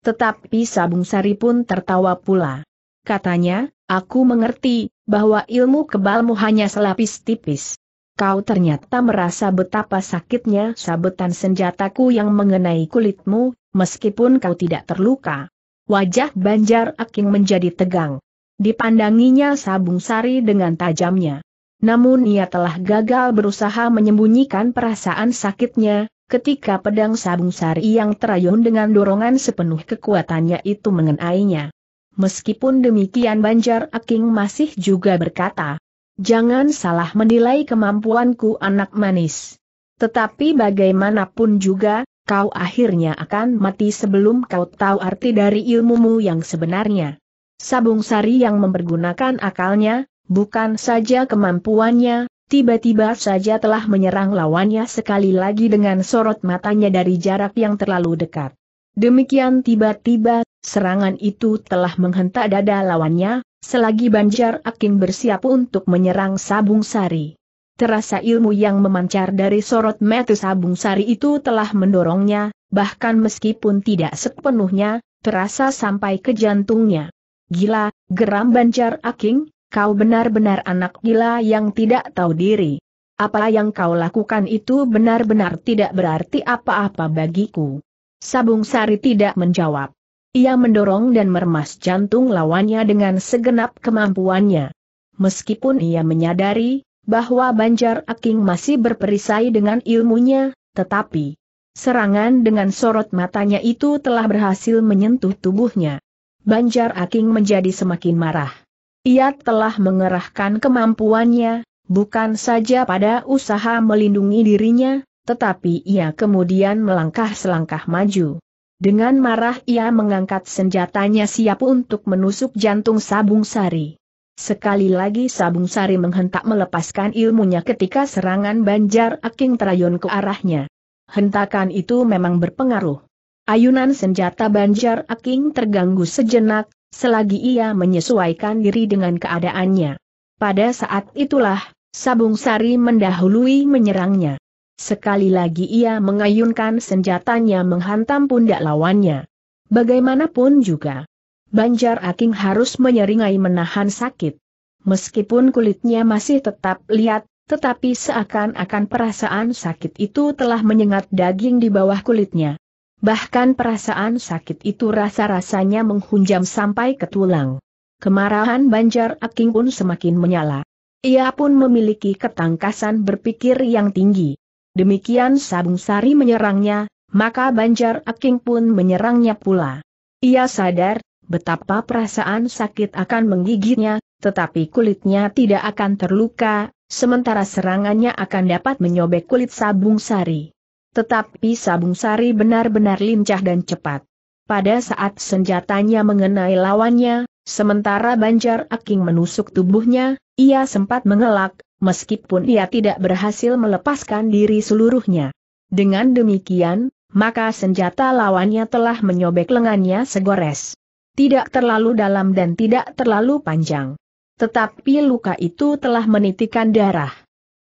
Tetapi Sabung Sari pun tertawa pula. Katanya, aku mengerti, bahwa ilmu kebalmu hanya selapis tipis kau ternyata merasa betapa sakitnya sabetan senjataku yang mengenai kulitmu, meskipun kau tidak terluka. Wajah Banjar Aking menjadi tegang. Dipandanginya Sabung Sari dengan tajamnya. Namun ia telah gagal berusaha menyembunyikan perasaan sakitnya, ketika pedang Sabung Sari yang terayun dengan dorongan sepenuh kekuatannya itu mengenainya. Meskipun demikian Banjar Aking masih juga berkata, Jangan salah menilai kemampuanku anak manis. Tetapi bagaimanapun juga, kau akhirnya akan mati sebelum kau tahu arti dari ilmumu yang sebenarnya. Sabung Sari yang mempergunakan akalnya, bukan saja kemampuannya, tiba-tiba saja telah menyerang lawannya sekali lagi dengan sorot matanya dari jarak yang terlalu dekat. Demikian tiba-tiba, serangan itu telah menghentak dada lawannya, Selagi Banjar Aking bersiap untuk menyerang Sabung Sari. Terasa ilmu yang memancar dari sorot mata Sabung Sari itu telah mendorongnya, bahkan meskipun tidak sepenuhnya, terasa sampai ke jantungnya. Gila, geram Banjar Aking, kau benar-benar anak gila yang tidak tahu diri. Apa yang kau lakukan itu benar-benar tidak berarti apa-apa bagiku. Sabung Sari tidak menjawab. Ia mendorong dan meremas jantung lawannya dengan segenap kemampuannya. Meskipun ia menyadari bahwa Banjar Aking masih berperisai dengan ilmunya, tetapi serangan dengan sorot matanya itu telah berhasil menyentuh tubuhnya. Banjar Aking menjadi semakin marah. Ia telah mengerahkan kemampuannya, bukan saja pada usaha melindungi dirinya, tetapi ia kemudian melangkah selangkah maju. Dengan marah ia mengangkat senjatanya siap untuk menusuk jantung Sabung Sari. Sekali lagi Sabung Sari menghentak melepaskan ilmunya ketika serangan Banjar Aking terayun ke arahnya. Hentakan itu memang berpengaruh. Ayunan senjata Banjar Aking terganggu sejenak, selagi ia menyesuaikan diri dengan keadaannya. Pada saat itulah, Sabung Sari mendahului menyerangnya. Sekali lagi ia mengayunkan senjatanya menghantam pundak lawannya. Bagaimanapun juga, Banjar Aking harus menyeringai menahan sakit. Meskipun kulitnya masih tetap liat, tetapi seakan-akan perasaan sakit itu telah menyengat daging di bawah kulitnya. Bahkan perasaan sakit itu rasa-rasanya menghunjam sampai ke tulang. Kemarahan Banjar Aking pun semakin menyala. Ia pun memiliki ketangkasan berpikir yang tinggi. Demikian Sabung Sari menyerangnya, maka Banjar Aking pun menyerangnya pula. Ia sadar, betapa perasaan sakit akan menggigitnya, tetapi kulitnya tidak akan terluka, sementara serangannya akan dapat menyobek kulit Sabung Sari. Tetapi Sabung Sari benar-benar lincah dan cepat. Pada saat senjatanya mengenai lawannya, sementara Banjar Aking menusuk tubuhnya, ia sempat mengelak, meskipun ia tidak berhasil melepaskan diri seluruhnya. Dengan demikian, maka senjata lawannya telah menyobek lengannya segores. Tidak terlalu dalam dan tidak terlalu panjang. Tetapi luka itu telah menitikan darah.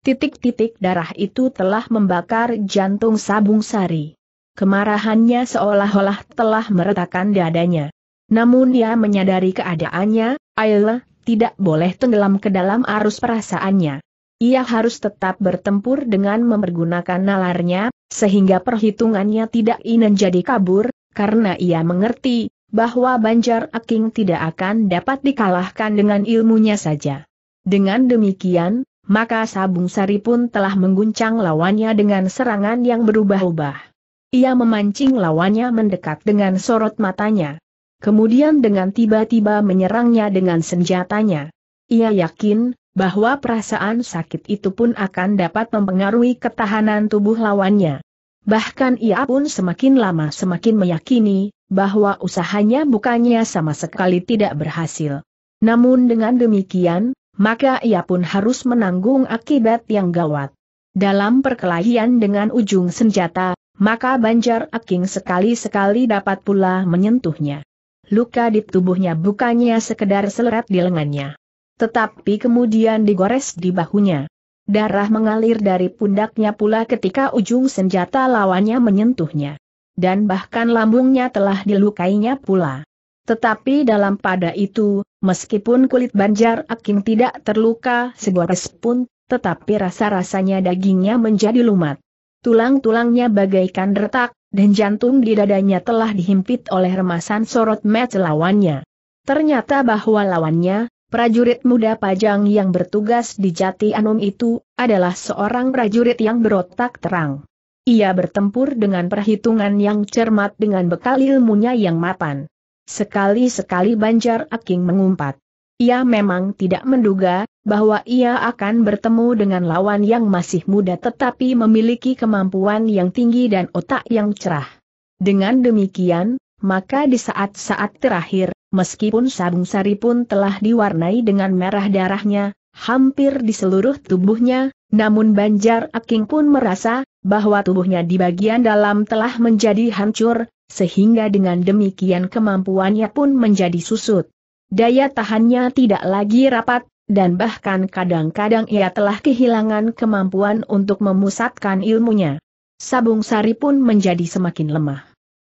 Titik-titik darah itu telah membakar jantung sabung sari. Kemarahannya seolah-olah telah meretakan dadanya. Namun ia menyadari keadaannya, Ayla, tidak boleh tenggelam ke dalam arus perasaannya. Ia harus tetap bertempur dengan mempergunakan nalarnya, sehingga perhitungannya tidak ingin jadi kabur, karena ia mengerti bahwa Banjar Aking tidak akan dapat dikalahkan dengan ilmunya saja. Dengan demikian, maka Sabung Sari pun telah mengguncang lawannya dengan serangan yang berubah-ubah. Ia memancing lawannya mendekat dengan sorot matanya. Kemudian dengan tiba-tiba menyerangnya dengan senjatanya. Ia yakin bahwa perasaan sakit itu pun akan dapat mempengaruhi ketahanan tubuh lawannya. Bahkan ia pun semakin lama semakin meyakini bahwa usahanya bukannya sama sekali tidak berhasil. Namun dengan demikian, maka ia pun harus menanggung akibat yang gawat. Dalam perkelahian dengan ujung senjata, maka Banjar Aking sekali-sekali dapat pula menyentuhnya. Luka di tubuhnya bukannya sekedar seleret di lengannya. Tetapi kemudian digores di bahunya. Darah mengalir dari pundaknya pula ketika ujung senjata lawannya menyentuhnya. Dan bahkan lambungnya telah dilukainya pula. Tetapi dalam pada itu, meskipun kulit banjar aking tidak terluka segores pun, tetapi rasa-rasanya dagingnya menjadi lumat. Tulang-tulangnya bagaikan retak, dan jantung di dadanya telah dihimpit oleh remasan sorot match lawannya. Ternyata bahwa lawannya, Prajurit muda pajang yang bertugas di Jati Anom itu, adalah seorang prajurit yang berotak terang. Ia bertempur dengan perhitungan yang cermat dengan bekal ilmunya yang mapan. Sekali-sekali Banjar Aking mengumpat. Ia memang tidak menduga, bahwa ia akan bertemu dengan lawan yang masih muda tetapi memiliki kemampuan yang tinggi dan otak yang cerah. Dengan demikian, maka di saat-saat terakhir, Meskipun sabung sari pun telah diwarnai dengan merah darahnya, hampir di seluruh tubuhnya, namun Banjar Aking pun merasa, bahwa tubuhnya di bagian dalam telah menjadi hancur, sehingga dengan demikian kemampuannya pun menjadi susut. Daya tahannya tidak lagi rapat, dan bahkan kadang-kadang ia telah kehilangan kemampuan untuk memusatkan ilmunya. Sabung sari pun menjadi semakin lemah.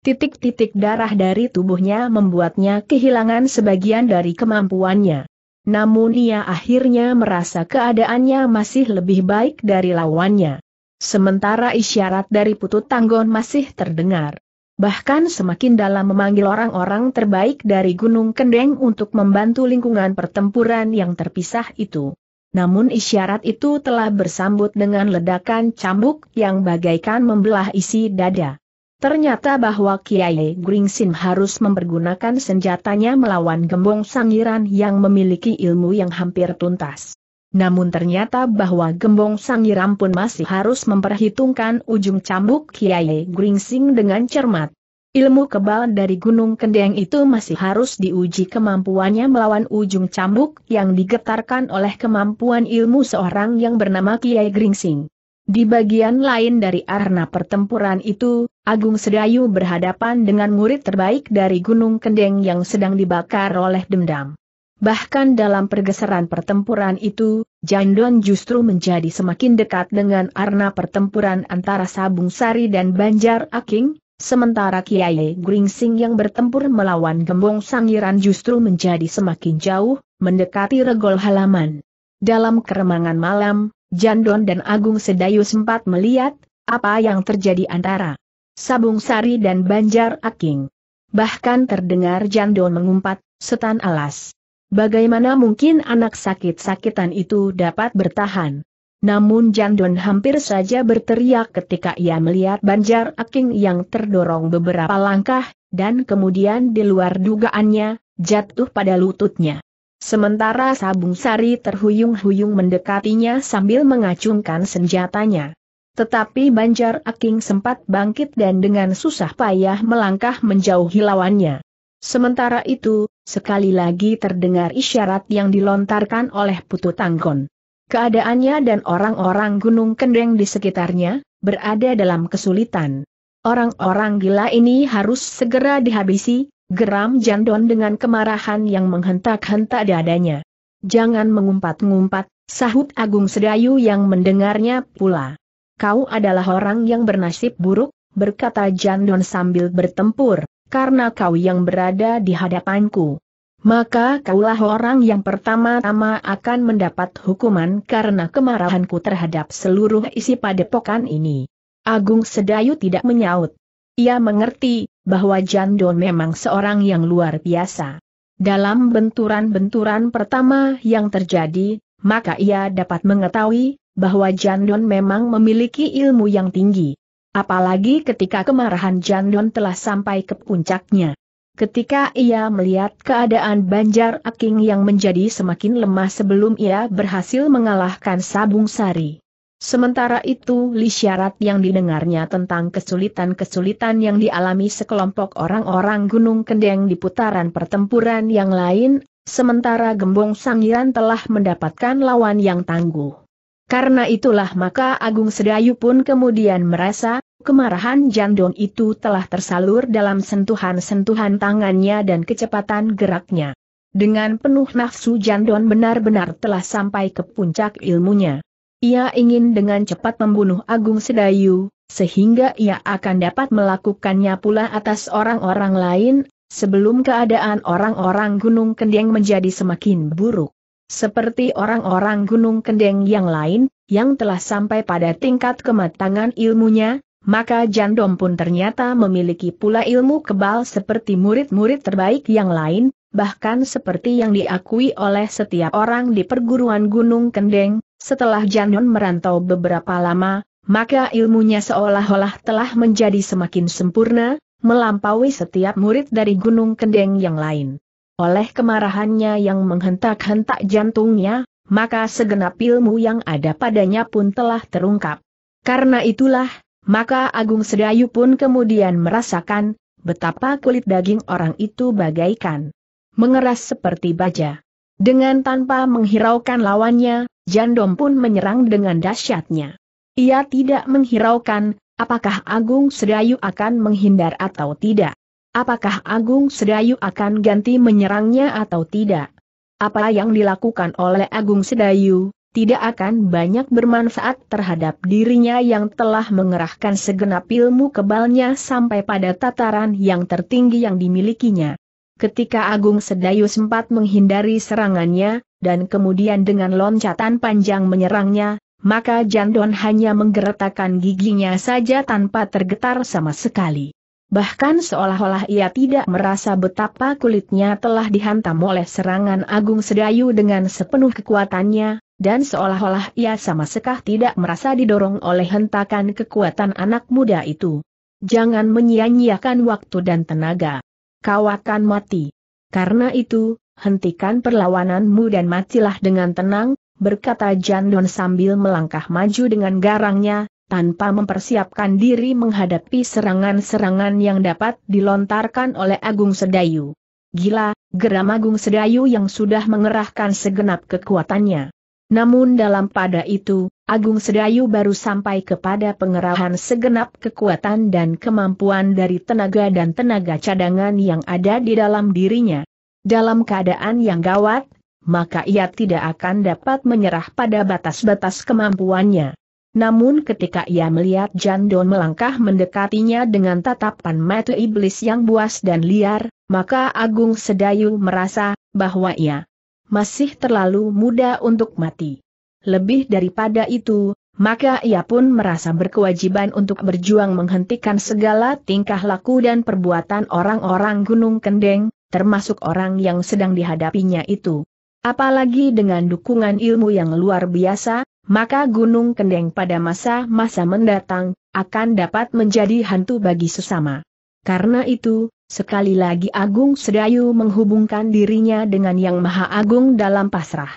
Titik-titik darah dari tubuhnya membuatnya kehilangan sebagian dari kemampuannya. Namun ia akhirnya merasa keadaannya masih lebih baik dari lawannya. Sementara isyarat dari putut tanggon masih terdengar. Bahkan semakin dalam memanggil orang-orang terbaik dari Gunung Kendeng untuk membantu lingkungan pertempuran yang terpisah itu. Namun isyarat itu telah bersambut dengan ledakan cambuk yang bagaikan membelah isi dada. Ternyata bahwa Kiai Gringsin harus mempergunakan senjatanya melawan Gembong Sangiran yang memiliki ilmu yang hampir tuntas. Namun ternyata bahwa Gembong Sangiran pun masih harus memperhitungkan ujung cambuk Kiai Gringsing dengan cermat. Ilmu kebal dari Gunung Kendeng itu masih harus diuji kemampuannya melawan ujung cambuk yang digetarkan oleh kemampuan ilmu seorang yang bernama Kiai Gringsing. Di bagian lain dari arena pertempuran itu, Agung Sedayu berhadapan dengan murid terbaik dari Gunung Kendeng yang sedang dibakar oleh dendam. Bahkan dalam pergeseran pertempuran itu, Jandon justru menjadi semakin dekat dengan arena pertempuran antara Sabung Sari dan Banjar Aking, sementara Kiai Gringsing yang bertempur melawan Gembong Sangiran justru menjadi semakin jauh, mendekati regol halaman. Dalam keremangan malam, Jandon dan Agung Sedayu sempat melihat, apa yang terjadi antara Sabung Sari dan Banjar Aking. Bahkan terdengar Jandon mengumpat, setan alas. Bagaimana mungkin anak sakit-sakitan itu dapat bertahan? Namun Jandon hampir saja berteriak ketika ia melihat Banjar Aking yang terdorong beberapa langkah, dan kemudian di luar dugaannya, jatuh pada lututnya. Sementara Sabung Sari terhuyung-huyung mendekatinya sambil mengacungkan senjatanya. Tetapi Banjar Aking sempat bangkit dan dengan susah payah melangkah menjauhi lawannya. Sementara itu, sekali lagi terdengar isyarat yang dilontarkan oleh Putu Tangkon. Keadaannya dan orang-orang Gunung Kendeng di sekitarnya, berada dalam kesulitan. Orang-orang gila ini harus segera dihabisi, Geram Jandon dengan kemarahan yang menghentak-hentak dadanya. Jangan mengumpat-ngumpat, sahut Agung Sedayu yang mendengarnya pula. Kau adalah orang yang bernasib buruk, berkata Jandon sambil bertempur, karena kau yang berada di hadapanku. Maka kaulah orang yang pertama-tama akan mendapat hukuman karena kemarahanku terhadap seluruh isi padepokan ini. Agung Sedayu tidak menyaut. Ia mengerti bahwa Jandon memang seorang yang luar biasa. Dalam benturan-benturan pertama yang terjadi, maka ia dapat mengetahui bahwa Jandon memang memiliki ilmu yang tinggi. Apalagi ketika kemarahan Jandon telah sampai ke puncaknya. Ketika ia melihat keadaan Banjar Aking yang menjadi semakin lemah sebelum ia berhasil mengalahkan Sabung Sari. Sementara itu, lisyarat yang didengarnya tentang kesulitan-kesulitan yang dialami sekelompok orang-orang Gunung Kendeng di putaran pertempuran yang lain, sementara Gembong Sangiran telah mendapatkan lawan yang tangguh. Karena itulah maka Agung Sedayu pun kemudian merasa, kemarahan Jandong itu telah tersalur dalam sentuhan-sentuhan tangannya dan kecepatan geraknya. Dengan penuh nafsu Jandong benar-benar telah sampai ke puncak ilmunya. Ia ingin dengan cepat membunuh Agung Sedayu, sehingga ia akan dapat melakukannya pula atas orang-orang lain, sebelum keadaan orang-orang Gunung Kendeng menjadi semakin buruk. Seperti orang-orang Gunung Kendeng yang lain, yang telah sampai pada tingkat kematangan ilmunya, maka Jandom pun ternyata memiliki pula ilmu kebal seperti murid-murid terbaik yang lain, bahkan seperti yang diakui oleh setiap orang di perguruan Gunung Kendeng, setelah Janun merantau beberapa lama, maka ilmunya seolah-olah telah menjadi semakin sempurna, melampaui setiap murid dari Gunung Kendeng yang lain. Oleh kemarahannya yang menghentak-hentak jantungnya, maka segenap ilmu yang ada padanya pun telah terungkap. Karena itulah, maka Agung Sedayu pun kemudian merasakan betapa kulit daging orang itu bagaikan mengeras seperti baja. Dengan tanpa menghiraukan lawannya, Jandom pun menyerang dengan dahsyatnya. Ia tidak menghiraukan, apakah Agung Sedayu akan menghindar atau tidak. Apakah Agung Sedayu akan ganti menyerangnya atau tidak? Apa yang dilakukan oleh Agung Sedayu, tidak akan banyak bermanfaat terhadap dirinya yang telah mengerahkan segenap ilmu kebalnya sampai pada tataran yang tertinggi yang dimilikinya. Ketika Agung Sedayu sempat menghindari serangannya, dan kemudian dengan loncatan panjang menyerangnya, maka Jandon hanya menggeretakkan giginya saja tanpa tergetar sama sekali. Bahkan seolah-olah ia tidak merasa betapa kulitnya telah dihantam oleh serangan Agung Sedayu dengan sepenuh kekuatannya, dan seolah-olah ia sama sekali tidak merasa didorong oleh hentakan kekuatan anak muda itu. Jangan menyia-nyiakan waktu dan tenaga kau akan mati. Karena itu, hentikan perlawananmu dan matilah dengan tenang, berkata Jandon sambil melangkah maju dengan garangnya, tanpa mempersiapkan diri menghadapi serangan-serangan yang dapat dilontarkan oleh Agung Sedayu. Gila, geram Agung Sedayu yang sudah mengerahkan segenap kekuatannya. Namun dalam pada itu, Agung Sedayu baru sampai kepada pengerahan segenap kekuatan dan kemampuan dari tenaga dan tenaga cadangan yang ada di dalam dirinya. Dalam keadaan yang gawat, maka ia tidak akan dapat menyerah pada batas-batas kemampuannya. Namun ketika ia melihat Jandon melangkah mendekatinya dengan tatapan mata iblis yang buas dan liar, maka Agung Sedayu merasa bahwa ia masih terlalu muda untuk mati. Lebih daripada itu, maka ia pun merasa berkewajiban untuk berjuang menghentikan segala tingkah laku dan perbuatan orang-orang Gunung Kendeng, termasuk orang yang sedang dihadapinya itu. Apalagi dengan dukungan ilmu yang luar biasa, maka Gunung Kendeng pada masa-masa mendatang akan dapat menjadi hantu bagi sesama. Karena itu, Sekali lagi Agung Sedayu menghubungkan dirinya dengan Yang Maha Agung dalam pasrah.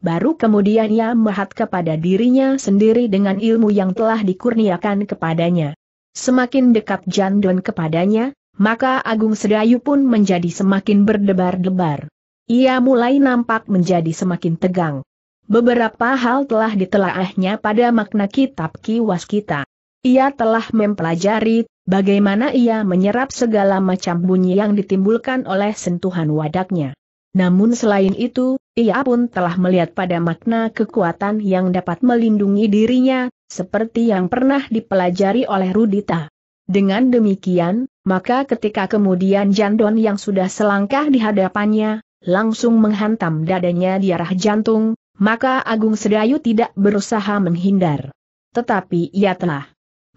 Baru kemudian ia melihat kepada dirinya sendiri dengan ilmu yang telah dikurniakan kepadanya. Semakin dekat Jandon kepadanya, maka Agung Sedayu pun menjadi semakin berdebar-debar. Ia mulai nampak menjadi semakin tegang. Beberapa hal telah ditelaahnya pada makna kitab kiwas kita. Ia telah mempelajari bagaimana ia menyerap segala macam bunyi yang ditimbulkan oleh sentuhan wadaknya. Namun selain itu, ia pun telah melihat pada makna kekuatan yang dapat melindungi dirinya, seperti yang pernah dipelajari oleh Rudita. Dengan demikian, maka ketika kemudian Jandon yang sudah selangkah di hadapannya, langsung menghantam dadanya di arah jantung, maka Agung Sedayu tidak berusaha menghindar. Tetapi ia telah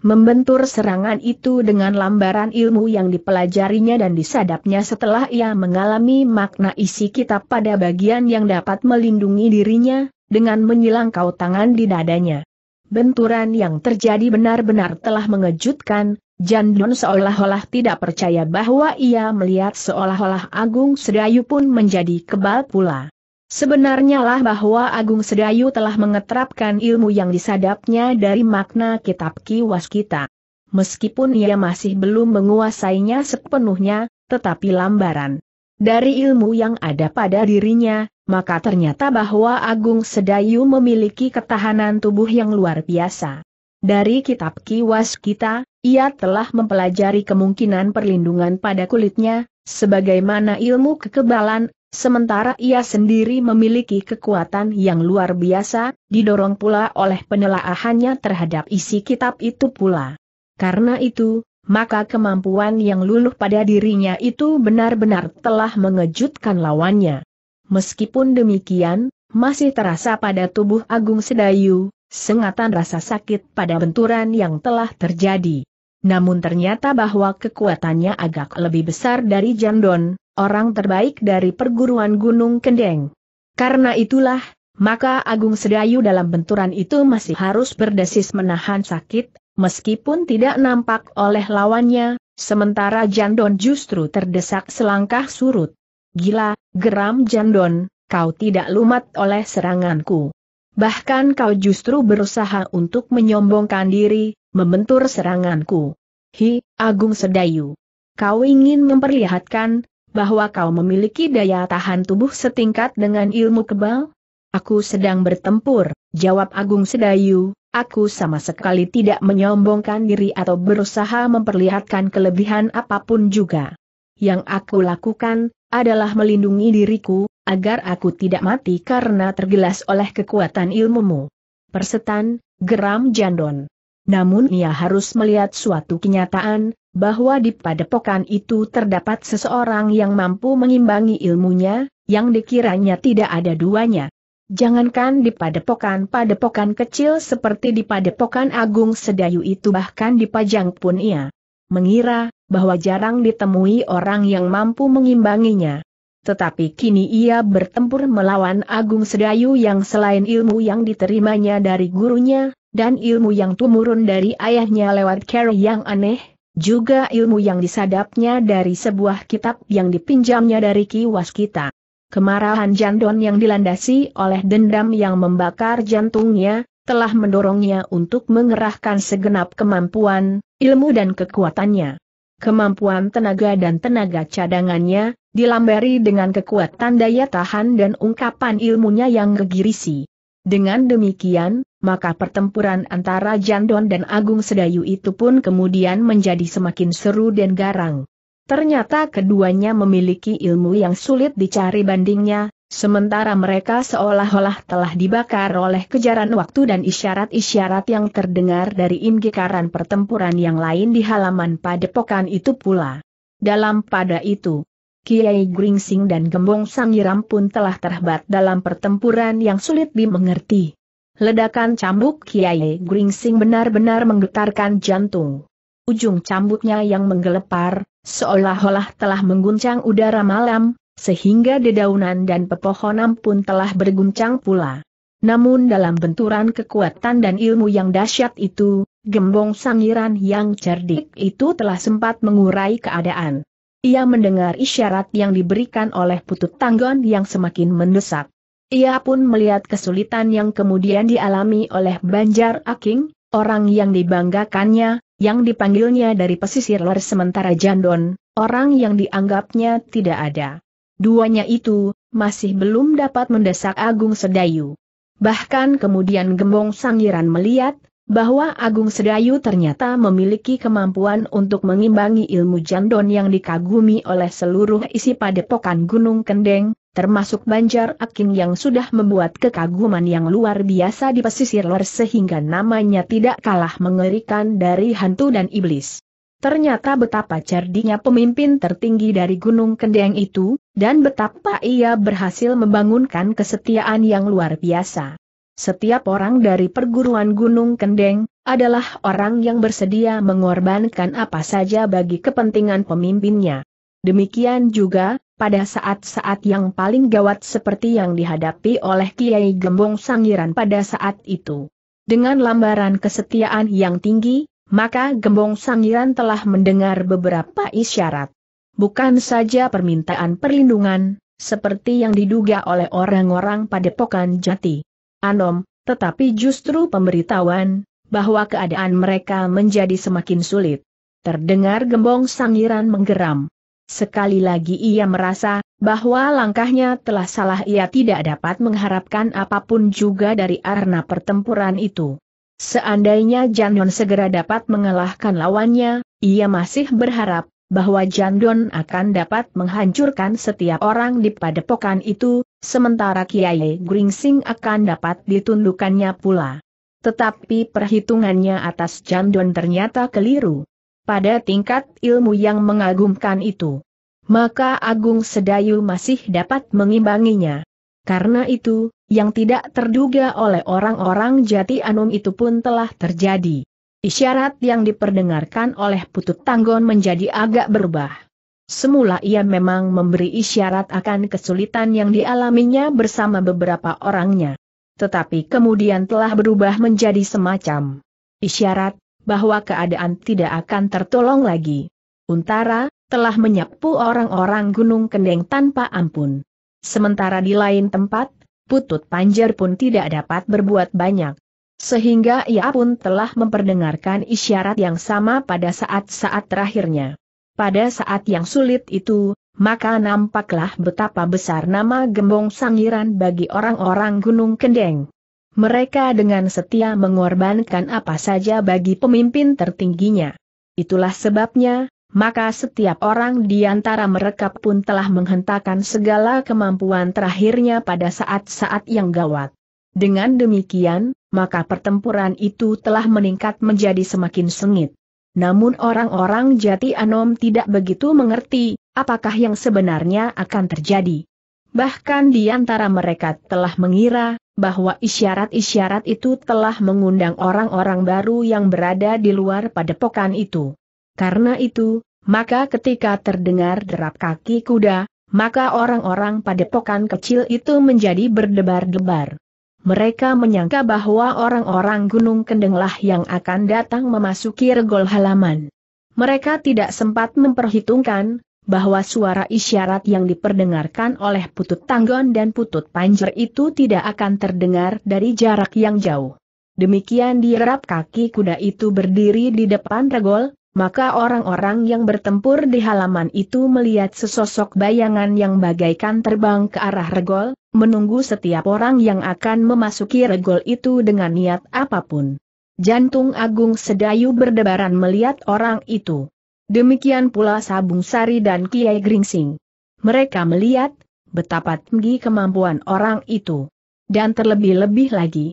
Membentur serangan itu dengan lambaran ilmu yang dipelajarinya dan disadapnya setelah ia mengalami makna isi kitab pada bagian yang dapat melindungi dirinya, dengan menyilang kau tangan di dadanya. Benturan yang terjadi benar-benar telah mengejutkan, Jan Dun seolah-olah tidak percaya bahwa ia melihat seolah-olah Agung Sedayu pun menjadi kebal pula. Sebenarnya lah bahwa Agung Sedayu telah mengetrapkan ilmu yang disadapnya dari makna kitab kiwas kita. Meskipun ia masih belum menguasainya sepenuhnya, tetapi lambaran dari ilmu yang ada pada dirinya, maka ternyata bahwa Agung Sedayu memiliki ketahanan tubuh yang luar biasa. Dari kitab kiwas kita, ia telah mempelajari kemungkinan perlindungan pada kulitnya, sebagaimana ilmu kekebalan Sementara ia sendiri memiliki kekuatan yang luar biasa, didorong pula oleh penelaahannya terhadap isi kitab itu pula. Karena itu, maka kemampuan yang luluh pada dirinya itu benar-benar telah mengejutkan lawannya. Meskipun demikian, masih terasa pada tubuh Agung Sedayu, sengatan rasa sakit pada benturan yang telah terjadi. Namun ternyata bahwa kekuatannya agak lebih besar dari Jandon, orang terbaik dari perguruan Gunung Kendeng. Karena itulah, maka Agung Sedayu dalam benturan itu masih harus berdesis menahan sakit, meskipun tidak nampak oleh lawannya, sementara Jandon justru terdesak selangkah surut. Gila, geram Jandon, kau tidak lumat oleh seranganku. Bahkan kau justru berusaha untuk menyombongkan diri, membentur seranganku. Hi, Agung Sedayu. Kau ingin memperlihatkan, bahwa kau memiliki daya tahan tubuh setingkat dengan ilmu kebal? Aku sedang bertempur, jawab Agung Sedayu, aku sama sekali tidak menyombongkan diri atau berusaha memperlihatkan kelebihan apapun juga. Yang aku lakukan, adalah melindungi diriku, agar aku tidak mati karena tergelas oleh kekuatan ilmumu. Persetan, geram Jandon. Namun ia harus melihat suatu kenyataan, bahwa di padepokan itu terdapat seseorang yang mampu mengimbangi ilmunya, yang dikiranya tidak ada duanya. Jangankan di padepokan-padepokan kecil seperti di padepokan agung sedayu itu bahkan dipajang pun ia mengira bahwa jarang ditemui orang yang mampu mengimbanginya. Tetapi kini ia bertempur melawan Agung Sedayu yang selain ilmu yang diterimanya dari gurunya, dan ilmu yang tumurun dari ayahnya lewat cara yang aneh, juga ilmu yang disadapnya dari sebuah kitab yang dipinjamnya dari kiwas kita. Kemarahan Jandon yang dilandasi oleh dendam yang membakar jantungnya, telah mendorongnya untuk mengerahkan segenap kemampuan, ilmu dan kekuatannya. Kemampuan tenaga dan tenaga cadangannya, dilambari dengan kekuatan daya tahan dan ungkapan ilmunya yang gegirisi. Dengan demikian, maka pertempuran antara Jandon dan Agung Sedayu itu pun kemudian menjadi semakin seru dan garang. Ternyata keduanya memiliki ilmu yang sulit dicari bandingnya, sementara mereka seolah-olah telah dibakar oleh kejaran waktu dan isyarat-isyarat yang terdengar dari ingkaran pertempuran yang lain di halaman padepokan itu pula. Dalam pada itu, Kiai Gringsing dan Gembong Sangiram pun telah terhebat dalam pertempuran yang sulit dimengerti. Ledakan cambuk Kiai Gringsing benar-benar menggetarkan jantung. Ujung cambuknya yang menggelepar, seolah-olah telah mengguncang udara malam, sehingga dedaunan dan pepohonan pun telah berguncang pula. Namun dalam benturan kekuatan dan ilmu yang dahsyat itu, Gembong Sangiran yang cerdik itu telah sempat mengurai keadaan. Ia mendengar isyarat yang diberikan oleh putut tanggon yang semakin mendesak. Ia pun melihat kesulitan yang kemudian dialami oleh Banjar Aking, orang yang dibanggakannya, yang dipanggilnya dari pesisir luar sementara Jandon, orang yang dianggapnya tidak ada. Duanya itu, masih belum dapat mendesak Agung Sedayu. Bahkan kemudian Gembong Sangiran melihat, bahwa Agung Sedayu ternyata memiliki kemampuan untuk mengimbangi ilmu jandon yang dikagumi oleh seluruh isi padepokan Gunung Kendeng, termasuk Banjar Aking yang sudah membuat kekaguman yang luar biasa di pesisir luar sehingga namanya tidak kalah mengerikan dari hantu dan iblis. Ternyata betapa cerdiknya pemimpin tertinggi dari Gunung Kendeng itu, dan betapa ia berhasil membangunkan kesetiaan yang luar biasa setiap orang dari perguruan Gunung Kendeng, adalah orang yang bersedia mengorbankan apa saja bagi kepentingan pemimpinnya. Demikian juga, pada saat-saat yang paling gawat seperti yang dihadapi oleh Kiai Gembong Sangiran pada saat itu. Dengan lambaran kesetiaan yang tinggi, maka Gembong Sangiran telah mendengar beberapa isyarat. Bukan saja permintaan perlindungan, seperti yang diduga oleh orang-orang padepokan jati Anom, tetapi justru pemberitahuan bahwa keadaan mereka menjadi semakin sulit. Terdengar gembong sangiran menggeram. Sekali lagi ia merasa bahwa langkahnya telah salah ia tidak dapat mengharapkan apapun juga dari arena pertempuran itu. Seandainya Jandon segera dapat mengalahkan lawannya, ia masih berharap bahwa Jandon akan dapat menghancurkan setiap orang di padepokan itu, sementara Kiai Gringsing akan dapat ditundukannya pula. Tetapi perhitungannya atas Jandon ternyata keliru. Pada tingkat ilmu yang mengagumkan itu, maka Agung Sedayu masih dapat mengimbanginya. Karena itu, yang tidak terduga oleh orang-orang jati anum itu pun telah terjadi. Isyarat yang diperdengarkan oleh Putut Tanggon menjadi agak berubah. Semula ia memang memberi isyarat akan kesulitan yang dialaminya bersama beberapa orangnya. Tetapi kemudian telah berubah menjadi semacam isyarat bahwa keadaan tidak akan tertolong lagi. Untara telah menyapu orang-orang Gunung Kendeng tanpa ampun. Sementara di lain tempat, Putut Panjar pun tidak dapat berbuat banyak. Sehingga ia pun telah memperdengarkan isyarat yang sama pada saat-saat terakhirnya. Pada saat yang sulit itu, maka nampaklah betapa besar nama Gembong Sangiran bagi orang-orang Gunung Kendeng. Mereka dengan setia mengorbankan apa saja bagi pemimpin tertingginya. Itulah sebabnya, maka setiap orang di antara mereka pun telah menghentakkan segala kemampuan terakhirnya pada saat-saat yang gawat. Dengan demikian, maka pertempuran itu telah meningkat menjadi semakin sengit. Namun orang-orang jati Anom tidak begitu mengerti, apakah yang sebenarnya akan terjadi. Bahkan di antara mereka telah mengira, bahwa isyarat-isyarat itu telah mengundang orang-orang baru yang berada di luar padepokan itu. Karena itu, maka ketika terdengar derap kaki kuda, maka orang-orang padepokan kecil itu menjadi berdebar-debar mereka menyangka bahwa orang-orang Gunung Kendenglah yang akan datang memasuki regol halaman. Mereka tidak sempat memperhitungkan, bahwa suara isyarat yang diperdengarkan oleh Putut Tanggon dan Putut Panjer itu tidak akan terdengar dari jarak yang jauh. Demikian dirap kaki kuda itu berdiri di depan regol, maka orang-orang yang bertempur di halaman itu melihat sesosok bayangan yang bagaikan terbang ke arah regol, menunggu setiap orang yang akan memasuki regol itu dengan niat apapun. Jantung Agung Sedayu berdebaran melihat orang itu. Demikian pula Sabung Sari dan Kiai Gringsing. Mereka melihat betapa tinggi kemampuan orang itu. Dan terlebih-lebih lagi,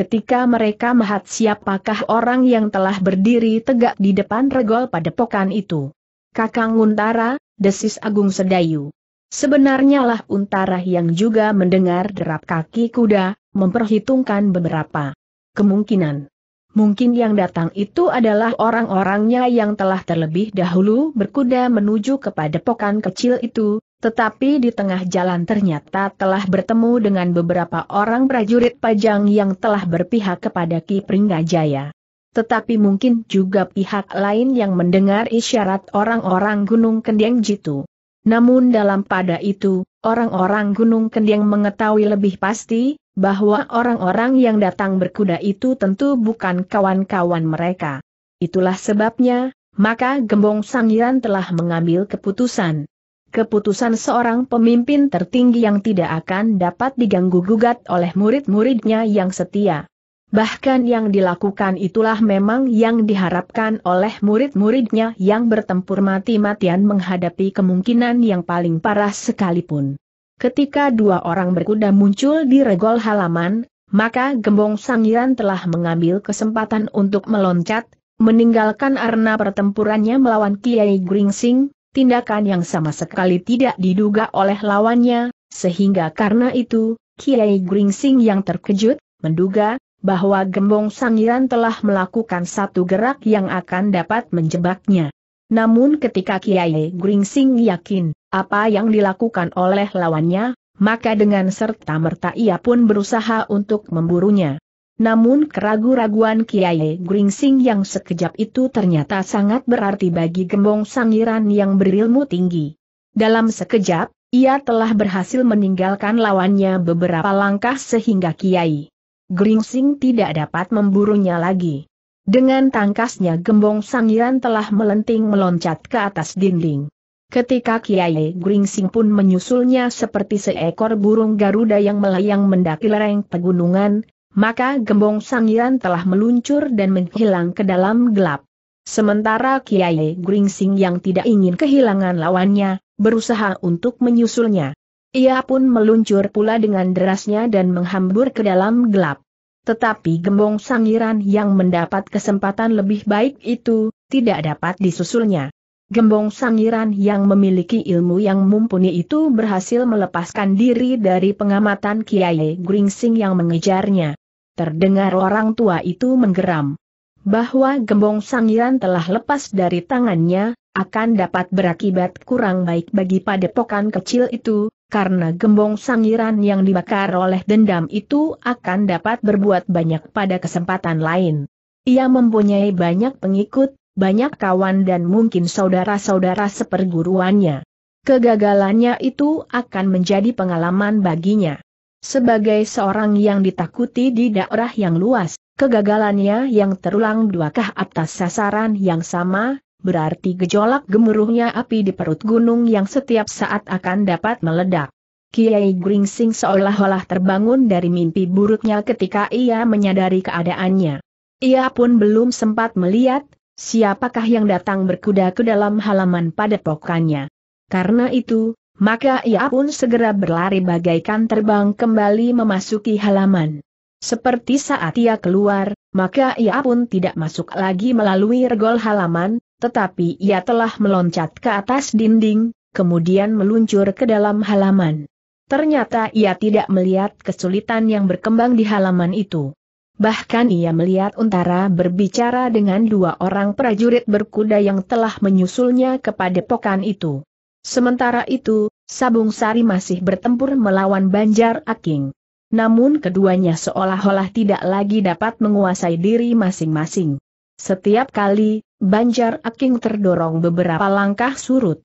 Ketika mereka melihat siapakah orang yang telah berdiri tegak di depan regol pada pokan itu. Kakang Untara, desis Agung Sedayu. Sebenarnya lah Untara yang juga mendengar derap kaki kuda, memperhitungkan beberapa kemungkinan. Mungkin yang datang itu adalah orang-orangnya yang telah terlebih dahulu berkuda menuju kepada pokan kecil itu, tetapi di tengah jalan ternyata telah bertemu dengan beberapa orang prajurit pajang yang telah berpihak kepada Ki Pringgajaya. Tetapi mungkin juga pihak lain yang mendengar isyarat orang-orang Gunung Kendeng jitu. Namun dalam pada itu, orang-orang Gunung Kendeng mengetahui lebih pasti, bahwa orang-orang yang datang berkuda itu tentu bukan kawan-kawan mereka. Itulah sebabnya, maka Gembong Sangiran telah mengambil keputusan keputusan seorang pemimpin tertinggi yang tidak akan dapat diganggu-gugat oleh murid-muridnya yang setia. Bahkan yang dilakukan itulah memang yang diharapkan oleh murid-muridnya yang bertempur mati-matian menghadapi kemungkinan yang paling parah sekalipun. Ketika dua orang berkuda muncul di regol halaman, maka Gembong Sangiran telah mengambil kesempatan untuk meloncat, meninggalkan arena pertempurannya melawan Kiai Gringsing, tindakan yang sama sekali tidak diduga oleh lawannya, sehingga karena itu, Kiai Gringsing yang terkejut, menduga, bahwa Gembong Sangiran telah melakukan satu gerak yang akan dapat menjebaknya. Namun ketika Kiai Gringsing yakin, apa yang dilakukan oleh lawannya, maka dengan serta merta ia pun berusaha untuk memburunya. Namun keraguan raguan Kiai Gringsing yang sekejap itu ternyata sangat berarti bagi gembong sangiran yang berilmu tinggi. Dalam sekejap, ia telah berhasil meninggalkan lawannya beberapa langkah sehingga Kiai Gringsing tidak dapat memburunya lagi. Dengan tangkasnya gembong sangiran telah melenting meloncat ke atas dinding. Ketika Kiai Gringsing pun menyusulnya seperti seekor burung Garuda yang melayang mendaki lereng pegunungan, maka gembong Sangyan telah meluncur dan menghilang ke dalam gelap. Sementara Kiai Gringsing yang tidak ingin kehilangan lawannya, berusaha untuk menyusulnya. Ia pun meluncur pula dengan derasnya dan menghambur ke dalam gelap. Tetapi gembong Sangiran yang mendapat kesempatan lebih baik itu, tidak dapat disusulnya. Gembong Sangiran yang memiliki ilmu yang mumpuni itu berhasil melepaskan diri dari pengamatan Kiai Gringsing yang mengejarnya terdengar orang tua itu menggeram. Bahwa gembong sangiran telah lepas dari tangannya, akan dapat berakibat kurang baik bagi padepokan kecil itu, karena gembong sangiran yang dibakar oleh dendam itu akan dapat berbuat banyak pada kesempatan lain. Ia mempunyai banyak pengikut, banyak kawan dan mungkin saudara-saudara seperguruannya. Kegagalannya itu akan menjadi pengalaman baginya. Sebagai seorang yang ditakuti di daerah yang luas, kegagalannya yang terulang dua kah atas sasaran yang sama, berarti gejolak gemuruhnya api di perut gunung yang setiap saat akan dapat meledak. Kiai Gringsing seolah-olah terbangun dari mimpi buruknya ketika ia menyadari keadaannya. Ia pun belum sempat melihat, siapakah yang datang berkuda ke dalam halaman pada pokoknya. Karena itu, maka ia pun segera berlari bagaikan terbang kembali memasuki halaman. Seperti saat ia keluar, maka ia pun tidak masuk lagi melalui regol halaman, tetapi ia telah meloncat ke atas dinding, kemudian meluncur ke dalam halaman. Ternyata ia tidak melihat kesulitan yang berkembang di halaman itu. Bahkan ia melihat Untara berbicara dengan dua orang prajurit berkuda yang telah menyusulnya kepada pokan itu. Sementara itu, Sabung Sari masih bertempur melawan Banjar Aking. Namun keduanya seolah-olah tidak lagi dapat menguasai diri masing-masing. Setiap kali, Banjar Aking terdorong beberapa langkah surut.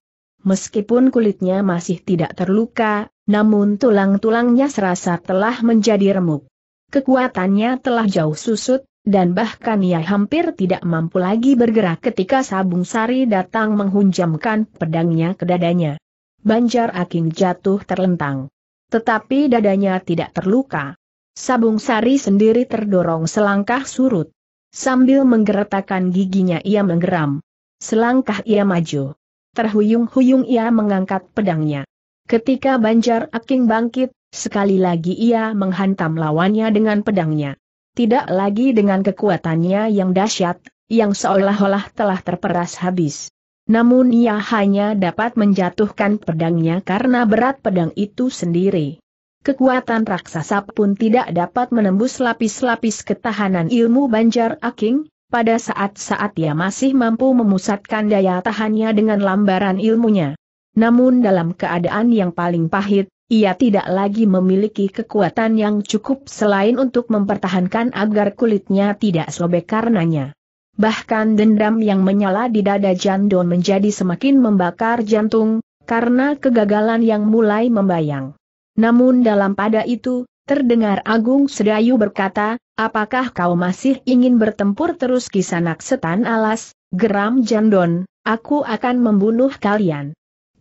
Meskipun kulitnya masih tidak terluka, namun tulang-tulangnya serasa telah menjadi remuk. Kekuatannya telah jauh susut, dan bahkan ia hampir tidak mampu lagi bergerak ketika Sabung Sari datang menghunjamkan pedangnya ke dadanya. Banjar Aking jatuh terlentang. Tetapi dadanya tidak terluka. Sabung Sari sendiri terdorong selangkah surut. Sambil menggeretakkan giginya ia menggeram. Selangkah ia maju. Terhuyung-huyung ia mengangkat pedangnya. Ketika Banjar Aking bangkit, sekali lagi ia menghantam lawannya dengan pedangnya tidak lagi dengan kekuatannya yang dahsyat, yang seolah-olah telah terperas habis. Namun ia hanya dapat menjatuhkan pedangnya karena berat pedang itu sendiri. Kekuatan raksasa pun tidak dapat menembus lapis-lapis ketahanan ilmu Banjar Aking, pada saat-saat ia masih mampu memusatkan daya tahannya dengan lambaran ilmunya. Namun dalam keadaan yang paling pahit, ia tidak lagi memiliki kekuatan yang cukup selain untuk mempertahankan agar kulitnya tidak sobek karenanya. Bahkan dendam yang menyala di dada Jandon menjadi semakin membakar jantung, karena kegagalan yang mulai membayang. Namun dalam pada itu, terdengar Agung Sedayu berkata, apakah kau masih ingin bertempur terus kisanak setan alas, geram Jandon, aku akan membunuh kalian.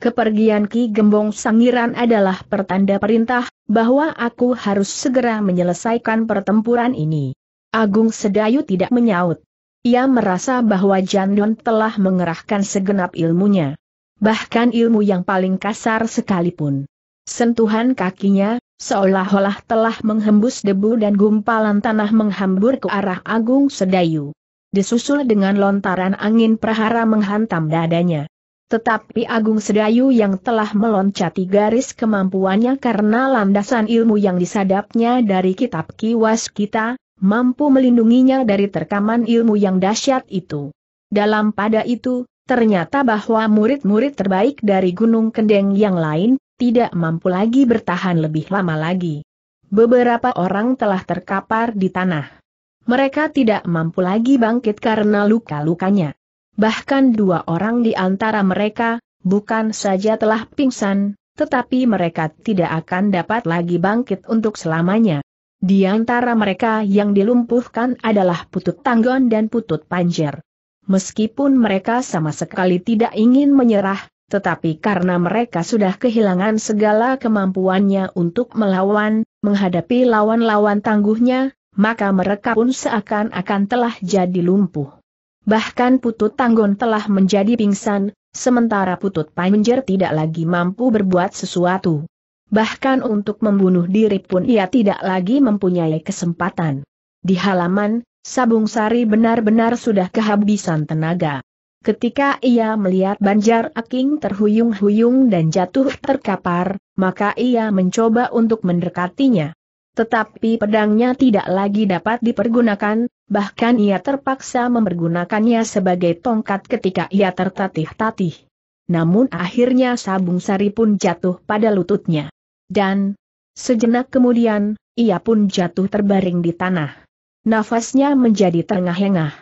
Kepergian Ki Gembong Sangiran adalah pertanda perintah, bahwa aku harus segera menyelesaikan pertempuran ini. Agung Sedayu tidak menyaut. Ia merasa bahwa Jandon telah mengerahkan segenap ilmunya. Bahkan ilmu yang paling kasar sekalipun. Sentuhan kakinya, seolah-olah telah menghembus debu dan gumpalan tanah menghambur ke arah Agung Sedayu. Disusul dengan lontaran angin prahara menghantam dadanya. Tetapi Agung Sedayu yang telah meloncati garis kemampuannya karena landasan ilmu yang disadapnya dari kitab kiwas kita, mampu melindunginya dari terkaman ilmu yang dahsyat itu. Dalam pada itu, ternyata bahwa murid-murid terbaik dari Gunung Kendeng yang lain, tidak mampu lagi bertahan lebih lama lagi. Beberapa orang telah terkapar di tanah. Mereka tidak mampu lagi bangkit karena luka-lukanya. Bahkan dua orang di antara mereka, bukan saja telah pingsan, tetapi mereka tidak akan dapat lagi bangkit untuk selamanya. Di antara mereka yang dilumpuhkan adalah Putut Tanggon dan Putut Panjer. Meskipun mereka sama sekali tidak ingin menyerah, tetapi karena mereka sudah kehilangan segala kemampuannya untuk melawan, menghadapi lawan-lawan tangguhnya, maka mereka pun seakan-akan telah jadi lumpuh. Bahkan Putut Tanggon telah menjadi pingsan, sementara Putut Panjer tidak lagi mampu berbuat sesuatu. Bahkan untuk membunuh diri pun ia tidak lagi mempunyai kesempatan. Di halaman, Sabung Sari benar-benar sudah kehabisan tenaga. Ketika ia melihat Banjar Aking terhuyung-huyung dan jatuh terkapar, maka ia mencoba untuk mendekatinya. Tetapi pedangnya tidak lagi dapat dipergunakan, bahkan ia terpaksa mempergunakannya sebagai tongkat ketika ia tertatih-tatih. Namun akhirnya sabung sari pun jatuh pada lututnya. Dan, sejenak kemudian, ia pun jatuh terbaring di tanah. Nafasnya menjadi terengah-engah.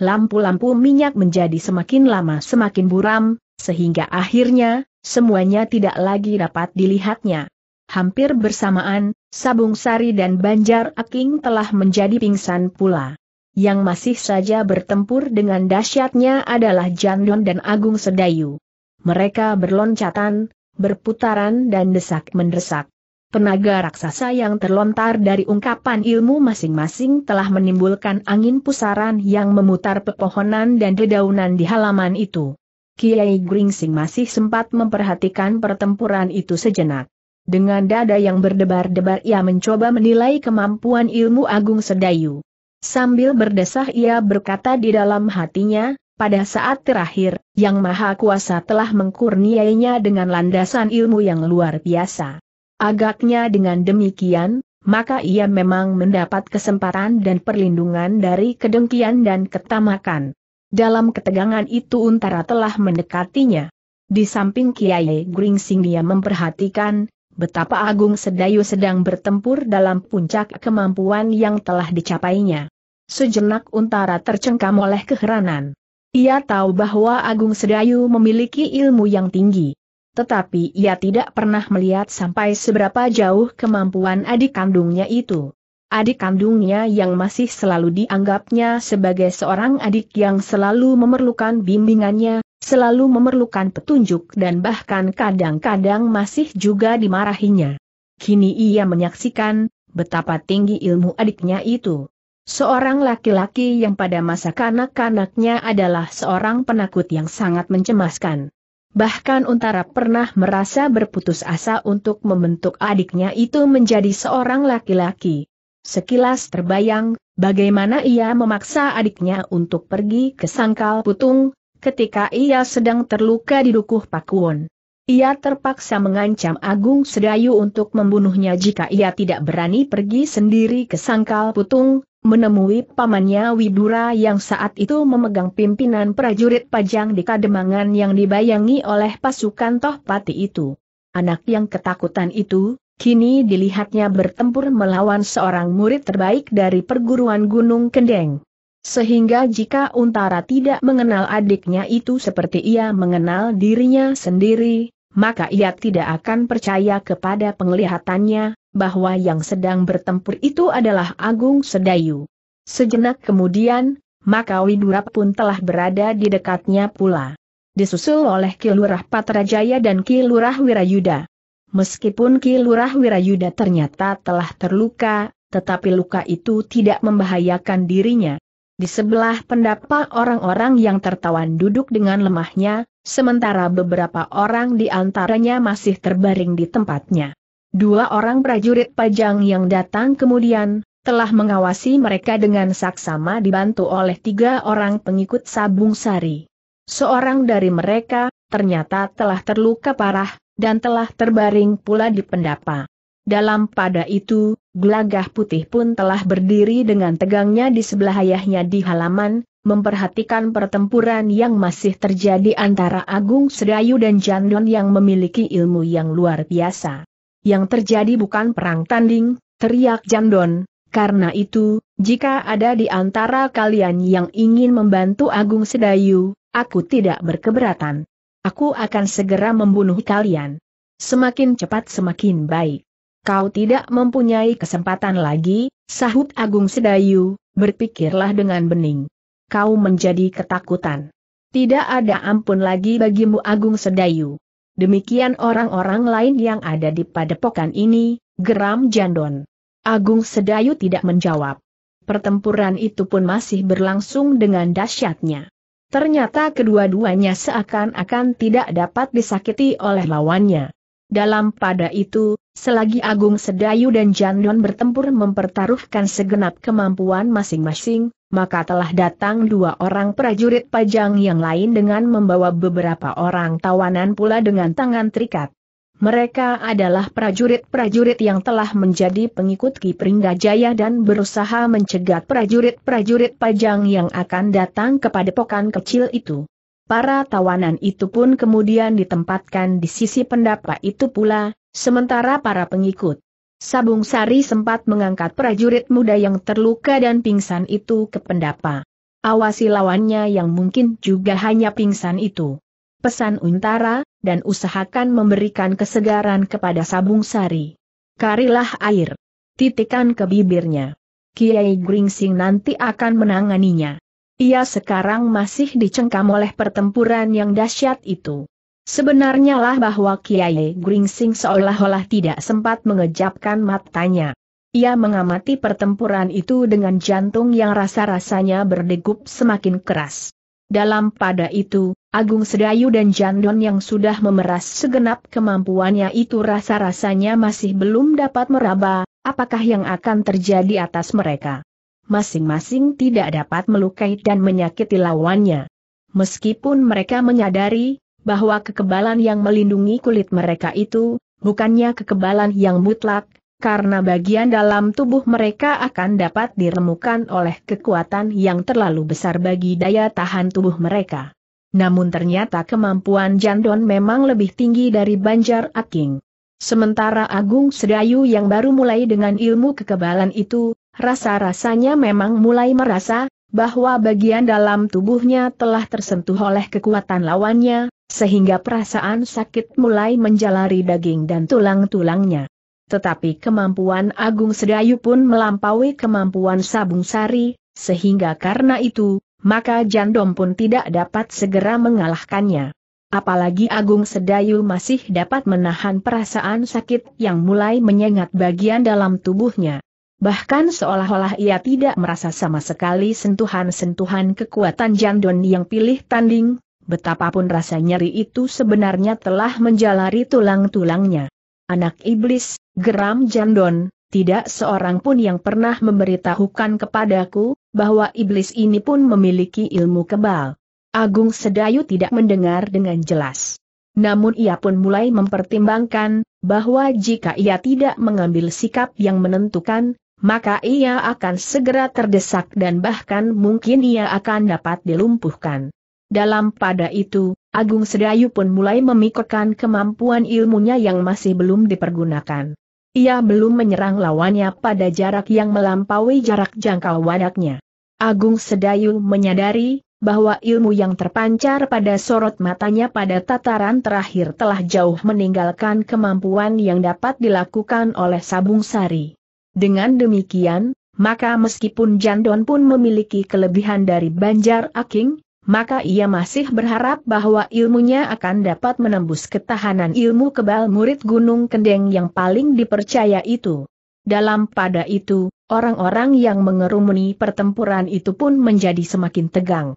Lampu-lampu minyak menjadi semakin lama semakin buram, sehingga akhirnya, semuanya tidak lagi dapat dilihatnya. Hampir bersamaan, Sabung Sari dan Banjar Aking telah menjadi pingsan pula. Yang masih saja bertempur dengan dahsyatnya adalah Jandon dan Agung Sedayu. Mereka berloncatan, berputaran dan desak-mendesak. Penaga raksasa yang terlontar dari ungkapan ilmu masing-masing telah menimbulkan angin pusaran yang memutar pepohonan dan dedaunan di halaman itu. Kiai Gringsing masih sempat memperhatikan pertempuran itu sejenak. Dengan dada yang berdebar-debar ia mencoba menilai kemampuan ilmu agung sedayu. Sambil berdesah ia berkata di dalam hatinya, pada saat terakhir, Yang Maha Kuasa telah mengkurniainya dengan landasan ilmu yang luar biasa. Agaknya dengan demikian, maka ia memang mendapat kesempatan dan perlindungan dari kedengkian dan ketamakan. Dalam ketegangan itu Untara telah mendekatinya. Di samping Kiai Gringsing dia memperhatikan, betapa Agung Sedayu sedang bertempur dalam puncak kemampuan yang telah dicapainya. Sejenak Untara tercengkam oleh keheranan. Ia tahu bahwa Agung Sedayu memiliki ilmu yang tinggi. Tetapi ia tidak pernah melihat sampai seberapa jauh kemampuan adik kandungnya itu. Adik kandungnya yang masih selalu dianggapnya sebagai seorang adik yang selalu memerlukan bimbingannya, Selalu memerlukan petunjuk dan bahkan kadang-kadang masih juga dimarahinya. Kini ia menyaksikan betapa tinggi ilmu adiknya itu. Seorang laki-laki yang pada masa kanak-kanaknya adalah seorang penakut yang sangat mencemaskan. Bahkan Untara pernah merasa berputus asa untuk membentuk adiknya itu menjadi seorang laki-laki. Sekilas terbayang, bagaimana ia memaksa adiknya untuk pergi ke sangkal putung, ketika ia sedang terluka di Dukuh Pakuwon. Ia terpaksa mengancam Agung Sedayu untuk membunuhnya jika ia tidak berani pergi sendiri ke Sangkal Putung, menemui pamannya Widura yang saat itu memegang pimpinan prajurit pajang di Kademangan yang dibayangi oleh pasukan Tohpati itu. Anak yang ketakutan itu, kini dilihatnya bertempur melawan seorang murid terbaik dari perguruan Gunung Kendeng. Sehingga jika Untara tidak mengenal adiknya itu seperti ia mengenal dirinya sendiri, maka ia tidak akan percaya kepada penglihatannya, bahwa yang sedang bertempur itu adalah Agung Sedayu. Sejenak kemudian, maka Widura pun telah berada di dekatnya pula. Disusul oleh Kilurah Patrajaya dan Kilurah Wirayuda. Meskipun Kilurah Wirayuda ternyata telah terluka, tetapi luka itu tidak membahayakan dirinya. Di sebelah pendapat orang-orang yang tertawan duduk dengan lemahnya, sementara beberapa orang di antaranya masih terbaring di tempatnya. Dua orang prajurit pajang yang datang kemudian, telah mengawasi mereka dengan saksama dibantu oleh tiga orang pengikut Sabung Sari. Seorang dari mereka, ternyata telah terluka parah, dan telah terbaring pula di pendapa. Dalam pada itu, Gelagah putih pun telah berdiri dengan tegangnya di sebelah ayahnya di halaman, memperhatikan pertempuran yang masih terjadi antara Agung Sedayu dan Jandon yang memiliki ilmu yang luar biasa. Yang terjadi bukan perang tanding, teriak Jandon, karena itu, jika ada di antara kalian yang ingin membantu Agung Sedayu, aku tidak berkeberatan. Aku akan segera membunuh kalian. Semakin cepat semakin baik. Kau tidak mempunyai kesempatan lagi, sahut Agung Sedayu, berpikirlah dengan bening. Kau menjadi ketakutan. Tidak ada ampun lagi bagimu Agung Sedayu. Demikian orang-orang lain yang ada di padepokan ini, geram Jandon. Agung Sedayu tidak menjawab. Pertempuran itu pun masih berlangsung dengan dahsyatnya. Ternyata kedua-duanya seakan-akan tidak dapat disakiti oleh lawannya. Dalam pada itu, Selagi Agung Sedayu dan Jandon bertempur mempertaruhkan segenap kemampuan masing-masing, maka telah datang dua orang prajurit pajang yang lain dengan membawa beberapa orang tawanan pula dengan tangan terikat. Mereka adalah prajurit-prajurit yang telah menjadi pengikut Ki Pringgajaya dan berusaha mencegat prajurit-prajurit pajang yang akan datang kepada pokan kecil itu. Para tawanan itu pun kemudian ditempatkan di sisi pendapa itu pula, sementara para pengikut. Sabung Sari sempat mengangkat prajurit muda yang terluka dan pingsan itu ke pendapa. Awasi lawannya yang mungkin juga hanya pingsan itu. Pesan Untara, dan usahakan memberikan kesegaran kepada Sabung Sari. Karilah air. Titikan ke bibirnya. Kiai Gringsing nanti akan menanganinya. Ia sekarang masih dicengkam oleh pertempuran yang dahsyat itu. Sebenarnya lah bahwa Kiai Gringsing seolah-olah tidak sempat mengejapkan matanya. Ia mengamati pertempuran itu dengan jantung yang rasa-rasanya berdegup semakin keras. Dalam pada itu, Agung Sedayu dan Jandon yang sudah memeras segenap kemampuannya itu rasa-rasanya masih belum dapat meraba, apakah yang akan terjadi atas mereka masing-masing tidak dapat melukai dan menyakiti lawannya. Meskipun mereka menyadari bahwa kekebalan yang melindungi kulit mereka itu bukannya kekebalan yang mutlak, karena bagian dalam tubuh mereka akan dapat diremukan oleh kekuatan yang terlalu besar bagi daya tahan tubuh mereka. Namun ternyata kemampuan Jandon memang lebih tinggi dari Banjar Aking. Sementara Agung Sedayu yang baru mulai dengan ilmu kekebalan itu, rasa-rasanya memang mulai merasa, bahwa bagian dalam tubuhnya telah tersentuh oleh kekuatan lawannya, sehingga perasaan sakit mulai menjalari daging dan tulang-tulangnya. Tetapi kemampuan Agung Sedayu pun melampaui kemampuan Sabung Sari, sehingga karena itu, maka Jandom pun tidak dapat segera mengalahkannya. Apalagi Agung Sedayu masih dapat menahan perasaan sakit yang mulai menyengat bagian dalam tubuhnya. Bahkan seolah-olah ia tidak merasa sama sekali sentuhan-sentuhan kekuatan Jandon yang pilih tanding, betapapun rasa nyeri itu sebenarnya telah menjalari tulang-tulangnya. Anak iblis, geram Jandon, tidak seorang pun yang pernah memberitahukan kepadaku, bahwa iblis ini pun memiliki ilmu kebal. Agung Sedayu tidak mendengar dengan jelas. Namun ia pun mulai mempertimbangkan, bahwa jika ia tidak mengambil sikap yang menentukan, maka ia akan segera terdesak dan bahkan mungkin ia akan dapat dilumpuhkan. Dalam pada itu, Agung Sedayu pun mulai memikirkan kemampuan ilmunya yang masih belum dipergunakan. Ia belum menyerang lawannya pada jarak yang melampaui jarak jangkau wadaknya. Agung Sedayu menyadari bahwa ilmu yang terpancar pada sorot matanya pada tataran terakhir telah jauh meninggalkan kemampuan yang dapat dilakukan oleh Sabung Sari. Dengan demikian, maka meskipun Jandon pun memiliki kelebihan dari Banjar Aking, maka ia masih berharap bahwa ilmunya akan dapat menembus ketahanan ilmu kebal murid Gunung Kendeng yang paling dipercaya itu. Dalam pada itu, orang-orang yang mengerumuni pertempuran itu pun menjadi semakin tegang.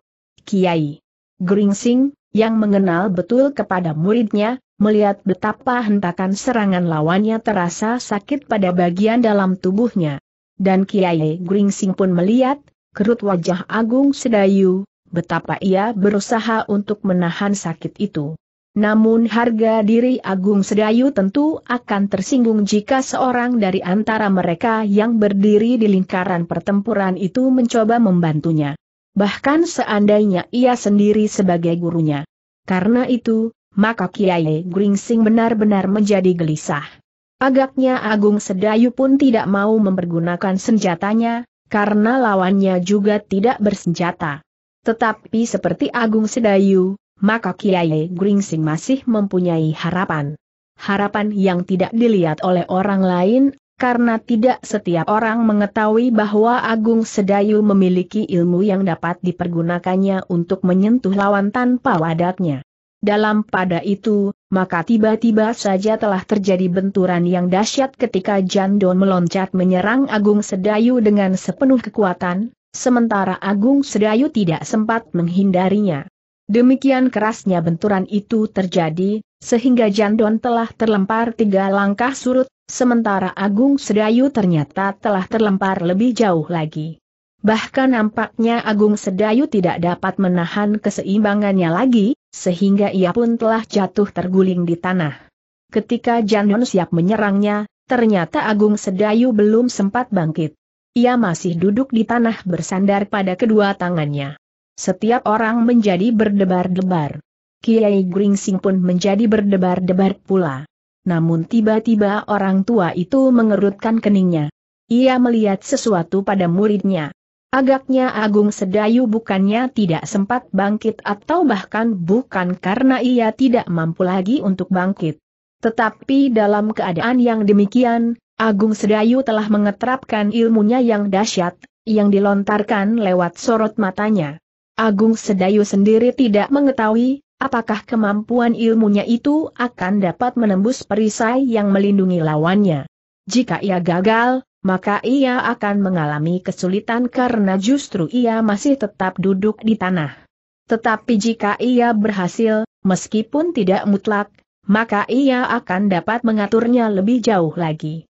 Kiai Gringsing, yang mengenal betul kepada muridnya, melihat betapa hentakan serangan lawannya terasa sakit pada bagian dalam tubuhnya. Dan Kiai Gringsing pun melihat, kerut wajah Agung Sedayu, betapa ia berusaha untuk menahan sakit itu. Namun harga diri Agung Sedayu tentu akan tersinggung jika seorang dari antara mereka yang berdiri di lingkaran pertempuran itu mencoba membantunya. Bahkan seandainya ia sendiri sebagai gurunya. Karena itu, maka Kiai Gringsing benar-benar menjadi gelisah. Agaknya Agung Sedayu pun tidak mau mempergunakan senjatanya, karena lawannya juga tidak bersenjata. Tetapi seperti Agung Sedayu, maka Kiai Gringsing masih mempunyai harapan. Harapan yang tidak dilihat oleh orang lain, karena tidak setiap orang mengetahui bahwa Agung Sedayu memiliki ilmu yang dapat dipergunakannya untuk menyentuh lawan tanpa wadaknya. Dalam pada itu, maka tiba-tiba saja telah terjadi benturan yang dahsyat ketika Jandon meloncat menyerang Agung Sedayu dengan sepenuh kekuatan, sementara Agung Sedayu tidak sempat menghindarinya. Demikian kerasnya benturan itu terjadi, sehingga Jandon telah terlempar tiga langkah surut, sementara Agung Sedayu ternyata telah terlempar lebih jauh lagi. Bahkan nampaknya Agung Sedayu tidak dapat menahan keseimbangannya lagi, sehingga ia pun telah jatuh terguling di tanah. Ketika Janon siap menyerangnya, ternyata Agung Sedayu belum sempat bangkit. Ia masih duduk di tanah bersandar pada kedua tangannya. Setiap orang menjadi berdebar-debar. Kiai Gringsing pun menjadi berdebar-debar pula. Namun tiba-tiba orang tua itu mengerutkan keningnya. Ia melihat sesuatu pada muridnya. Agaknya Agung Sedayu bukannya tidak sempat bangkit atau bahkan bukan karena ia tidak mampu lagi untuk bangkit. Tetapi dalam keadaan yang demikian, Agung Sedayu telah mengetrapkan ilmunya yang dahsyat, yang dilontarkan lewat sorot matanya. Agung Sedayu sendiri tidak mengetahui apakah kemampuan ilmunya itu akan dapat menembus perisai yang melindungi lawannya. Jika ia gagal, maka ia akan mengalami kesulitan karena justru ia masih tetap duduk di tanah. Tetapi jika ia berhasil, meskipun tidak mutlak, maka ia akan dapat mengaturnya lebih jauh lagi.